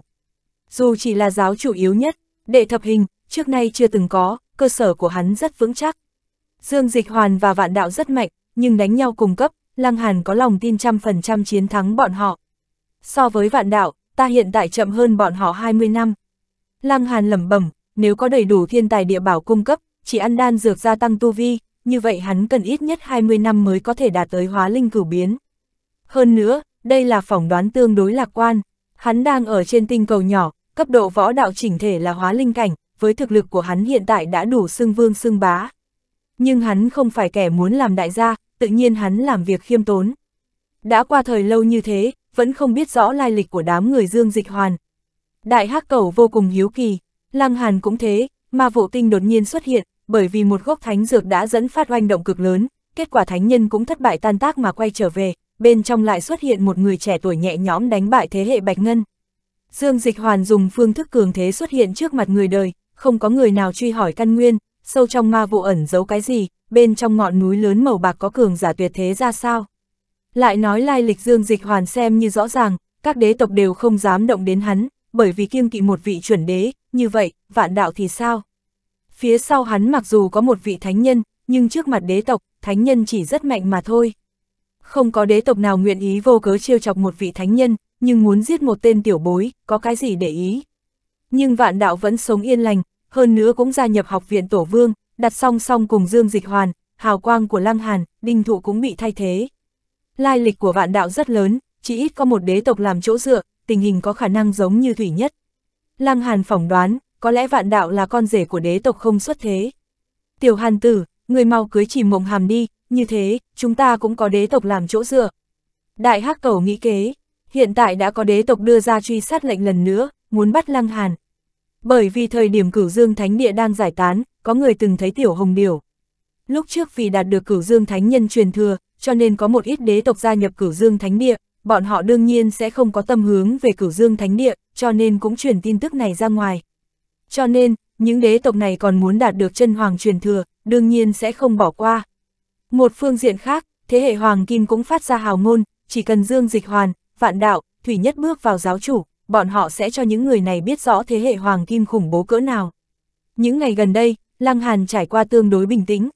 Speaker 1: Dù chỉ là giáo chủ yếu nhất, đệ thập hình, trước nay chưa từng có, cơ sở của hắn rất vững chắc. Dương Dịch Hoàn và Vạn Đạo rất mạnh, nhưng đánh nhau cùng cấp, Lăng Hàn có lòng tin trăm phần trăm chiến thắng bọn họ. So với Vạn Đạo, ta hiện tại chậm hơn bọn họ 20 năm. Lăng Hàn lẩm bẩm, nếu có đầy đủ thiên tài địa bảo cung cấp, chỉ ăn đan dược gia tăng tu vi, như vậy hắn cần ít nhất 20 năm mới có thể đạt tới hóa linh cửu biến. Hơn nữa, đây là phỏng đoán tương đối lạc quan, hắn đang ở trên tinh cầu nhỏ, cấp độ võ đạo chỉnh thể là hóa linh cảnh, với thực lực của hắn hiện tại đã đủ xưng vương xưng bá. Nhưng hắn không phải kẻ muốn làm đại gia, tự nhiên hắn làm việc khiêm tốn. Đã qua thời lâu như thế, vẫn không biết rõ lai lịch của đám người Dương Dịch Hoàn. Đại hắc cầu vô cùng hiếu kỳ, Lăng Hàn cũng thế, mà vụ tinh đột nhiên xuất hiện, bởi vì một gốc thánh dược đã dẫn phát oanh động cực lớn, kết quả thánh nhân cũng thất bại tan tác mà quay trở về, bên trong lại xuất hiện một người trẻ tuổi nhẹ nhõm đánh bại thế hệ Bạch Ngân. Dương Dịch Hoàn dùng phương thức cường thế xuất hiện trước mặt người đời, không có người nào truy hỏi căn nguyên, sâu trong ma vụ ẩn giấu cái gì, bên trong ngọn núi lớn màu bạc có cường giả tuyệt thế ra sao. Lại nói lai lịch Dương Dịch Hoàn xem như rõ ràng, các đế tộc đều không dám động đến hắn, bởi vì kiêng kỵ một vị chuẩn đế, như vậy, vạn đạo thì sao? Phía sau hắn mặc dù có một vị thánh nhân, nhưng trước mặt đế tộc, thánh nhân chỉ rất mạnh mà thôi. Không có đế tộc nào nguyện ý vô cớ trêu chọc một vị thánh nhân, nhưng muốn giết một tên tiểu bối, có cái gì để ý. Nhưng vạn đạo vẫn sống yên lành, hơn nữa cũng gia nhập học viện Tổ Vương, đặt song song cùng Dương Dịch Hoàn, hào quang của Lăng Hàn, đinh thụ cũng bị thay thế. Lai lịch của vạn đạo rất lớn, chỉ ít có một đế tộc làm chỗ dựa, tình hình có khả năng giống như thủy nhất. Lăng Hàn phỏng đoán, có lẽ vạn đạo là con rể của đế tộc không xuất thế. Tiểu hàn tử, người mau cưới chìm mộng hàm đi, như thế, chúng ta cũng có đế tộc làm chỗ dựa. Đại hắc cầu nghĩ kế, hiện tại đã có đế tộc đưa ra truy sát lệnh lần nữa, muốn bắt lăng hàn. Bởi vì thời điểm cửu dương thánh địa đang giải tán, có người từng thấy tiểu hồng điểu. Lúc trước vì đạt được cửu dương thánh nhân truyền thừa, cho nên có một ít đế tộc gia nhập cửu dương thánh địa, bọn họ đương nhiên sẽ không có tâm hướng về cửu dương thánh địa, cho nên cũng truyền tin tức này ra ngoài. Cho nên, những đế tộc này còn muốn đạt được chân hoàng truyền thừa, đương nhiên sẽ không bỏ qua. Một phương diện khác, thế hệ hoàng kim cũng phát ra hào ngôn, chỉ cần dương dịch hoàn, vạn đạo, thủy nhất bước vào giáo chủ, bọn họ sẽ cho những người này biết rõ thế hệ hoàng kim khủng bố cỡ nào. Những ngày gần đây, Lăng Hàn trải qua tương đối bình tĩnh.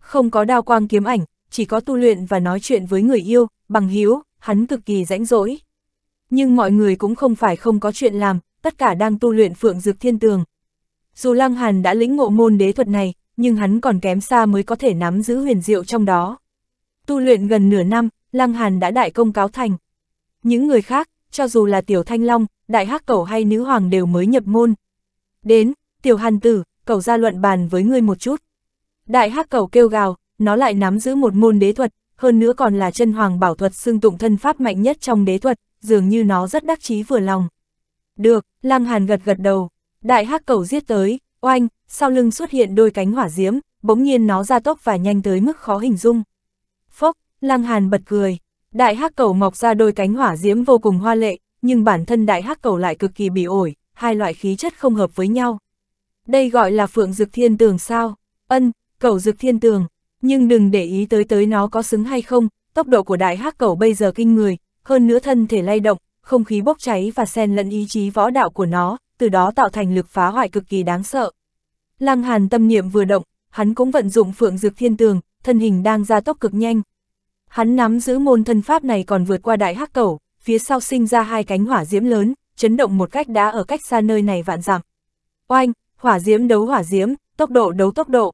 Speaker 1: Không có đao quang kiếm ảnh, chỉ có tu luyện và nói chuyện với người yêu, bằng hiếu, hắn cực kỳ rãnh rỗi. Nhưng mọi người cũng không phải không có chuyện làm, tất cả đang tu luyện phượng dược thiên tường. Dù Lăng Hàn đã lĩnh ngộ môn đế thuật này, nhưng hắn còn kém xa mới có thể nắm giữ huyền diệu trong đó. Tu luyện gần nửa năm, Lăng Hàn đã đại công cáo thành. Những người khác, cho dù là Tiểu Thanh Long, Đại Hắc Cẩu hay Nữ Hoàng đều mới nhập môn. Đến, Tiểu Hàn Tử, cầu ra luận bàn với ngươi một chút. Đại Hắc Cẩu kêu gào, nó lại nắm giữ một môn đế thuật, hơn nữa còn là chân hoàng bảo thuật xương tụng thân pháp mạnh nhất trong đế thuật, dường như nó rất đắc chí vừa lòng. Được, Lăng Hàn gật gật đầu. Đại hắc cầu giết tới, oanh, sau lưng xuất hiện đôi cánh hỏa diễm, bỗng nhiên nó ra tốc và nhanh tới mức khó hình dung. Phốc, Lăng Hàn bật cười. Đại hắc cầu mọc ra đôi cánh hỏa diễm vô cùng hoa lệ, nhưng bản thân đại hắc cầu lại cực kỳ bị ổi, hai loại khí chất không hợp với nhau. Đây gọi là phượng dực thiên tường sao? Ân, cầu dực thiên tường. Nhưng đừng để ý tới tới nó có xứng hay không, tốc độ của đại hắc cầu bây giờ kinh người, hơn nữa thân thể lay động, không khí bốc cháy và xen lẫn ý chí võ đạo của nó, từ đó tạo thành lực phá hoại cực kỳ đáng sợ. Lăng Hàn tâm niệm vừa động, hắn cũng vận dụng Phượng Dược Thiên Tường, thân hình đang gia tốc cực nhanh. Hắn nắm giữ môn thân pháp này còn vượt qua đại hắc Cầu, phía sau sinh ra hai cánh hỏa diễm lớn, chấn động một cách đã ở cách xa nơi này vạn dặm. Oanh, hỏa diễm đấu hỏa diễm, tốc độ đấu tốc độ.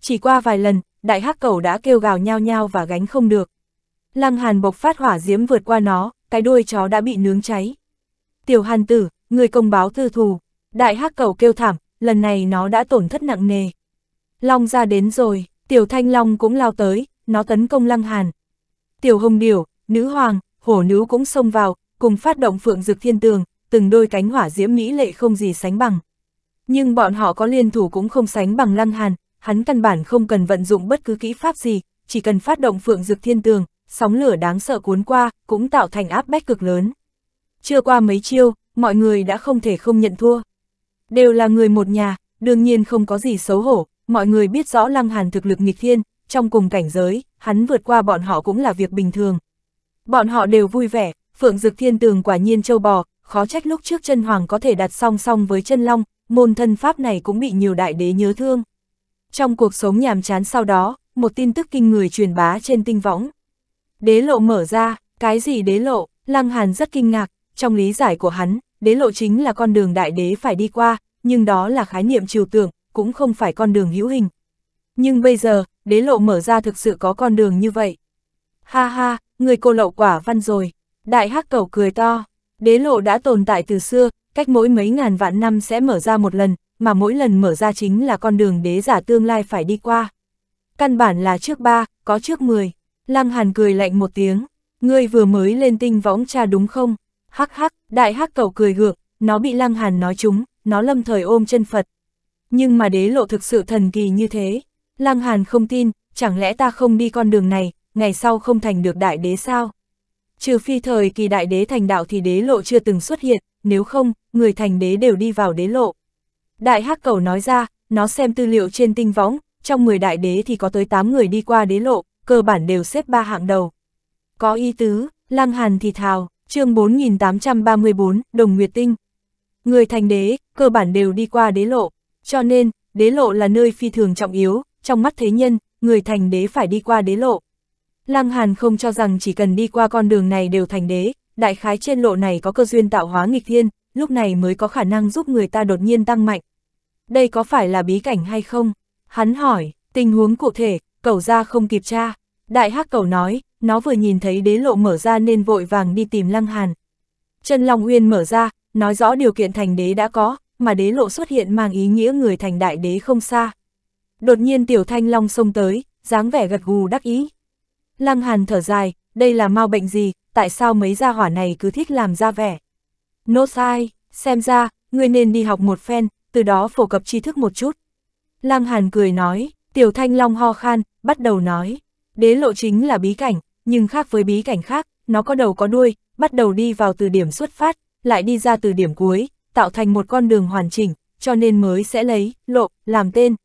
Speaker 1: Chỉ qua vài lần, đại hắc Cầu đã kêu gào nhao nhao và gánh không được. Lăng Hàn bộc phát hỏa diễm vượt qua nó, cái đuôi chó đã bị nướng cháy. Tiểu hàn tử, người công báo thư thù, đại hắc cầu kêu thảm, lần này nó đã tổn thất nặng nề. Long ra đến rồi, tiểu thanh long cũng lao tới, nó tấn công lăng hàn. Tiểu hồng điểu, nữ hoàng, hổ nữ cũng xông vào, cùng phát động phượng dực thiên tường, từng đôi cánh hỏa diễm mỹ lệ không gì sánh bằng. Nhưng bọn họ có liên thủ cũng không sánh bằng lăng hàn, hắn căn bản không cần vận dụng bất cứ kỹ pháp gì, chỉ cần phát động phượng dực thiên tường, sóng lửa đáng sợ cuốn qua, cũng tạo thành áp bách cực lớn. Chưa qua mấy chiêu, mọi người đã không thể không nhận thua. Đều là người một nhà, đương nhiên không có gì xấu hổ, mọi người biết rõ Lăng Hàn thực lực nghịch thiên, trong cùng cảnh giới, hắn vượt qua bọn họ cũng là việc bình thường. Bọn họ đều vui vẻ, Phượng Dực Thiên Tường quả nhiên châu bò, khó trách lúc trước chân hoàng có thể đặt song song với chân long, môn thân pháp này cũng bị nhiều đại đế nhớ thương. Trong cuộc sống nhàm chán sau đó, một tin tức kinh người truyền bá trên tinh võng. Đế lộ mở ra, cái gì đế lộ, Lăng Hàn rất kinh ngạc, trong lý giải của hắn, đế lộ chính là con đường đại đế phải đi qua, nhưng đó là khái niệm trừu tượng, cũng không phải con đường hữu hình. Nhưng bây giờ, đế lộ mở ra thực sự có con đường như vậy. Ha ha, người cô lậu quả văn rồi. Đại hắc cầu cười to. Đế lộ đã tồn tại từ xưa, cách mỗi mấy ngàn vạn năm sẽ mở ra một lần, mà mỗi lần mở ra chính là con đường đế giả tương lai phải đi qua. Căn bản là trước ba, có trước mười. Lăng Hàn cười lạnh một tiếng, ngươi vừa mới lên tinh võng cha đúng không? Hắc hắc, đại hắc cẩu cười gượng, nó bị Lăng Hàn nói chúng, nó lâm thời ôm chân Phật. Nhưng mà đế lộ thực sự thần kỳ như thế, Lăng Hàn không tin, chẳng lẽ ta không đi con đường này, ngày sau không thành được đại đế sao? Trừ phi thời kỳ đại đế thành đạo thì đế lộ chưa từng xuất hiện, nếu không, người thành đế đều đi vào đế lộ. Đại hắc cầu nói ra, nó xem tư liệu trên tinh võng, trong 10 đại đế thì có tới 8 người đi qua đế lộ, cơ bản đều xếp ba hạng đầu. Có ý tứ, Lăng Hàn thì thào, chương 4834, Đồng Nguyệt Tinh. Người thành đế, cơ bản đều đi qua đế lộ, cho nên, đế lộ là nơi phi thường trọng yếu, trong mắt thế nhân, người thành đế phải đi qua đế lộ. Lăng Hàn không cho rằng chỉ cần đi qua con đường này đều thành đế, đại khái trên lộ này có cơ duyên tạo hóa nghịch thiên, lúc này mới có khả năng giúp người ta đột nhiên tăng mạnh. Đây có phải là bí cảnh hay không? Hắn hỏi, tình huống cụ thể, cầu ra không kịp tra, Đại hắc cầu nói, nó vừa nhìn thấy đế lộ mở ra nên vội vàng đi tìm Lăng Hàn. Chân Long Uyên mở ra, nói rõ điều kiện thành đế đã có, mà đế lộ xuất hiện mang ý nghĩa người thành đại đế không xa. Đột nhiên Tiểu Thanh Long xông tới, dáng vẻ gật gù đắc ý. Lăng Hàn thở dài, đây là mau bệnh gì, tại sao mấy gia hỏa này cứ thích làm ra vẻ. Nô sai, xem ra, ngươi nên đi học một phen, từ đó phổ cập tri thức một chút. Lăng Hàn cười nói, Tiểu Thanh Long ho khan, bắt đầu nói. Đế lộ chính là bí cảnh, nhưng khác với bí cảnh khác, nó có đầu có đuôi, bắt đầu đi vào từ điểm xuất phát, lại đi ra từ điểm cuối, tạo thành một con đường hoàn chỉnh, cho nên mới sẽ lấy lộ làm tên.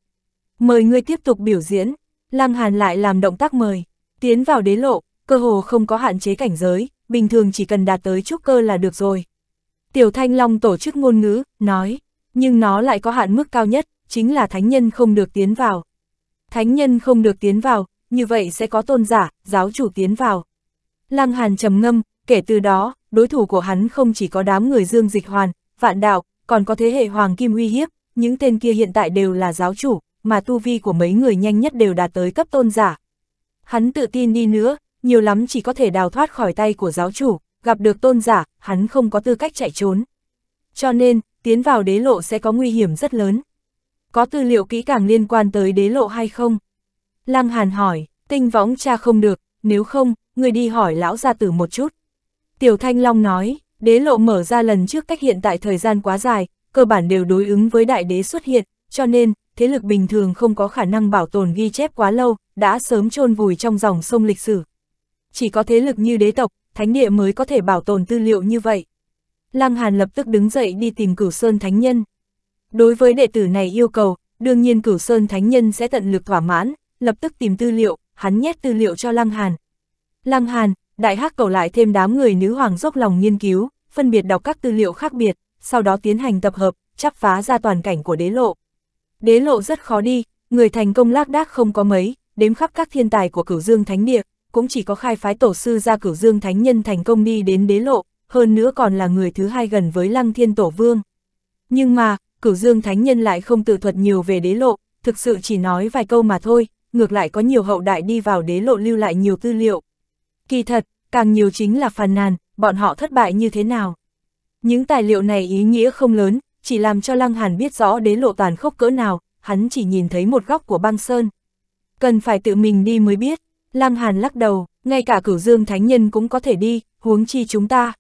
Speaker 1: Mời người tiếp tục biểu diễn, Lăng Hàn lại làm động tác mời, tiến vào đế lộ, cơ hồ không có hạn chế cảnh giới, bình thường chỉ cần đạt tới trúc cơ là được rồi. Tiểu Thanh Long tổ chức ngôn ngữ, nói, nhưng nó lại có hạn mức cao nhất, chính là thánh nhân không được tiến vào. Thánh nhân không được tiến vào, như vậy sẽ có tôn giả, giáo chủ tiến vào. Lăng Hàn trầm ngâm, kể từ đó, đối thủ của hắn không chỉ có đám người Dương Dịch Hoàn, Vạn Đạo, còn có thế hệ Hoàng Kim uy hiếp, những tên kia hiện tại đều là giáo chủ, mà tu vi của mấy người nhanh nhất đều đạt tới cấp tôn giả. Hắn tự tin đi nữa, nhiều lắm chỉ có thể đào thoát khỏi tay của giáo chủ, gặp được tôn giả, hắn không có tư cách chạy trốn. Cho nên, tiến vào đế lộ sẽ có nguy hiểm rất lớn. Có tư liệu kỹ càng liên quan tới đế lộ hay không? Lăng Hàn hỏi, tinh võng cha không được, nếu không, người đi hỏi lão gia tử một chút. Tiểu Thanh Long nói, đế lộ mở ra lần trước cách hiện tại thời gian quá dài, cơ bản đều đối ứng với đại đế xuất hiện, cho nên, thế lực bình thường không có khả năng bảo tồn ghi chép quá lâu, đã sớm chôn vùi trong dòng sông lịch sử. Chỉ có thế lực như đế tộc, thánh địa mới có thể bảo tồn tư liệu như vậy. Lăng Hàn lập tức đứng dậy đi tìm Cửu Sơn Thánh Nhân. Đối với đệ tử này yêu cầu, đương nhiên Cửu Sơn Thánh Nhân sẽ tận lực thỏa mãn, lập tức tìm tư liệu, hắn nhét tư liệu cho Lăng Hàn. Lăng Hàn, đại hắc cầu lại thêm đám người nữ hoàng dốc lòng nghiên cứu, phân biệt đọc các tư liệu khác biệt, sau đó tiến hành tập hợp, chắp phá ra toàn cảnh của đế lộ. Đế lộ rất khó đi, người thành công lác đác không có mấy, đếm khắp các thiên tài của cửu dương thánh địa, cũng chỉ có khai phái tổ sư ra cửu dương thánh nhân thành công đi đến đế lộ, hơn nữa còn là người thứ hai gần với lăng thiên tổ vương. Nhưng mà, cửu dương thánh nhân lại không tự thuật nhiều về đế lộ, thực sự chỉ nói vài câu mà thôi, ngược lại có nhiều hậu đại đi vào đế lộ lưu lại nhiều tư liệu. Kỳ thật, càng nhiều chính là phàn nàn, bọn họ thất bại như thế nào. Những tài liệu này ý nghĩa không lớn, chỉ làm cho Lăng Hàn biết rõ đế lộ toàn khốc cỡ nào, hắn chỉ nhìn thấy một góc của băng sơn. Cần phải tự mình đi mới biết, Lăng Hàn lắc đầu, ngay cả cửu dương thánh nhân cũng có thể đi, huống chi chúng ta.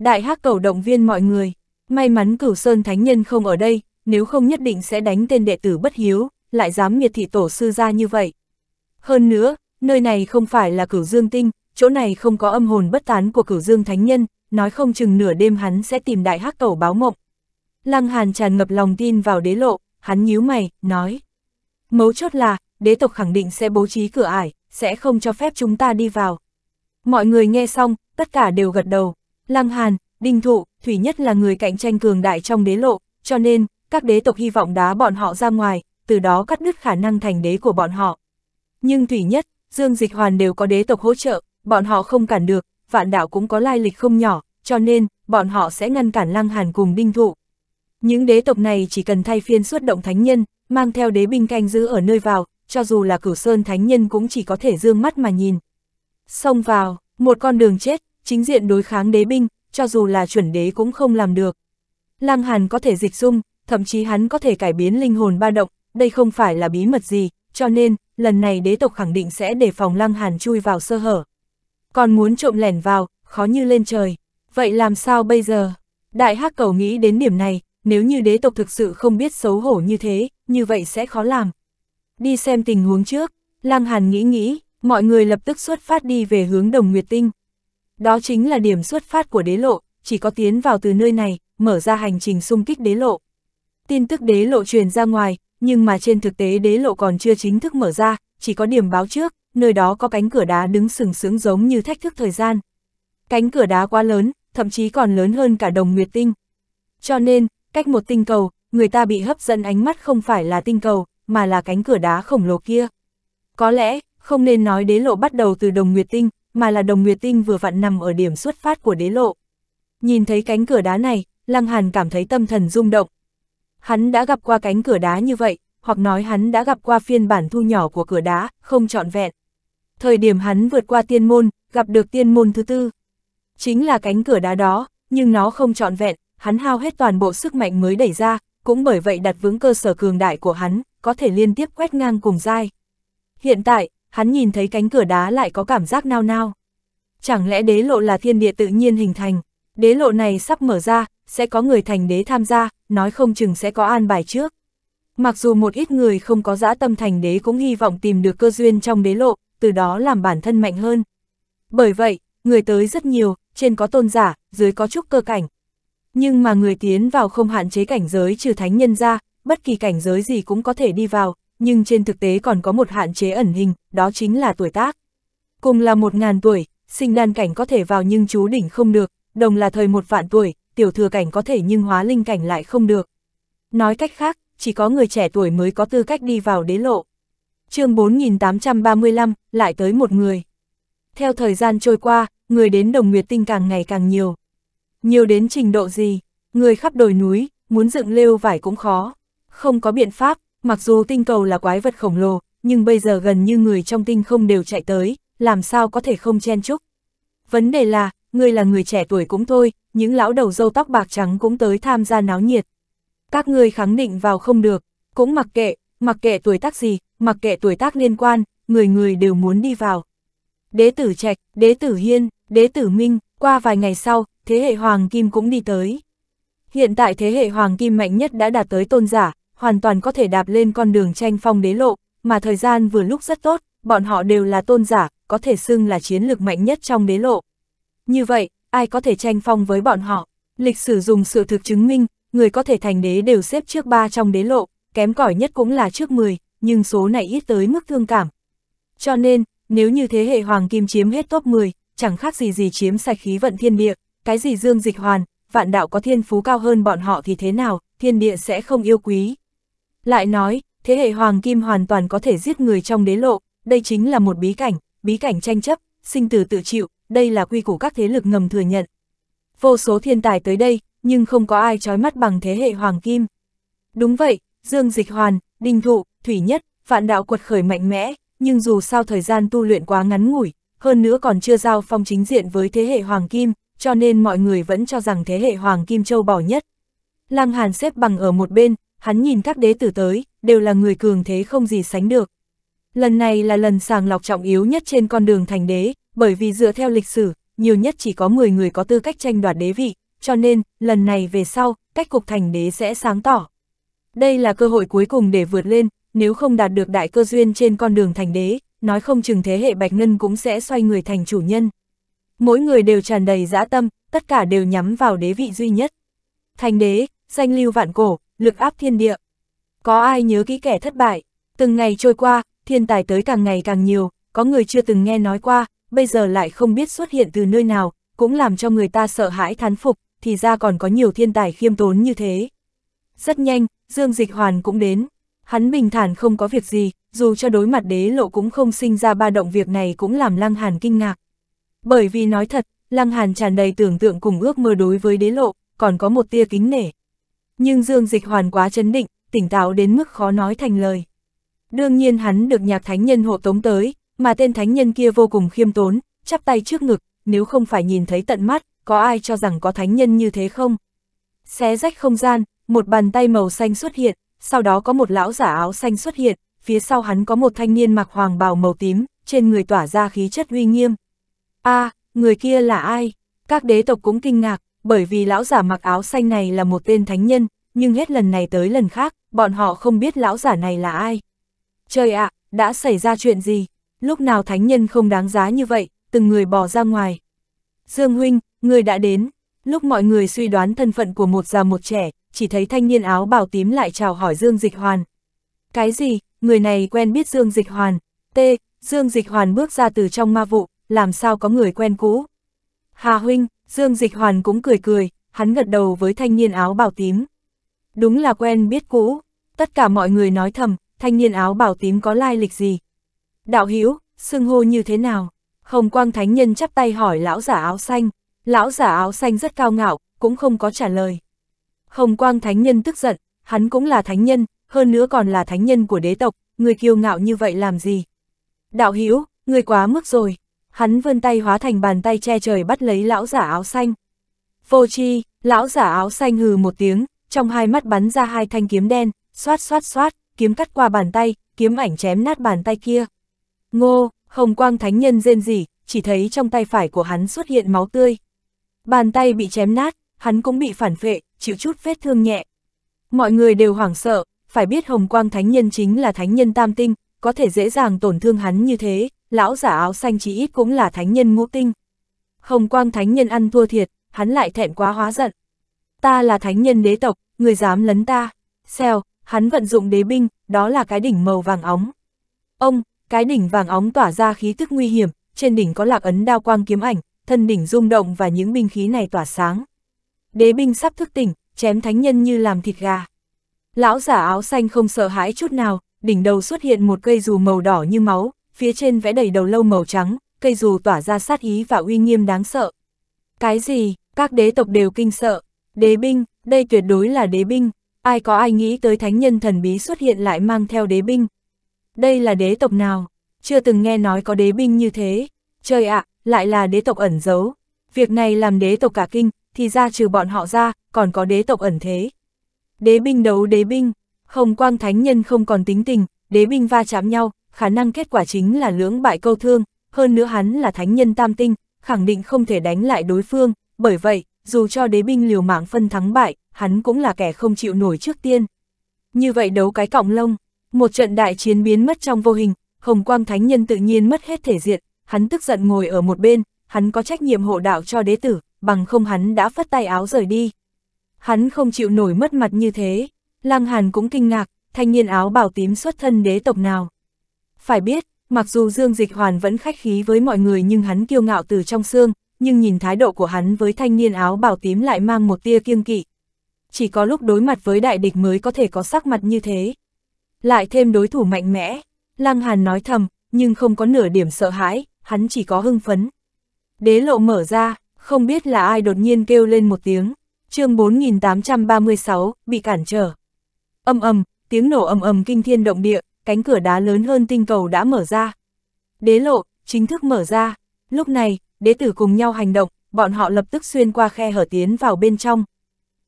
Speaker 1: Đại hắc cầu động viên mọi người, may mắn cửu sơn thánh nhân không ở đây, nếu không nhất định sẽ đánh tên đệ tử bất hiếu lại dám miệt thị tổ sư ra như vậy. Hơn nữa, nơi này không phải là cửu dương tinh, chỗ này không có âm hồn bất tán của cửu dương thánh nhân, nói không chừng nửa đêm hắn sẽ tìm đại hắc tẩu báo mộng. Lăng Hàn tràn ngập lòng tin vào đế lộ, hắn nhíu mày, nói. Mấu chốt là, đế tộc khẳng định sẽ bố trí cửa ải, sẽ không cho phép chúng ta đi vào. Mọi người nghe xong, tất cả đều gật đầu. Lăng Hàn, Đinh Thụ, Thủy Nhất là người cạnh tranh cường đại trong đế lộ, cho nên, các đế tộc hy vọng đá bọn họ ra ngoài, từ đó cắt đứt khả năng thành đế của bọn họ. Nhưng Thủy Nhất, Dương Dịch Hoàn đều có đế tộc hỗ trợ, bọn họ không cản được, vạn đạo cũng có lai lịch không nhỏ, cho nên, bọn họ sẽ ngăn cản Lăng Hàn cùng Đinh Thụ. Những đế tộc này chỉ cần thay phiên xuất động thánh nhân, mang theo đế binh canh giữ ở nơi vào, cho dù là cửu sơn thánh nhân cũng chỉ có thể dương mắt mà nhìn. Xông vào, một con đường chết, chính diện đối kháng đế binh, cho dù là chuẩn đế cũng không làm được. Lăng Hàn có thể dịch dung, thậm chí hắn có thể cải biến linh hồn ba động, đây không phải là bí mật gì, cho nên, lần này đế tộc khẳng định sẽ để phòng lăng hàn chui vào sơ hở. Còn muốn trộm lẻn vào, khó như lên trời. Vậy làm sao bây giờ? Đại hắc cầu nghĩ đến điểm này, nếu như đế tộc thực sự không biết xấu hổ như thế, như vậy sẽ khó làm. Đi xem tình huống trước, lăng hàn nghĩ nghĩ, mọi người lập tức xuất phát đi về hướng đồng nguyệt tinh. Đó chính là điểm xuất phát của đế lộ, chỉ có tiến vào từ nơi này, mở ra hành trình xung kích đế lộ. Tin tức đế lộ truyền ra ngoài, nhưng mà trên thực tế đế lộ còn chưa chính thức mở ra, chỉ có điểm báo trước, nơi đó có cánh cửa đá đứng sừng sững giống như thách thức thời gian. Cánh cửa đá quá lớn, thậm chí còn lớn hơn cả đồng nguyệt tinh. Cho nên, cách một tinh cầu, người ta bị hấp dẫn ánh mắt không phải là tinh cầu, mà là cánh cửa đá khổng lồ kia. Có lẽ, không nên nói đế lộ bắt đầu từ đồng nguyệt tinh, mà là đồng nguyệt tinh vừa vặn nằm ở điểm xuất phát của đế lộ. Nhìn thấy cánh cửa đá này, Lăng Hàn cảm thấy tâm thần rung động, hắn đã gặp qua cánh cửa đá như vậy, hoặc nói hắn đã gặp qua phiên bản thu nhỏ của cửa đá, không trọn vẹn. Thời điểm hắn vượt qua tiên môn, gặp được tiên môn thứ tư. Chính là cánh cửa đá đó, nhưng nó không trọn vẹn, hắn hao hết toàn bộ sức mạnh mới đẩy ra, cũng bởi vậy đặt vững cơ sở cường đại của hắn, có thể liên tiếp quét ngang cùng dai. Hiện tại, hắn nhìn thấy cánh cửa đá lại có cảm giác nao nao. Chẳng lẽ đế lộ là thiên địa tự nhiên hình thành, đế lộ này sắp mở ra, sẽ có người thành đế tham gia, nói không chừng sẽ có an bài trước. Mặc dù một ít người không có dã tâm thành đế cũng hy vọng tìm được cơ duyên trong đế lộ, từ đó làm bản thân mạnh hơn. Bởi vậy, người tới rất nhiều, trên có tôn giả, dưới có trúc cơ cảnh. Nhưng mà người tiến vào không hạn chế cảnh giới trừ thánh nhân ra, bất kỳ cảnh giới gì cũng có thể đi vào, nhưng trên thực tế còn có một hạn chế ẩn hình, đó chính là tuổi tác. Cùng là một ngàn tuổi, sinh đan cảnh có thể vào nhưng chú đỉnh không được, đồng là thời một vạn tuổi, tiểu thừa cảnh có thể nhưng hóa linh cảnh lại không được. Nói cách khác, chỉ có người trẻ tuổi mới có tư cách đi vào đế lộ. chương 4835, lại tới một người. Theo thời gian trôi qua, người đến đồng nguyệt tinh càng ngày càng nhiều. Nhiều đến trình độ gì, người khắp đồi núi, muốn dựng lêu vải cũng khó. Không có biện pháp, mặc dù tinh cầu là quái vật khổng lồ, nhưng bây giờ gần như người trong tinh không đều chạy tới, làm sao có thể không chen chúc. Vấn đề là, ngươi là người trẻ tuổi cũng thôi, những lão đầu dâu tóc bạc trắng cũng tới tham gia náo nhiệt. Các ngươi khẳng định vào không được, cũng mặc kệ, mặc kệ tuổi tác gì, mặc kệ tuổi tác liên quan, người người đều muốn đi vào. Đế tử Trạch, đế tử Hiên, đế tử Minh, qua vài ngày sau, thế hệ Hoàng Kim cũng đi tới. Hiện tại thế hệ Hoàng Kim mạnh nhất đã đạt tới tôn giả, hoàn toàn có thể đạp lên con đường tranh phong đế lộ, mà thời gian vừa lúc rất tốt, bọn họ đều là tôn giả, có thể xưng là chiến lược mạnh nhất trong đế lộ. Như vậy, ai có thể tranh phong với bọn họ? Lịch sử dùng sự thực chứng minh, người có thể thành đế đều xếp trước ba trong đế lộ, kém cỏi nhất cũng là trước 10, nhưng số này ít tới mức thương cảm. Cho nên, nếu như thế hệ hoàng kim chiếm hết top 10, chẳng khác gì gì chiếm sạch khí vận thiên địa, cái gì dương dịch hoàn, vạn đạo có thiên phú cao hơn bọn họ thì thế nào, thiên địa sẽ không yêu quý. Lại nói, thế hệ hoàng kim hoàn toàn có thể giết người trong đế lộ, đây chính là một bí cảnh, bí cảnh tranh chấp, sinh tử tự chịu, đây là quy củ các thế lực ngầm thừa nhận. Vô số thiên tài tới đây, nhưng không có ai trói mắt bằng thế hệ Hoàng Kim. Đúng vậy, Dương Dịch Hoàn, Đinh Thụ, Thủy Nhất, Vạn Đạo quật khởi mạnh mẽ, nhưng dù sao thời gian tu luyện quá ngắn ngủi, hơn nữa còn chưa giao phong chính diện với thế hệ Hoàng Kim, cho nên mọi người vẫn cho rằng thế hệ Hoàng Kim Châu bỏ nhất. Lăng Hàn xếp bằng ở một bên, hắn nhìn các đế tử tới, đều là người cường thế không gì sánh được. Lần này là lần sàng lọc trọng yếu nhất trên con đường thành đế, bởi vì dựa theo lịch sử, nhiều nhất chỉ có 10 người có tư cách tranh đoạt đế vị, cho nên, lần này về sau, cách cục thành đế sẽ sáng tỏ. Đây là cơ hội cuối cùng để vượt lên, nếu không đạt được đại cơ duyên trên con đường thành đế, nói không chừng thế hệ Bạch Ngân cũng sẽ xoay người thành chủ nhân. Mỗi người đều tràn đầy dã tâm, tất cả đều nhắm vào đế vị duy nhất. Thành đế, danh lưu vạn cổ, lực áp thiên địa. Có ai nhớ kỹ kẻ thất bại? Từng ngày trôi qua, thiên tài tới càng ngày càng nhiều, có người chưa từng nghe nói qua, bây giờ lại không biết xuất hiện từ nơi nào, cũng làm cho người ta sợ hãi thán phục, thì ra còn có nhiều thiên tài khiêm tốn như thế. Rất nhanh, Dương Dịch Hoàn cũng đến. Hắn bình thản không có việc gì, dù cho đối mặt đế lộ cũng không sinh ra ba động việc này cũng làm Lăng Hàn kinh ngạc. Bởi vì nói thật, Lăng Hàn tràn đầy tưởng tượng cùng ước mơ đối với đế lộ, còn có một tia kính nể. Nhưng Dương Dịch Hoàn quá chấn định, tỉnh táo đến mức khó nói thành lời. Đương nhiên hắn được nhạc thánh nhân hộ tống tới, mà tên thánh nhân kia vô cùng khiêm tốn, chắp tay trước ngực, nếu không phải nhìn thấy tận mắt, có ai cho rằng có thánh nhân như thế không? Xé rách không gian, một bàn tay màu xanh xuất hiện, sau đó có một lão giả áo xanh xuất hiện, phía sau hắn có một thanh niên mặc hoàng bào màu tím, trên người tỏa ra khí chất uy nghiêm. a à, người kia là ai? Các đế tộc cũng kinh ngạc, bởi vì lão giả mặc áo xanh này là một tên thánh nhân, nhưng hết lần này tới lần khác, bọn họ không biết lão giả này là ai. Trời ạ, à, đã xảy ra chuyện gì? lúc nào thánh nhân không đáng giá như vậy, từng người bỏ ra ngoài. Dương huynh, người đã đến, lúc mọi người suy đoán thân phận của một già một trẻ, chỉ thấy thanh niên áo bào tím lại chào hỏi Dương Dịch Hoàn. Cái gì, người này quen biết Dương Dịch Hoàn, T, Dương Dịch Hoàn bước ra từ trong ma vụ, làm sao có người quen cũ. Hà huynh, Dương Dịch Hoàn cũng cười cười, hắn gật đầu với thanh niên áo bào tím. Đúng là quen biết cũ, tất cả mọi người nói thầm, thanh niên áo bào tím có lai lịch gì, Đạo hữu xưng hô như thế nào? Hồng Quang Thánh Nhân chắp tay hỏi lão giả áo xanh. Lão giả áo xanh rất cao ngạo, cũng không có trả lời. Hồng Quang Thánh Nhân tức giận, hắn cũng là thánh nhân, hơn nữa còn là thánh nhân của đế tộc, người kiêu ngạo như vậy làm gì? Đạo hữu người quá mức rồi. Hắn vươn tay hóa thành bàn tay che trời bắt lấy lão giả áo xanh. Vô chi, lão giả áo xanh hừ một tiếng, trong hai mắt bắn ra hai thanh kiếm đen, xoát xoát xoát, kiếm cắt qua bàn tay, kiếm ảnh chém nát bàn tay kia. Ngô, hồng quang thánh nhân rên rỉ, chỉ thấy trong tay phải của hắn xuất hiện máu tươi. Bàn tay bị chém nát, hắn cũng bị phản phệ, chịu chút vết thương nhẹ. Mọi người đều hoảng sợ, phải biết hồng quang thánh nhân chính là thánh nhân tam tinh, có thể dễ dàng tổn thương hắn như thế, lão giả áo xanh chí ít cũng là thánh nhân ngũ tinh. Hồng quang thánh nhân ăn thua thiệt, hắn lại thẹn quá hóa giận. Ta là thánh nhân đế tộc, người dám lấn ta. Xèo, hắn vận dụng đế binh, đó là cái đỉnh màu vàng óng. Ông, cái đỉnh vàng óng tỏa ra khí thức nguy hiểm, trên đỉnh có lạc ấn đao quang kiếm ảnh, thân đỉnh rung động và những binh khí này tỏa sáng. Đế binh sắp thức tỉnh, chém thánh nhân như làm thịt gà. Lão giả áo xanh không sợ hãi chút nào, đỉnh đầu xuất hiện một cây dù màu đỏ như máu, phía trên vẽ đầy đầu lâu màu trắng, cây dù tỏa ra sát ý và uy nghiêm đáng sợ. Cái gì, các đế tộc đều kinh sợ. Đế binh, đây tuyệt đối là đế binh. Ai có ai nghĩ tới thánh nhân thần bí xuất hiện lại mang theo đế binh, đây là đế tộc nào? Chưa từng nghe nói có đế binh như thế. Trời ạ, lại là đế tộc ẩn giấu. Việc này làm đế tộc cả kinh, thì ra trừ bọn họ ra, còn có đế tộc ẩn thế. Đế binh đấu đế binh, Hồng Quang Thánh Nhân không còn tính tình, đế binh va chạm nhau, khả năng kết quả chính là lưỡng bại câu thương, hơn nữa hắn là Thánh Nhân Tam Tinh, khẳng định không thể đánh lại đối phương, bởi vậy, dù cho đế binh liều mạng phân thắng bại, hắn cũng là kẻ không chịu nổi trước tiên. Như vậy đấu cái cọng lông, một trận đại chiến biến mất trong vô hình, Hồng Quang Thánh Nhân tự nhiên mất hết thể diện, hắn tức giận ngồi ở một bên, hắn có trách nhiệm hộ đạo cho đế tử, bằng không hắn đã phất tay áo rời đi. Hắn không chịu nổi mất mặt như thế, Lăng Hàn cũng kinh ngạc, thanh niên áo bảo tím xuất thân đế tộc nào. Phải biết, mặc dù Dương Dịch Hoàn vẫn khách khí với mọi người nhưng hắn kiêu ngạo từ trong xương, nhưng nhìn thái độ của hắn với thanh niên áo bảo tím lại mang một tia kiêng kỵ. Chỉ có lúc đối mặt với đại địch mới có thể có sắc mặt như thế. Lại thêm đối thủ mạnh mẽ, Lăng Hàn nói thầm, nhưng không có nửa điểm sợ hãi, hắn chỉ có hưng phấn. Đế lộ mở ra, không biết là ai đột nhiên kêu lên một tiếng, chương 4836, bị cản trở. Âm ầm, tiếng nổ ầm ầm kinh thiên động địa, cánh cửa đá lớn hơn tinh cầu đã mở ra. Đế lộ, chính thức mở ra, lúc này, đế tử cùng nhau hành động, bọn họ lập tức xuyên qua khe hở tiến vào bên trong.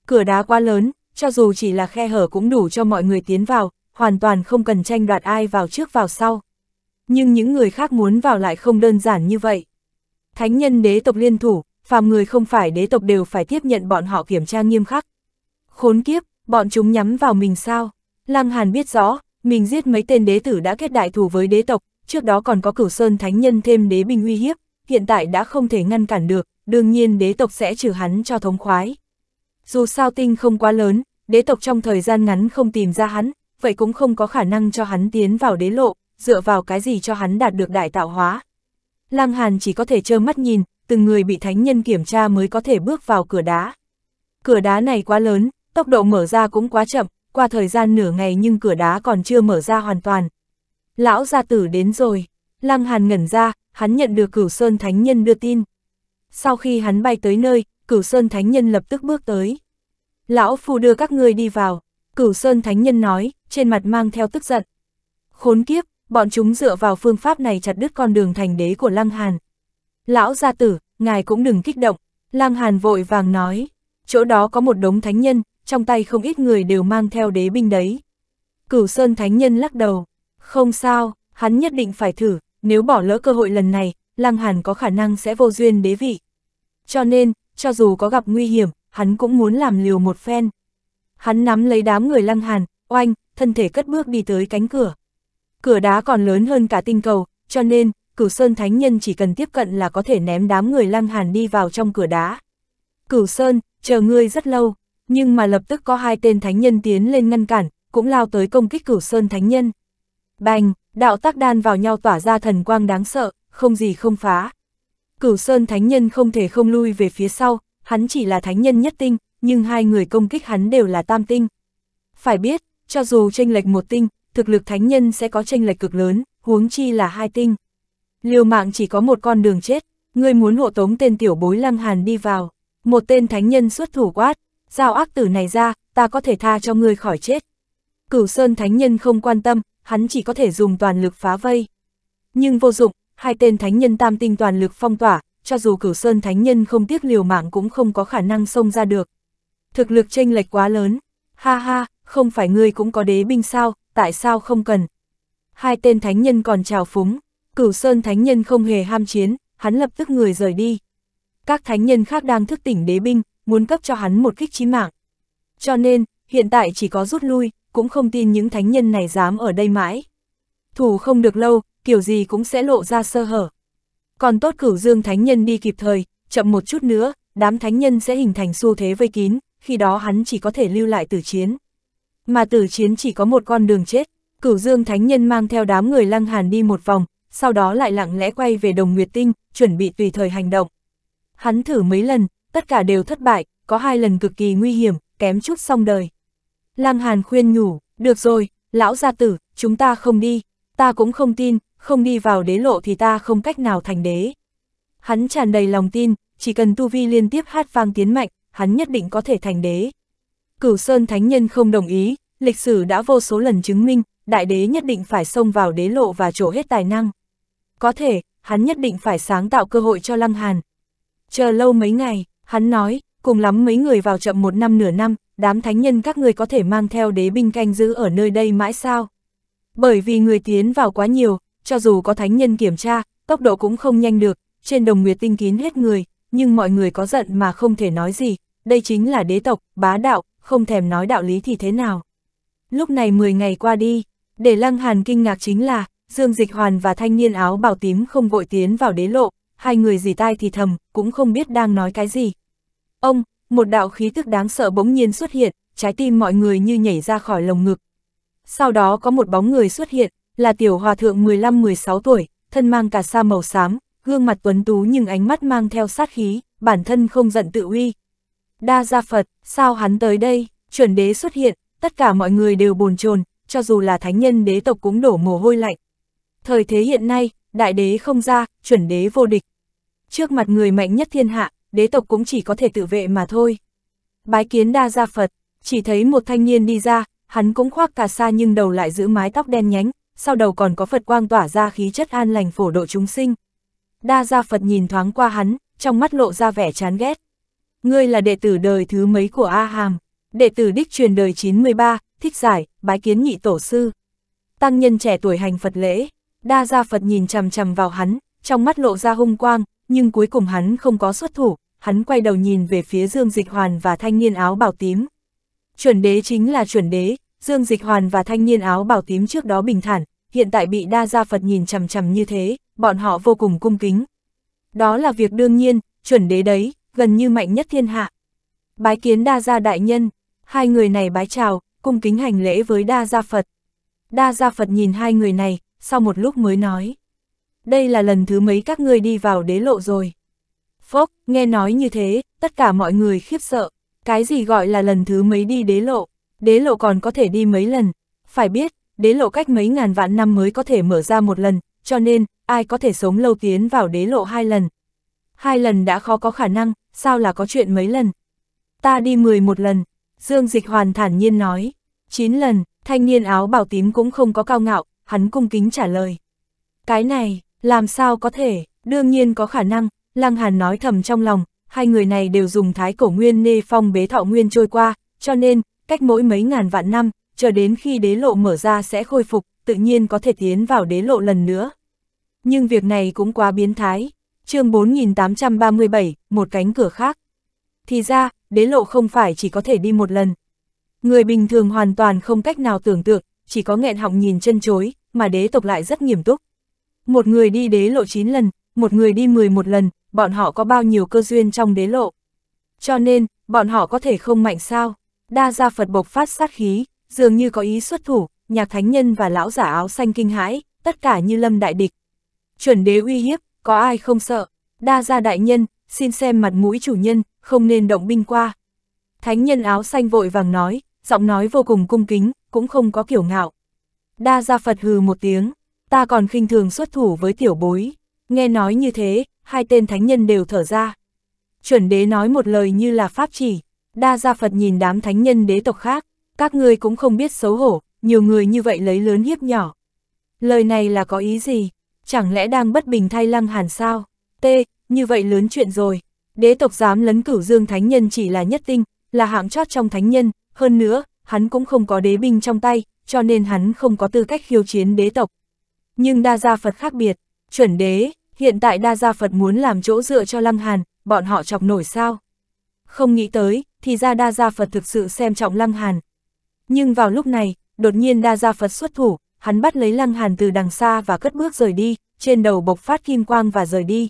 Speaker 1: Cửa đá quá lớn, cho dù chỉ là khe hở cũng đủ cho mọi người tiến vào, hoàn toàn không cần tranh đoạt ai vào trước vào sau. Nhưng những người khác muốn vào lại không đơn giản như vậy. Thánh nhân đế tộc liên thủ, phàm người không phải đế tộc đều phải tiếp nhận bọn họ kiểm tra nghiêm khắc. Khốn kiếp, bọn chúng nhắm vào mình sao? Lăng Hàn biết rõ, mình giết mấy tên đế tử đã kết đại thù với đế tộc, trước đó còn có cửu sơn thánh nhân thêm đế binh uy hiếp, hiện tại đã không thể ngăn cản được, đương nhiên đế tộc sẽ trừ hắn cho thống khoái. Dù sao tinh không quá lớn, đế tộc trong thời gian ngắn không tìm ra hắn, vậy cũng không có khả năng cho hắn tiến vào đế lộ, dựa vào cái gì cho hắn đạt được đại tạo hóa. Lăng Hàn chỉ có thể trơ mắt nhìn, từng người bị thánh nhân kiểm tra mới có thể bước vào cửa đá. Cửa đá này quá lớn, tốc độ mở ra cũng quá chậm, qua thời gian nửa ngày nhưng cửa đá còn chưa mở ra hoàn toàn. Lão gia tử đến rồi, Lăng Hàn ngẩn ra, hắn nhận được cửu sơn thánh nhân đưa tin. Sau khi hắn bay tới nơi, cửu sơn thánh nhân lập tức bước tới. Lão phu đưa các ngươi đi vào, Cửu Sơn Thánh Nhân nói, trên mặt mang theo tức giận. Khốn kiếp, bọn chúng dựa vào phương pháp này chặt đứt con đường thành đế của Lăng Hàn. Lão gia tử, ngài cũng đừng kích động. Lăng Hàn vội vàng nói, chỗ đó có một đống thánh nhân, trong tay không ít người đều mang theo đế binh đấy. Cửu Sơn Thánh Nhân lắc đầu, không sao, hắn nhất định phải thử, nếu bỏ lỡ cơ hội lần này, Lăng Hàn có khả năng sẽ vô duyên đế vị. Cho nên, cho dù có gặp nguy hiểm, hắn cũng muốn làm liều một phen. Hắn nắm lấy đám người lăng hàn, oanh, thân thể cất bước đi tới cánh cửa. Cửa đá còn lớn hơn cả tinh cầu, cho nên, cửu sơn thánh nhân chỉ cần tiếp cận là có thể ném đám người lăng hàn đi vào trong cửa đá. Cửu sơn, chờ ngươi rất lâu, nhưng mà lập tức có hai tên thánh nhân tiến lên ngăn cản, cũng lao tới công kích cửu sơn thánh nhân. Bành, đạo tác đan vào nhau tỏa ra thần quang đáng sợ, không gì không phá. Cửu sơn thánh nhân không thể không lui về phía sau, hắn chỉ là thánh nhân nhất tinh, nhưng hai người công kích hắn đều là tam tinh. Phải biết, cho dù tranh lệch một tinh, thực lực thánh nhân sẽ có tranh lệch cực lớn, huống chi là hai tinh. Liều mạng chỉ có một con đường chết, ngươi muốn hộ tống tên tiểu bối lăng hàn đi vào. Một tên thánh nhân xuất thủ quát, giao ác tử này ra, ta có thể tha cho ngươi khỏi chết. Cửu Sơn thánh nhân không quan tâm, hắn chỉ có thể dùng toàn lực phá vây. Nhưng vô dụng, hai tên thánh nhân tam tinh toàn lực phong tỏa, cho dù Cửu Sơn thánh nhân không tiếc liều mạng cũng không có khả năng xông ra được. Thực lực chênh lệch quá lớn. Ha ha, không phải ngươi cũng có đế binh sao, tại sao không cần? Hai tên thánh nhân còn trào phúng. Cửu Sơn thánh nhân không hề ham chiến, hắn lập tức người rời đi. Các thánh nhân khác đang thức tỉnh đế binh, muốn cấp cho hắn một kích chí mạng. Cho nên, hiện tại chỉ có rút lui, cũng không tin những thánh nhân này dám ở đây mãi. Thủ không được lâu, kiểu gì cũng sẽ lộ ra sơ hở. Còn tốt cửu dương thánh nhân đi kịp thời, chậm một chút nữa, đám thánh nhân sẽ hình thành xu thế vây kín, khi đó hắn chỉ có thể lưu lại tử chiến. Mà tử chiến chỉ có một con đường chết, cửu dương thánh nhân mang theo đám người lăng hàn đi một vòng, sau đó lại lặng lẽ quay về đồng nguyệt tinh, chuẩn bị tùy thời hành động. Hắn thử mấy lần, tất cả đều thất bại, có hai lần cực kỳ nguy hiểm, kém chút xong đời. Lăng hàn khuyên nhủ, được rồi, lão gia tử, chúng ta không đi, ta cũng không tin, không đi vào đế lộ thì ta không cách nào thành đế. Hắn tràn đầy lòng tin, chỉ cần tu vi liên tiếp hát vang tiến mạnh, hắn nhất định có thể thành đế. Cửu Sơn Thánh Nhân không đồng ý, lịch sử đã vô số lần chứng minh, đại đế nhất định phải xông vào đế lộ và trổ hết tài năng. Có thể, hắn nhất định phải sáng tạo cơ hội cho Lăng Hàn. Chờ lâu mấy ngày, hắn nói, cùng lắm mấy người vào chậm một năm nửa năm, đám thánh nhân các người có thể mang theo đế binh canh giữ ở nơi đây mãi sao. Bởi vì người tiến vào quá nhiều, cho dù có thánh nhân kiểm tra, tốc độ cũng không nhanh được, trên đồng nguyệt tinh kín hết người, nhưng mọi người có giận mà không thể nói gì, đây chính là đế tộc, bá đạo, không thèm nói đạo lý thì thế nào. Lúc này 10 ngày qua đi, để Lăng Hàn kinh ngạc chính là, Dương Dịch Hoàn và thanh niên áo bào tím không vội tiến vào đế lộ, hai người dì tai thì thầm, cũng không biết đang nói cái gì. Ông, một đạo khí tức đáng sợ bỗng nhiên xuất hiện, trái tim mọi người như nhảy ra khỏi lồng ngực. Sau đó có một bóng người xuất hiện, là tiểu hòa thượng 15-16 tuổi, thân mang cà sa màu xám, gương mặt tuấn tú nhưng ánh mắt mang theo sát khí, bản thân không giận tự uy. Đa gia Phật, sao hắn tới đây, chuẩn đế xuất hiện, tất cả mọi người đều bồn chồn cho dù là thánh nhân đế tộc cũng đổ mồ hôi lạnh. Thời thế hiện nay, đại đế không ra, chuẩn đế vô địch. Trước mặt người mạnh nhất thiên hạ, đế tộc cũng chỉ có thể tự vệ mà thôi. Bái kiến đa gia Phật, chỉ thấy một thanh niên đi ra, hắn cũng khoác cà sa nhưng đầu lại giữ mái tóc đen nhánh, sau đầu còn có Phật quang tỏa ra khí chất an lành phổ độ chúng sinh. Đa Gia Phật nhìn thoáng qua hắn, trong mắt lộ ra vẻ chán ghét. Ngươi là đệ tử đời thứ mấy của A Hàm, đệ tử đích truyền đời 93, thích giải, bái kiến nhị tổ sư. Tăng nhân trẻ tuổi hành Phật lễ, Đa Gia Phật nhìn chằm chằm vào hắn, trong mắt lộ ra hung quang, nhưng cuối cùng hắn không có xuất thủ, hắn quay đầu nhìn về phía Dương Dịch Hoàn và thanh niên áo bảo tím. Chuẩn đế chính là chuẩn đế, Dương Dịch Hoàn và thanh niên áo bảo tím trước đó bình thản, hiện tại bị đa gia Phật nhìn chằm chằm như thế, bọn họ vô cùng cung kính. Đó là việc đương nhiên, chuẩn đế đấy, gần như mạnh nhất thiên hạ. Bái kiến đa gia đại nhân, hai người này bái chào, cung kính hành lễ với đa gia Phật. Đa gia Phật nhìn hai người này, sau một lúc mới nói. Đây là lần thứ mấy các ngươi đi vào đế lộ rồi. Phốc, nghe nói như thế, tất cả mọi người khiếp sợ. Cái gì gọi là lần thứ mấy đi đế lộ? Đế lộ còn có thể đi mấy lần? Phải biết, đế lộ cách mấy ngàn vạn năm mới có thể mở ra một lần, cho nên, ai có thể sống lâu tiến vào đế lộ hai lần. Hai lần đã khó có khả năng, sao là có chuyện mấy lần. Ta đi mười một lần, Dương Dịch Hoàn thản nhiên nói. Chín lần, thanh niên áo bào tím cũng không có cao ngạo, hắn cung kính trả lời. Cái này, làm sao có thể, đương nhiên có khả năng, Lăng Hàn nói thầm trong lòng, hai người này đều dùng thái cổ nguyên nê phong bế thọ nguyên trôi qua, cho nên, cách mỗi mấy ngàn vạn năm, chờ đến khi đế lộ mở ra sẽ khôi phục, tự nhiên có thể tiến vào đế lộ lần nữa. Nhưng việc này cũng quá biến thái. chương 4837, một cánh cửa khác. Thì ra, đế lộ không phải chỉ có thể đi một lần. Người bình thường hoàn toàn không cách nào tưởng tượng, chỉ có nghẹn họng nhìn chân chối, mà đế tộc lại rất nghiêm túc. Một người đi đế lộ 9 lần, một người đi 11 lần, bọn họ có bao nhiêu cơ duyên trong đế lộ. Cho nên, bọn họ có thể không mạnh sao. Đa gia Phật bộc phát sát khí, dường như có ý xuất thủ, nhạc thánh nhân và lão giả áo xanh kinh hãi, tất cả như lâm đại địch. Chuẩn đế uy hiếp, có ai không sợ, đa gia đại nhân, xin xem mặt mũi chủ nhân, không nên động binh qua. Thánh nhân áo xanh vội vàng nói, giọng nói vô cùng cung kính, cũng không có kiểu ngạo. Đa gia Phật hừ một tiếng, ta còn khinh thường xuất thủ với tiểu bối. Nghe nói như thế, hai tên thánh nhân đều thở ra. Chuẩn đế nói một lời như là pháp chỉ, đa gia Phật nhìn đám thánh nhân đế tộc khác, các ngươi cũng không biết xấu hổ, nhiều người như vậy lấy lớn hiếp nhỏ. Lời này là có ý gì? Chẳng lẽ đang bất bình thay lăng hàn sao? T, như vậy lớn chuyện rồi. Đế tộc dám lấn cửu dương thánh nhân chỉ là nhất tinh, là hạng chót trong thánh nhân, hơn nữa, hắn cũng không có đế binh trong tay, cho nên hắn không có tư cách khiêu chiến đế tộc. Nhưng đa gia Phật khác biệt, chuẩn đế, hiện tại đa gia Phật muốn làm chỗ dựa cho lăng hàn, bọn họ chọc nổi sao? Không nghĩ tới, thì ra đa gia Phật thực sự xem trọng lăng hàn, nhưng vào lúc này, đột nhiên đa gia Phật xuất thủ, hắn bắt lấy lăng hàn từ đằng xa và cất bước rời đi, trên đầu bộc phát kim quang và rời đi.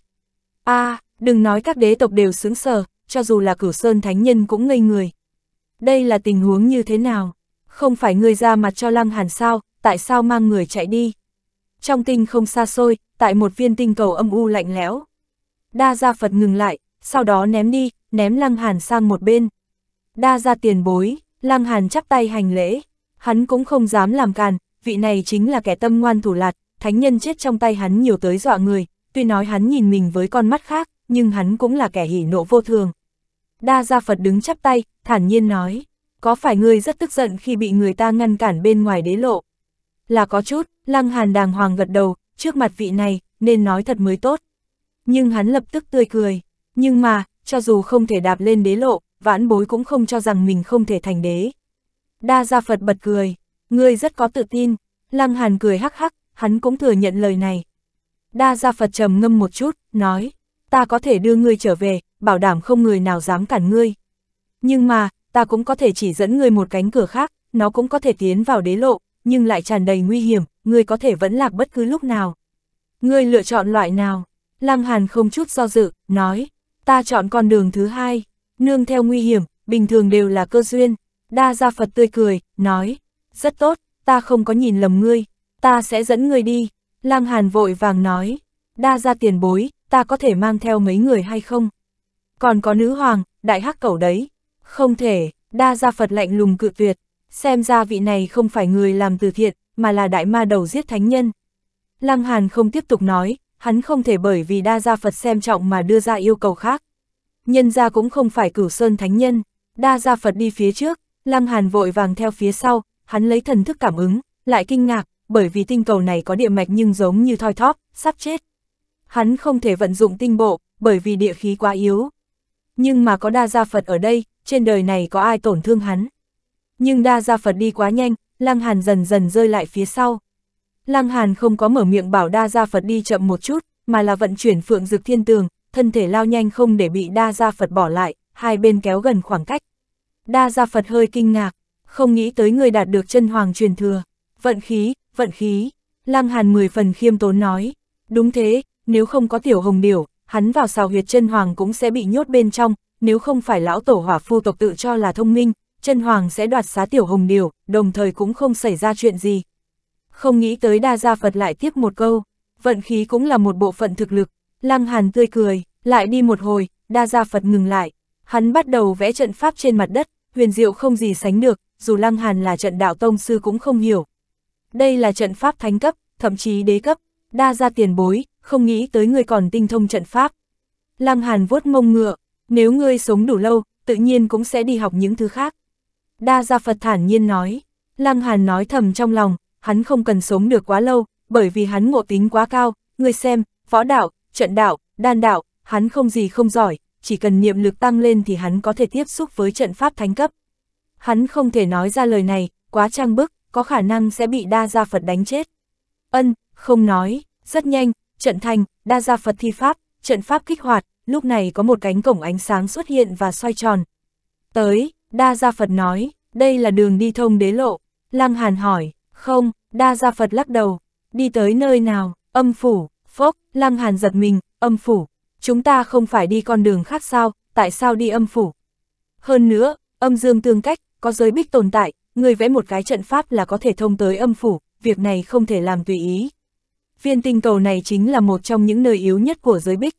Speaker 1: a à, đừng nói các đế tộc đều sướng sờ, cho dù là cửu sơn thánh nhân cũng ngây người. Đây là tình huống như thế nào? Không phải người ra mặt cho lăng hàn sao, tại sao mang người chạy đi? Trong tinh không xa xôi, tại một viên tinh cầu âm u lạnh lẽo. Đa gia Phật ngừng lại, sau đó ném đi, ném lăng hàn sang một bên. Đa gia tiền bối, Lăng Hàn chắp tay hành lễ, hắn cũng không dám làm càn, vị này chính là kẻ tâm ngoan thủ lạt, thánh nhân chết trong tay hắn nhiều tới dọa người, tuy nói hắn nhìn mình với con mắt khác, nhưng hắn cũng là kẻ hỉ nộ vô thường. Đa Gia Phật đứng chắp tay, thản nhiên nói, có phải ngươi rất tức giận khi bị người ta ngăn cản bên ngoài đế lộ? Là có chút, Lăng Hàn đàng hoàng gật đầu, trước mặt vị này, nên nói thật mới tốt. Nhưng hắn lập tức tươi cười, nhưng mà, cho dù không thể đạp lên đế lộ, vãn bối cũng không cho rằng mình không thể thành đế. Đa Gia Phật bật cười, ngươi rất có tự tin, Lăng Hàn cười hắc hắc, hắn cũng thừa nhận lời này. Đa Gia Phật trầm ngâm một chút, nói, ta có thể đưa ngươi trở về, bảo đảm không người nào dám cản ngươi. Nhưng mà, ta cũng có thể chỉ dẫn ngươi một cánh cửa khác, nó cũng có thể tiến vào đế lộ, nhưng lại tràn đầy nguy hiểm, ngươi có thể vẫn lạc bất cứ lúc nào. Ngươi lựa chọn loại nào? Lăng Hàn không chút do dự, nói, ta chọn con đường thứ hai nương theo nguy hiểm, bình thường đều là cơ duyên. Đa Gia Phật tươi cười, nói, rất tốt, ta không có nhìn lầm ngươi, ta sẽ dẫn ngươi đi. Lang Hàn vội vàng nói, Đa Gia tiền bối, ta có thể mang theo mấy người hay không? Còn có nữ hoàng, đại hắc cẩu đấy. Không thể, Đa Gia Phật lạnh lùng cự tuyệt, xem ra vị này không phải người làm từ thiện, mà là đại ma đầu giết thánh nhân. Lăng Hàn không tiếp tục nói, hắn không thể bởi vì Đa Gia Phật xem trọng mà đưa ra yêu cầu khác nhân ra cũng không phải cửu sơn thánh nhân, đa gia Phật đi phía trước, Lăng Hàn vội vàng theo phía sau, hắn lấy thần thức cảm ứng, lại kinh ngạc, bởi vì tinh cầu này có địa mạch nhưng giống như thoi thóp, sắp chết. Hắn không thể vận dụng tinh bộ, bởi vì địa khí quá yếu. Nhưng mà có đa gia Phật ở đây, trên đời này có ai tổn thương hắn. Nhưng đa gia Phật đi quá nhanh, Lăng Hàn dần dần rơi lại phía sau. Lăng Hàn không có mở miệng bảo đa gia Phật đi chậm một chút, mà là vận chuyển phượng dực thiên tường, thân thể lao nhanh không để bị đa gia Phật bỏ lại, hai bên kéo gần khoảng cách. Đa gia Phật hơi kinh ngạc, không nghĩ tới người đạt được chân hoàng truyền thừa. Vận khí, vận khí, Lăng Hàn mười phần khiêm tốn nói. Đúng thế, nếu không có tiểu hồng điểu, hắn vào xào huyệt chân hoàng cũng sẽ bị nhốt bên trong, nếu không phải lão tổ hỏa phu tộc tự cho là thông minh, chân hoàng sẽ đoạt xá tiểu hồng điều, đồng thời cũng không xảy ra chuyện gì. Không nghĩ tới đa gia Phật lại tiếp một câu, vận khí cũng là một bộ phận thực lực, Lăng Hàn tươi cười, lại đi một hồi, đa gia Phật ngừng lại. Hắn bắt đầu vẽ trận pháp trên mặt đất, huyền diệu không gì sánh được, dù Lăng Hàn là trận đạo tông sư cũng không hiểu. Đây là trận pháp thánh cấp, thậm chí đế cấp, đa gia tiền bối, không nghĩ tới người còn tinh thông trận pháp. Lăng Hàn vuốt mông ngựa, nếu ngươi sống đủ lâu, tự nhiên cũng sẽ đi học những thứ khác. Đa gia Phật thản nhiên nói, Lăng Hàn nói thầm trong lòng, hắn không cần sống được quá lâu, bởi vì hắn ngộ tính quá cao, ngươi xem, võ đạo, trận đạo, đan đạo, hắn không gì không giỏi, chỉ cần niệm lực tăng lên thì hắn có thể tiếp xúc với trận pháp thánh cấp. Hắn không thể nói ra lời này, quá trang bức, có khả năng sẽ bị đa gia Phật đánh chết. Ân, không nói, rất nhanh, trận thành, đa gia Phật thi pháp, trận pháp kích hoạt, lúc này có một cánh cổng ánh sáng xuất hiện và xoay tròn. Tới, đa gia Phật nói, đây là đường đi thông đế lộ. Lăng Hàn hỏi, không, đa gia Phật lắc đầu, đi tới nơi nào, âm phủ, Phốc, Lăng Hàn giật mình, âm phủ. Chúng ta không phải đi con đường khác sao, tại sao đi âm phủ? Hơn nữa, âm dương tương cách, có giới bích tồn tại, người vẽ một cái trận pháp là có thể thông tới âm phủ, việc này không thể làm tùy ý. Viên tinh cầu này chính là một trong những nơi yếu nhất của giới bích.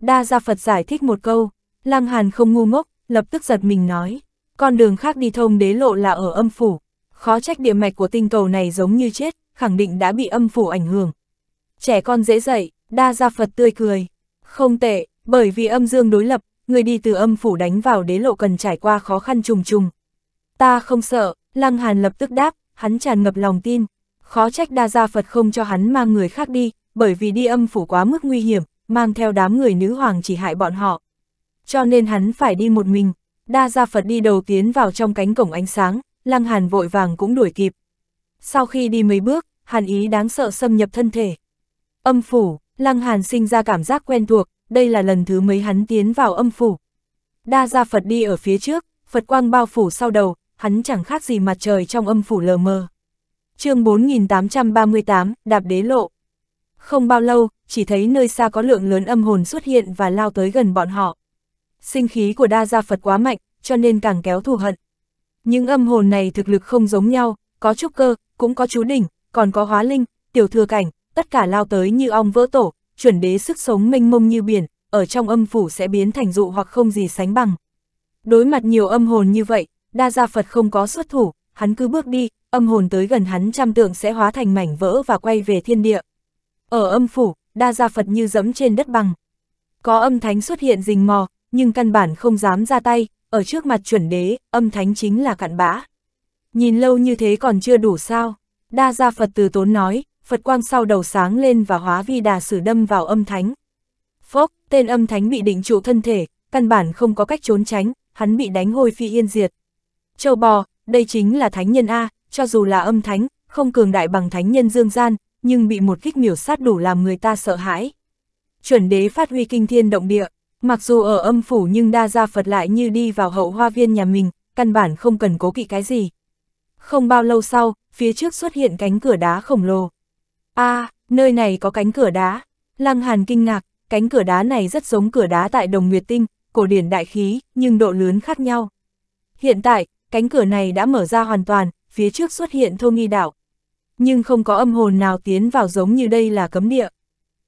Speaker 1: Đa Gia Phật giải thích một câu, Lăng Hàn không ngu ngốc, lập tức giật mình nói, con đường khác đi thông đế lộ là ở âm phủ, khó trách địa mạch của tinh cầu này giống như chết, khẳng định đã bị âm phủ ảnh hưởng, trẻ con dễ dậy, đa gia Phật tươi cười. Không tệ, bởi vì âm dương đối lập, người đi từ âm phủ đánh vào đế lộ cần trải qua khó khăn trùng trùng. Ta không sợ, Lăng Hàn lập tức đáp, hắn tràn ngập lòng tin. Khó trách đa gia Phật không cho hắn mang người khác đi, bởi vì đi âm phủ quá mức nguy hiểm, mang theo đám người nữ hoàng chỉ hại bọn họ. Cho nên hắn phải đi một mình, đa gia Phật đi đầu tiến vào trong cánh cổng ánh sáng, Lăng Hàn vội vàng cũng đuổi kịp. Sau khi đi mấy bước, hàn ý đáng sợ xâm nhập thân thể, Âm phủ, Lăng Hàn sinh ra cảm giác quen thuộc, đây là lần thứ mấy hắn tiến vào âm phủ. Đa gia Phật đi ở phía trước, Phật quang bao phủ sau đầu, hắn chẳng khác gì mặt trời trong âm phủ lờ mờ. chương 4838, Đạp Đế Lộ. Không bao lâu, chỉ thấy nơi xa có lượng lớn âm hồn xuất hiện và lao tới gần bọn họ. Sinh khí của đa gia Phật quá mạnh, cho nên càng kéo thù hận. Những âm hồn này thực lực không giống nhau, có trúc cơ, cũng có chú đỉnh, còn có hóa linh, tiểu thừa cảnh, tất cả lao tới như ong vỡ tổ, chuẩn đế sức sống mênh mông như biển, ở trong âm phủ sẽ biến thành dụ hoặc không gì sánh bằng. Đối mặt nhiều âm hồn như vậy, đa gia Phật không có xuất thủ, hắn cứ bước đi, âm hồn tới gần hắn trăm tượng sẽ hóa thành mảnh vỡ và quay về thiên địa. Ở âm phủ, đa gia Phật như dẫm trên đất bằng. Có âm thánh xuất hiện rình mò, nhưng căn bản không dám ra tay, ở trước mặt chuẩn đế, âm thánh chính là cặn bã. Nhìn lâu như thế còn chưa đủ sao, đa gia Phật từ tốn nói, Phật quang sau đầu sáng lên và hóa vi đà sử đâm vào âm thánh. Phốc, tên âm thánh bị định trụ thân thể, căn bản không có cách trốn tránh, hắn bị đánh hôi phi yên diệt. Châu bò, đây chính là thánh nhân A, cho dù là âm thánh, không cường đại bằng thánh nhân dương gian, nhưng bị một kích miểu sát đủ làm người ta sợ hãi. Chuẩn đế phát huy kinh thiên động địa, mặc dù ở âm phủ nhưng đa gia Phật lại như đi vào hậu hoa viên nhà mình, căn bản không cần cố kỵ cái gì. Không bao lâu sau, phía trước xuất hiện cánh cửa đá khổng lồ a à, nơi này có cánh cửa đá. Lăng Hàn kinh ngạc, cánh cửa đá này rất giống cửa đá tại Đồng Nguyệt Tinh, cổ điển đại khí, nhưng độ lớn khác nhau. Hiện tại, cánh cửa này đã mở ra hoàn toàn, phía trước xuất hiện thô nghi đảo. Nhưng không có âm hồn nào tiến vào giống như đây là cấm địa.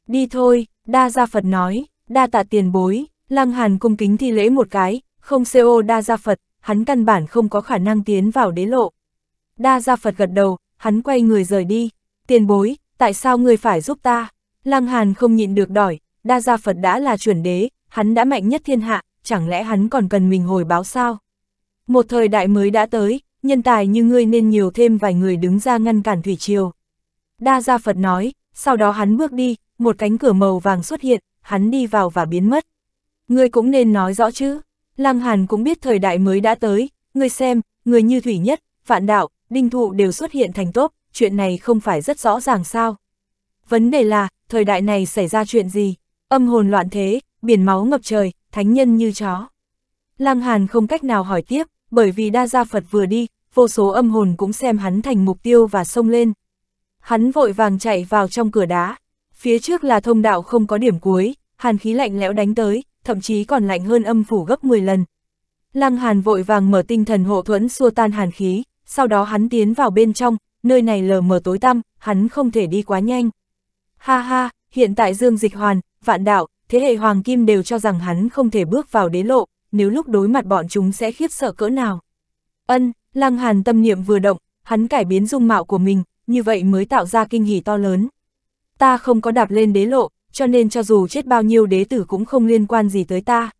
Speaker 1: Đi thôi, Đa Gia Phật nói, đa tạ tiền bối, Lăng Hàn cung kính thi lễ một cái, không CO Đa Gia Phật, hắn căn bản không có khả năng tiến vào đế lộ. Đa Gia Phật gật đầu, hắn quay người rời đi, tiền bối, tại sao ngươi phải giúp ta? Lăng Hàn không nhịn được đòi, đa gia Phật đã là chuẩn đế, hắn đã mạnh nhất thiên hạ, chẳng lẽ hắn còn cần mình hồi báo sao? Một thời đại mới đã tới, nhân tài như ngươi nên nhiều thêm vài người đứng ra ngăn cản thủy triều. Đa gia Phật nói, sau đó hắn bước đi, một cánh cửa màu vàng xuất hiện, hắn đi vào và biến mất. Ngươi cũng nên nói rõ chứ, Lăng Hàn cũng biết thời đại mới đã tới, ngươi xem, người như thủy nhất, vạn đạo, đinh thụ đều xuất hiện thành tốt, chuyện này không phải rất rõ ràng sao. Vấn đề là, thời đại này xảy ra chuyện gì? Âm hồn loạn thế, biển máu ngập trời, thánh nhân như chó. Lăng Hàn không cách nào hỏi tiếp, bởi vì đa gia Phật vừa đi, vô số âm hồn cũng xem hắn thành mục tiêu và xông lên. Hắn vội vàng chạy vào trong cửa đá, phía trước là thông đạo không có điểm cuối, hàn khí lạnh lẽo đánh tới, thậm chí còn lạnh hơn âm phủ gấp 10 lần. Lăng Hàn vội vàng mở tinh thần hộ thuẫn xua tan hàn khí, sau đó hắn tiến vào bên trong, nơi này lờ mờ tối tăm, hắn không thể đi quá nhanh. Ha ha, hiện tại Dương Dịch Hoàn, Vạn Đạo, thế hệ Hoàng Kim đều cho rằng hắn không thể bước vào đế lộ, nếu lúc đối mặt bọn chúng sẽ khiếp sợ cỡ nào. Ân, Lăng Hàn tâm niệm vừa động, hắn cải biến dung mạo của mình, như vậy mới tạo ra kinh hỉ to lớn. Ta không có đạp lên đế lộ, cho nên cho dù chết bao nhiêu đế tử cũng không liên quan gì tới ta.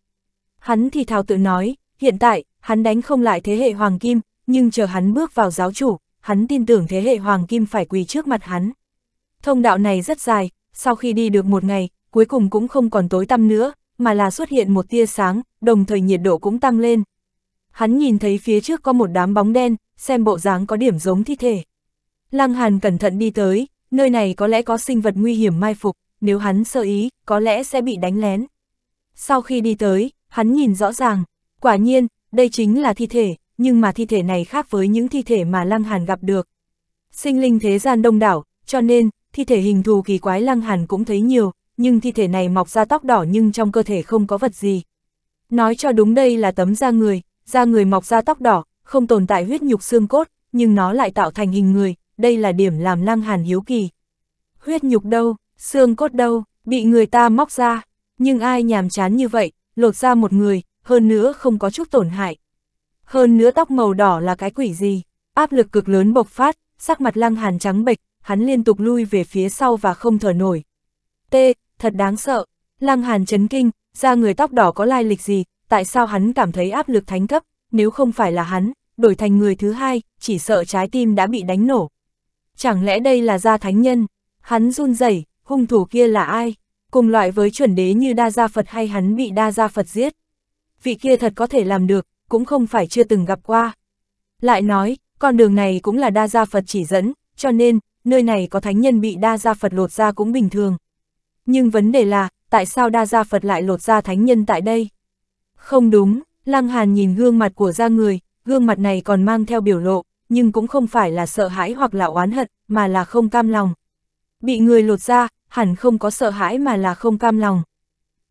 Speaker 1: Hắn thì thào tự nói, hiện tại, hắn đánh không lại thế hệ Hoàng Kim, nhưng chờ hắn bước vào giáo chủ, hắn tin tưởng thế hệ hoàng kim phải quỳ trước mặt hắn. Thông đạo này rất dài, sau khi đi được một ngày, cuối cùng cũng không còn tối tăm nữa, mà là xuất hiện một tia sáng, đồng thời nhiệt độ cũng tăng lên. Hắn nhìn thấy phía trước có một đám bóng đen, xem bộ dáng có điểm giống thi thể. Lăng Hàn cẩn thận đi tới, nơi này có lẽ có sinh vật nguy hiểm mai phục, nếu hắn sơ ý, có lẽ sẽ bị đánh lén. Sau khi đi tới, hắn nhìn rõ ràng, quả nhiên, đây chính là thi thể, nhưng mà thi thể này khác với những thi thể mà Lăng Hàn gặp được. Sinh linh thế gian đông đảo, cho nên, thi thể hình thù kỳ quái Lăng Hàn cũng thấy nhiều, nhưng thi thể này mọc ra tóc đỏ nhưng trong cơ thể không có vật gì. Nói cho đúng đây là tấm da người, da người mọc ra tóc đỏ, không tồn tại huyết nhục xương cốt, nhưng nó lại tạo thành hình người, đây là điểm làm Lăng Hàn hiếu kỳ. Huyết nhục đâu, xương cốt đâu, bị người ta móc ra, nhưng ai nhàm chán như vậy, lột ra một người, hơn nữa không có chút tổn hại, hơn nữa tóc màu đỏ là cái quỷ gì? Áp lực cực lớn bộc phát, sắc mặt lăng hàn trắng bệch, hắn liên tục lui về phía sau và không thở nổi. T, thật đáng sợ. Lăng hàn chấn kinh, ra người tóc đỏ có lai lịch gì, tại sao hắn cảm thấy áp lực thánh cấp, nếu không phải là hắn, đổi thành người thứ hai, chỉ sợ trái tim đã bị đánh nổ. Chẳng lẽ đây là gia thánh nhân? Hắn run rẩy, hung thủ kia là ai? Cùng loại với chuẩn đế như đa gia Phật hay hắn bị đa gia Phật giết? Vị kia thật có thể làm được, cũng không phải chưa từng gặp qua. Lại nói, con đường này cũng là đa gia Phật chỉ dẫn, cho nên, nơi này có thánh nhân bị đa gia Phật lột ra cũng bình thường. Nhưng vấn đề là, tại sao đa gia Phật lại lột ra thánh nhân tại đây? Không đúng, Lăng Hàn nhìn gương mặt của gia người, gương mặt này còn mang theo biểu lộ, nhưng cũng không phải là sợ hãi hoặc là oán hận, mà là không cam lòng. Bị người lột ra, hẳn không có sợ hãi mà là không cam lòng.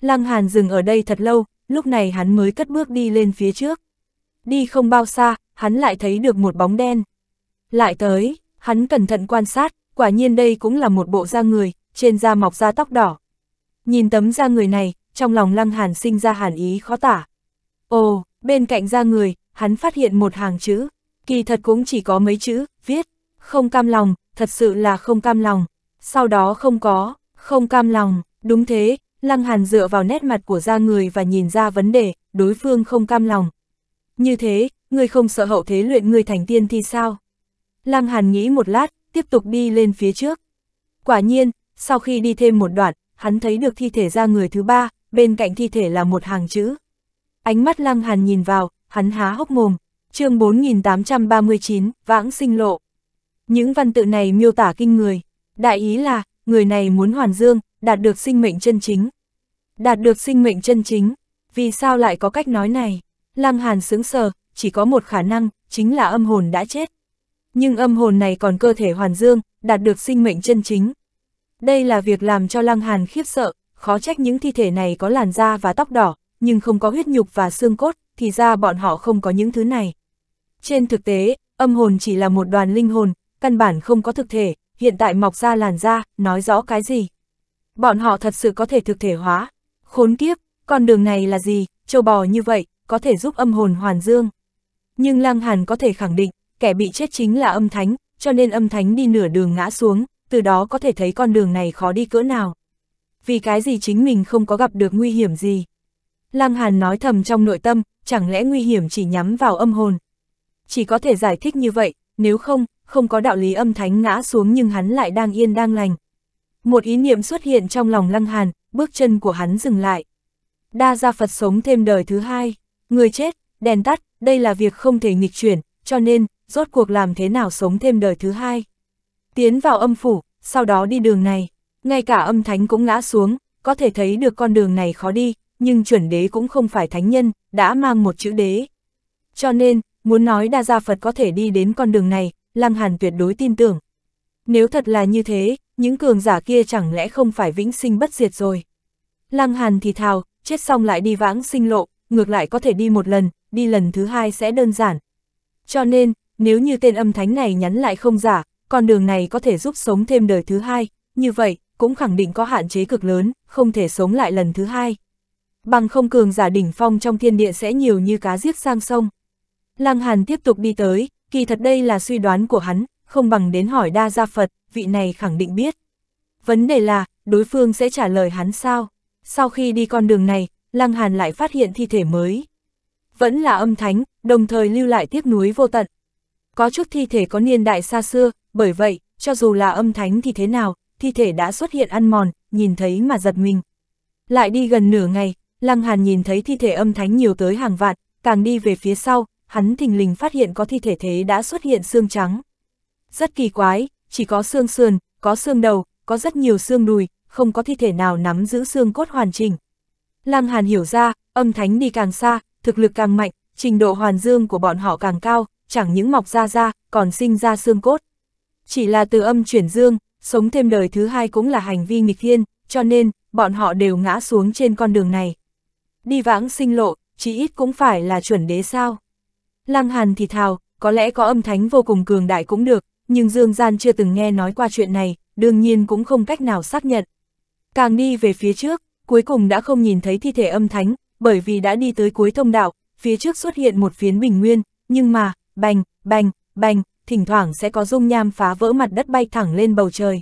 Speaker 1: Lăng Hàn dừng ở đây thật lâu, lúc này hắn mới cất bước đi lên phía trước. Đi không bao xa, hắn lại thấy được một bóng đen. Lại tới, hắn cẩn thận quan sát, quả nhiên đây cũng là một bộ da người, trên da mọc da tóc đỏ. Nhìn tấm da người này, trong lòng Lăng Hàn sinh ra hàn ý khó tả. Ồ, bên cạnh da người, hắn phát hiện một hàng chữ, kỳ thật cũng chỉ có mấy chữ, viết, không cam lòng, thật sự là không cam lòng. Sau đó không có, không cam lòng, đúng thế, Lăng Hàn dựa vào nét mặt của da người và nhìn ra vấn đề, đối phương không cam lòng. Như thế, ngươi không sợ hậu thế luyện ngươi thành tiên thì sao? Lăng Hàn nghĩ một lát, tiếp tục đi lên phía trước. Quả nhiên, sau khi đi thêm một đoạn, hắn thấy được thi thể da người thứ ba, bên cạnh thi thể là một hàng chữ. Ánh mắt Lăng Hàn nhìn vào, hắn há hốc mồm, chương 4839, vãng sinh lộ. Những văn tự này miêu tả kinh người, đại ý là, người này muốn hoàn dương, đạt được sinh mệnh chân chính. Đạt được sinh mệnh chân chính, vì sao lại có cách nói này? Lăng Hàn sững sờ, chỉ có một khả năng, chính là âm hồn đã chết. Nhưng âm hồn này còn cơ thể hoàn dương, đạt được sinh mệnh chân chính. Đây là việc làm cho Lăng Hàn khiếp sợ, khó trách những thi thể này có làn da và tóc đỏ, nhưng không có huyết nhục và xương cốt, thì ra bọn họ không có những thứ này. Trên thực tế, âm hồn chỉ là một đoàn linh hồn, căn bản không có thực thể, hiện tại mọc ra làn da, nói rõ cái gì bọn họ thật sự có thể thực thể hóa. Khốn kiếp, con đường này là gì, châu bò như vậy, có thể giúp âm hồn hoàn dương. Nhưng Lăng Hàn có thể khẳng định, kẻ bị chết chính là âm thánh, cho nên âm thánh đi nửa đường ngã xuống, từ đó có thể thấy con đường này khó đi cỡ nào. Vì cái gì chính mình không có gặp được nguy hiểm gì. Lăng Hàn nói thầm trong nội tâm, chẳng lẽ nguy hiểm chỉ nhắm vào âm hồn. Chỉ có thể giải thích như vậy, nếu không, không có đạo lý âm thánh ngã xuống nhưng hắn lại đang yên đang lành, một ý niệm xuất hiện trong lòng Lăng Hàn, bước chân của hắn dừng lại. Đa gia Phật sống thêm đời thứ hai, người chết, đèn tắt, đây là việc không thể nghịch chuyển, cho nên, rốt cuộc làm thế nào sống thêm đời thứ hai. Tiến vào âm phủ, sau đó đi đường này, ngay cả âm thánh cũng ngã xuống, có thể thấy được con đường này khó đi, nhưng chuẩn đế cũng không phải thánh nhân, đã mang một chữ đế. Cho nên, muốn nói đa gia Phật có thể đi đến con đường này, Lăng Hàn tuyệt đối tin tưởng, nếu thật là như thế, những cường giả kia chẳng lẽ không phải vĩnh sinh bất diệt rồi. Lăng Hàn thì thào, chết xong lại đi vãng sinh lộ, ngược lại có thể đi một lần, đi lần thứ hai sẽ đơn giản. Cho nên, nếu như tên âm thánh này nhắn lại không giả, con đường này có thể giúp sống thêm đời thứ hai, như vậy, cũng khẳng định có hạn chế cực lớn, không thể sống lại lần thứ hai. Bằng không cường giả đỉnh phong trong thiên địa sẽ nhiều như cá giết sang sông. Lăng Hàn tiếp tục đi tới, kỳ thật đây là suy đoán của hắn, không bằng đến hỏi đa gia Phật, vị này khẳng định biết. Vấn đề là, đối phương sẽ trả lời hắn sao? Sau khi đi con đường này, Lăng Hàn lại phát hiện thi thể mới. Vẫn là âm thánh, đồng thời lưu lại tiếc núi vô tận. Có chút thi thể có niên đại xa xưa, bởi vậy, cho dù là âm thánh thì thế nào, thi thể đã xuất hiện ăn mòn, nhìn thấy mà giật mình. Lại đi gần nửa ngày, Lăng Hàn nhìn thấy thi thể âm thánh nhiều tới hàng vạn, càng đi về phía sau, hắn thình lình phát hiện có thi thể thế đã xuất hiện xương trắng rất kỳ quái, chỉ có xương sườn, có xương đầu, có rất nhiều xương đùi, không có thi thể nào nắm giữ xương cốt hoàn chỉnh. Lăng Hàn hiểu ra, âm thánh đi càng xa, thực lực càng mạnh, trình độ hoàn dương của bọn họ càng cao, chẳng những mọc ra ra, còn sinh ra xương cốt. Chỉ là từ âm chuyển dương, sống thêm đời thứ hai cũng là hành vi nghịch thiên, cho nên, bọn họ đều ngã xuống trên con đường này. Đi vãng sinh lộ, chỉ ít cũng phải là chuẩn đế sao. Lăng Hàn thì thào, có lẽ có âm thánh vô cùng cường đại cũng được, nhưng Dương Gian chưa từng nghe nói qua chuyện này, đương nhiên cũng không cách nào xác nhận. Càng đi về phía trước, cuối cùng đã không nhìn thấy thi thể âm thánh, bởi vì đã đi tới cuối thông đạo, phía trước xuất hiện một phiến bình nguyên, nhưng mà, bành, bành, bành, thỉnh thoảng sẽ có dung nham phá vỡ mặt đất bay thẳng lên bầu trời.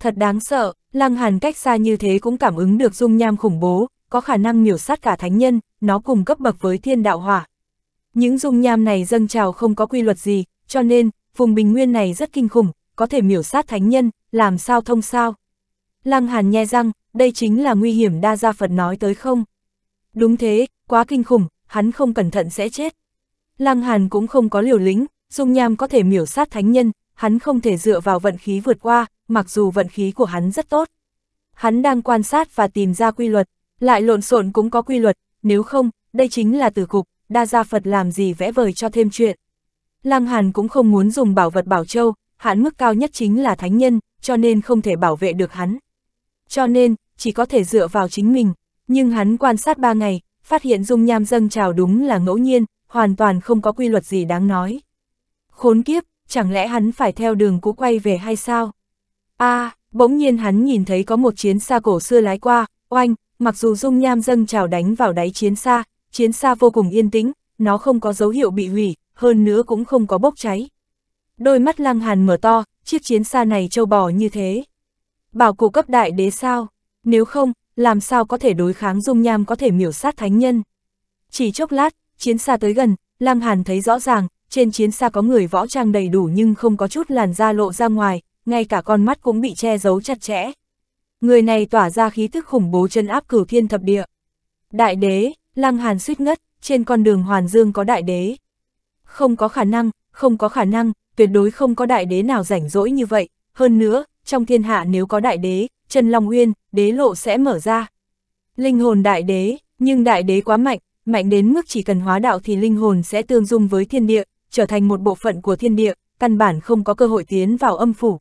Speaker 1: Thật đáng sợ, Lăng Hàn cách xa như thế cũng cảm ứng được dung nham khủng bố, có khả năng miểu sát cả thánh nhân, nó cùng cấp bậc với thiên đạo hỏa. Những dung nham này dâng trào không có quy luật gì, cho nên, vùng bình nguyên này rất kinh khủng, có thể miểu sát thánh nhân, làm sao thông sao. Lăng Hàn nhe răng, đây chính là nguy hiểm đa gia Phật nói tới không. Đúng thế, quá kinh khủng, hắn không cẩn thận sẽ chết. Lăng Hàn cũng không có liều lĩnh, dung nham có thể miểu sát thánh nhân, hắn không thể dựa vào vận khí vượt qua, mặc dù vận khí của hắn rất tốt. Hắn đang quan sát và tìm ra quy luật, lại lộn xộn cũng có quy luật, nếu không, đây chính là tử cục, đa gia Phật làm gì vẽ vời cho thêm chuyện. Lăng Hàn cũng không muốn dùng bảo vật bảo châu, hạn mức cao nhất chính là thánh nhân, cho nên không thể bảo vệ được hắn. Cho nên, chỉ có thể dựa vào chính mình, nhưng hắn quan sát ba ngày, phát hiện dung nham dâng trào đúng là ngẫu nhiên, hoàn toàn không có quy luật gì đáng nói. Khốn kiếp, chẳng lẽ hắn phải theo đường cũ quay về hay sao? a à, bỗng nhiên hắn nhìn thấy có một chiến xa cổ xưa lái qua, oanh, mặc dù dung nham dâng trào đánh vào đáy chiến xa, chiến xa vô cùng yên tĩnh, nó không có dấu hiệu bị hủy, hơn nữa cũng không có bốc cháy. Đôi mắt lăng hàn mở to, chiếc chiến xa này trâu bò như thế. Bảo cụ cấp đại đế sao? Nếu không, làm sao có thể đối kháng dung nham có thể miểu sát thánh nhân? Chỉ chốc lát, chiến xa tới gần, Lăng Hàn thấy rõ ràng, trên chiến xa có người võ trang đầy đủ nhưng không có chút làn da lộ ra ngoài, ngay cả con mắt cũng bị che giấu chặt chẽ. Người này tỏa ra khí thức khủng bố chân áp cửu thiên thập địa. Đại đế, Lăng Hàn suýt ngất, trên con đường Hoàn Dương có đại đế không có khả năng, không có khả năng, tuyệt đối không có đại đế nào rảnh rỗi như vậy, hơn nữa, trong thiên hạ nếu có đại đế, chân Long Uyên, đế lộ sẽ mở ra. Linh hồn đại đế, nhưng đại đế quá mạnh, mạnh đến mức chỉ cần hóa đạo thì linh hồn sẽ tương dung với thiên địa, trở thành một bộ phận của thiên địa, căn bản không có cơ hội tiến vào âm phủ.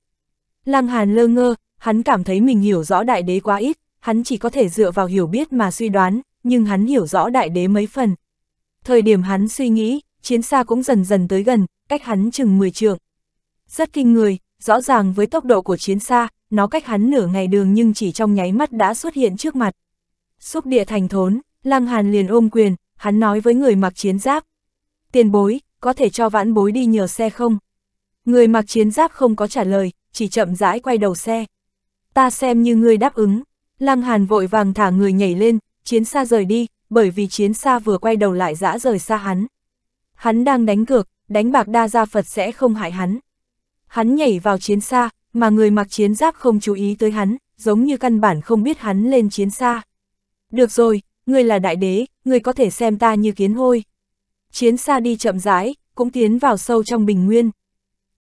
Speaker 1: Lăng Hàn lơ ngơ, hắn cảm thấy mình hiểu rõ đại đế quá ít, hắn chỉ có thể dựa vào hiểu biết mà suy đoán, nhưng hắn hiểu rõ đại đế mấy phần. Thời điểm hắn suy nghĩ, chiến xa cũng dần dần tới gần, cách hắn chừng 10 trượng. Rất kinh người, rõ ràng với tốc độ của chiến xa, nó cách hắn nửa ngày đường nhưng chỉ trong nháy mắt đã xuất hiện trước mặt. Xúc địa thành thốn, Lăng Hàn liền ôm quyền, hắn nói với người mặc chiến giáp. Tiền bối, có thể cho vãn bối đi nhờ xe không? Người mặc chiến giáp không có trả lời, chỉ chậm rãi quay đầu xe. Ta xem như ngươi đáp ứng. Lăng Hàn vội vàng thả người nhảy lên, chiến xa rời đi, bởi vì chiến xa vừa quay đầu lại dã rời xa hắn. Hắn đang đánh cược, đánh bạc đa gia Phật sẽ không hại hắn. Hắn nhảy vào chiến xa, mà người mặc chiến giáp không chú ý tới hắn, giống như căn bản không biết hắn lên chiến xa. Được rồi, ngươi là đại đế, ngươi có thể xem ta như kiến hôi. Chiến xa đi chậm rãi, cũng tiến vào sâu trong bình nguyên.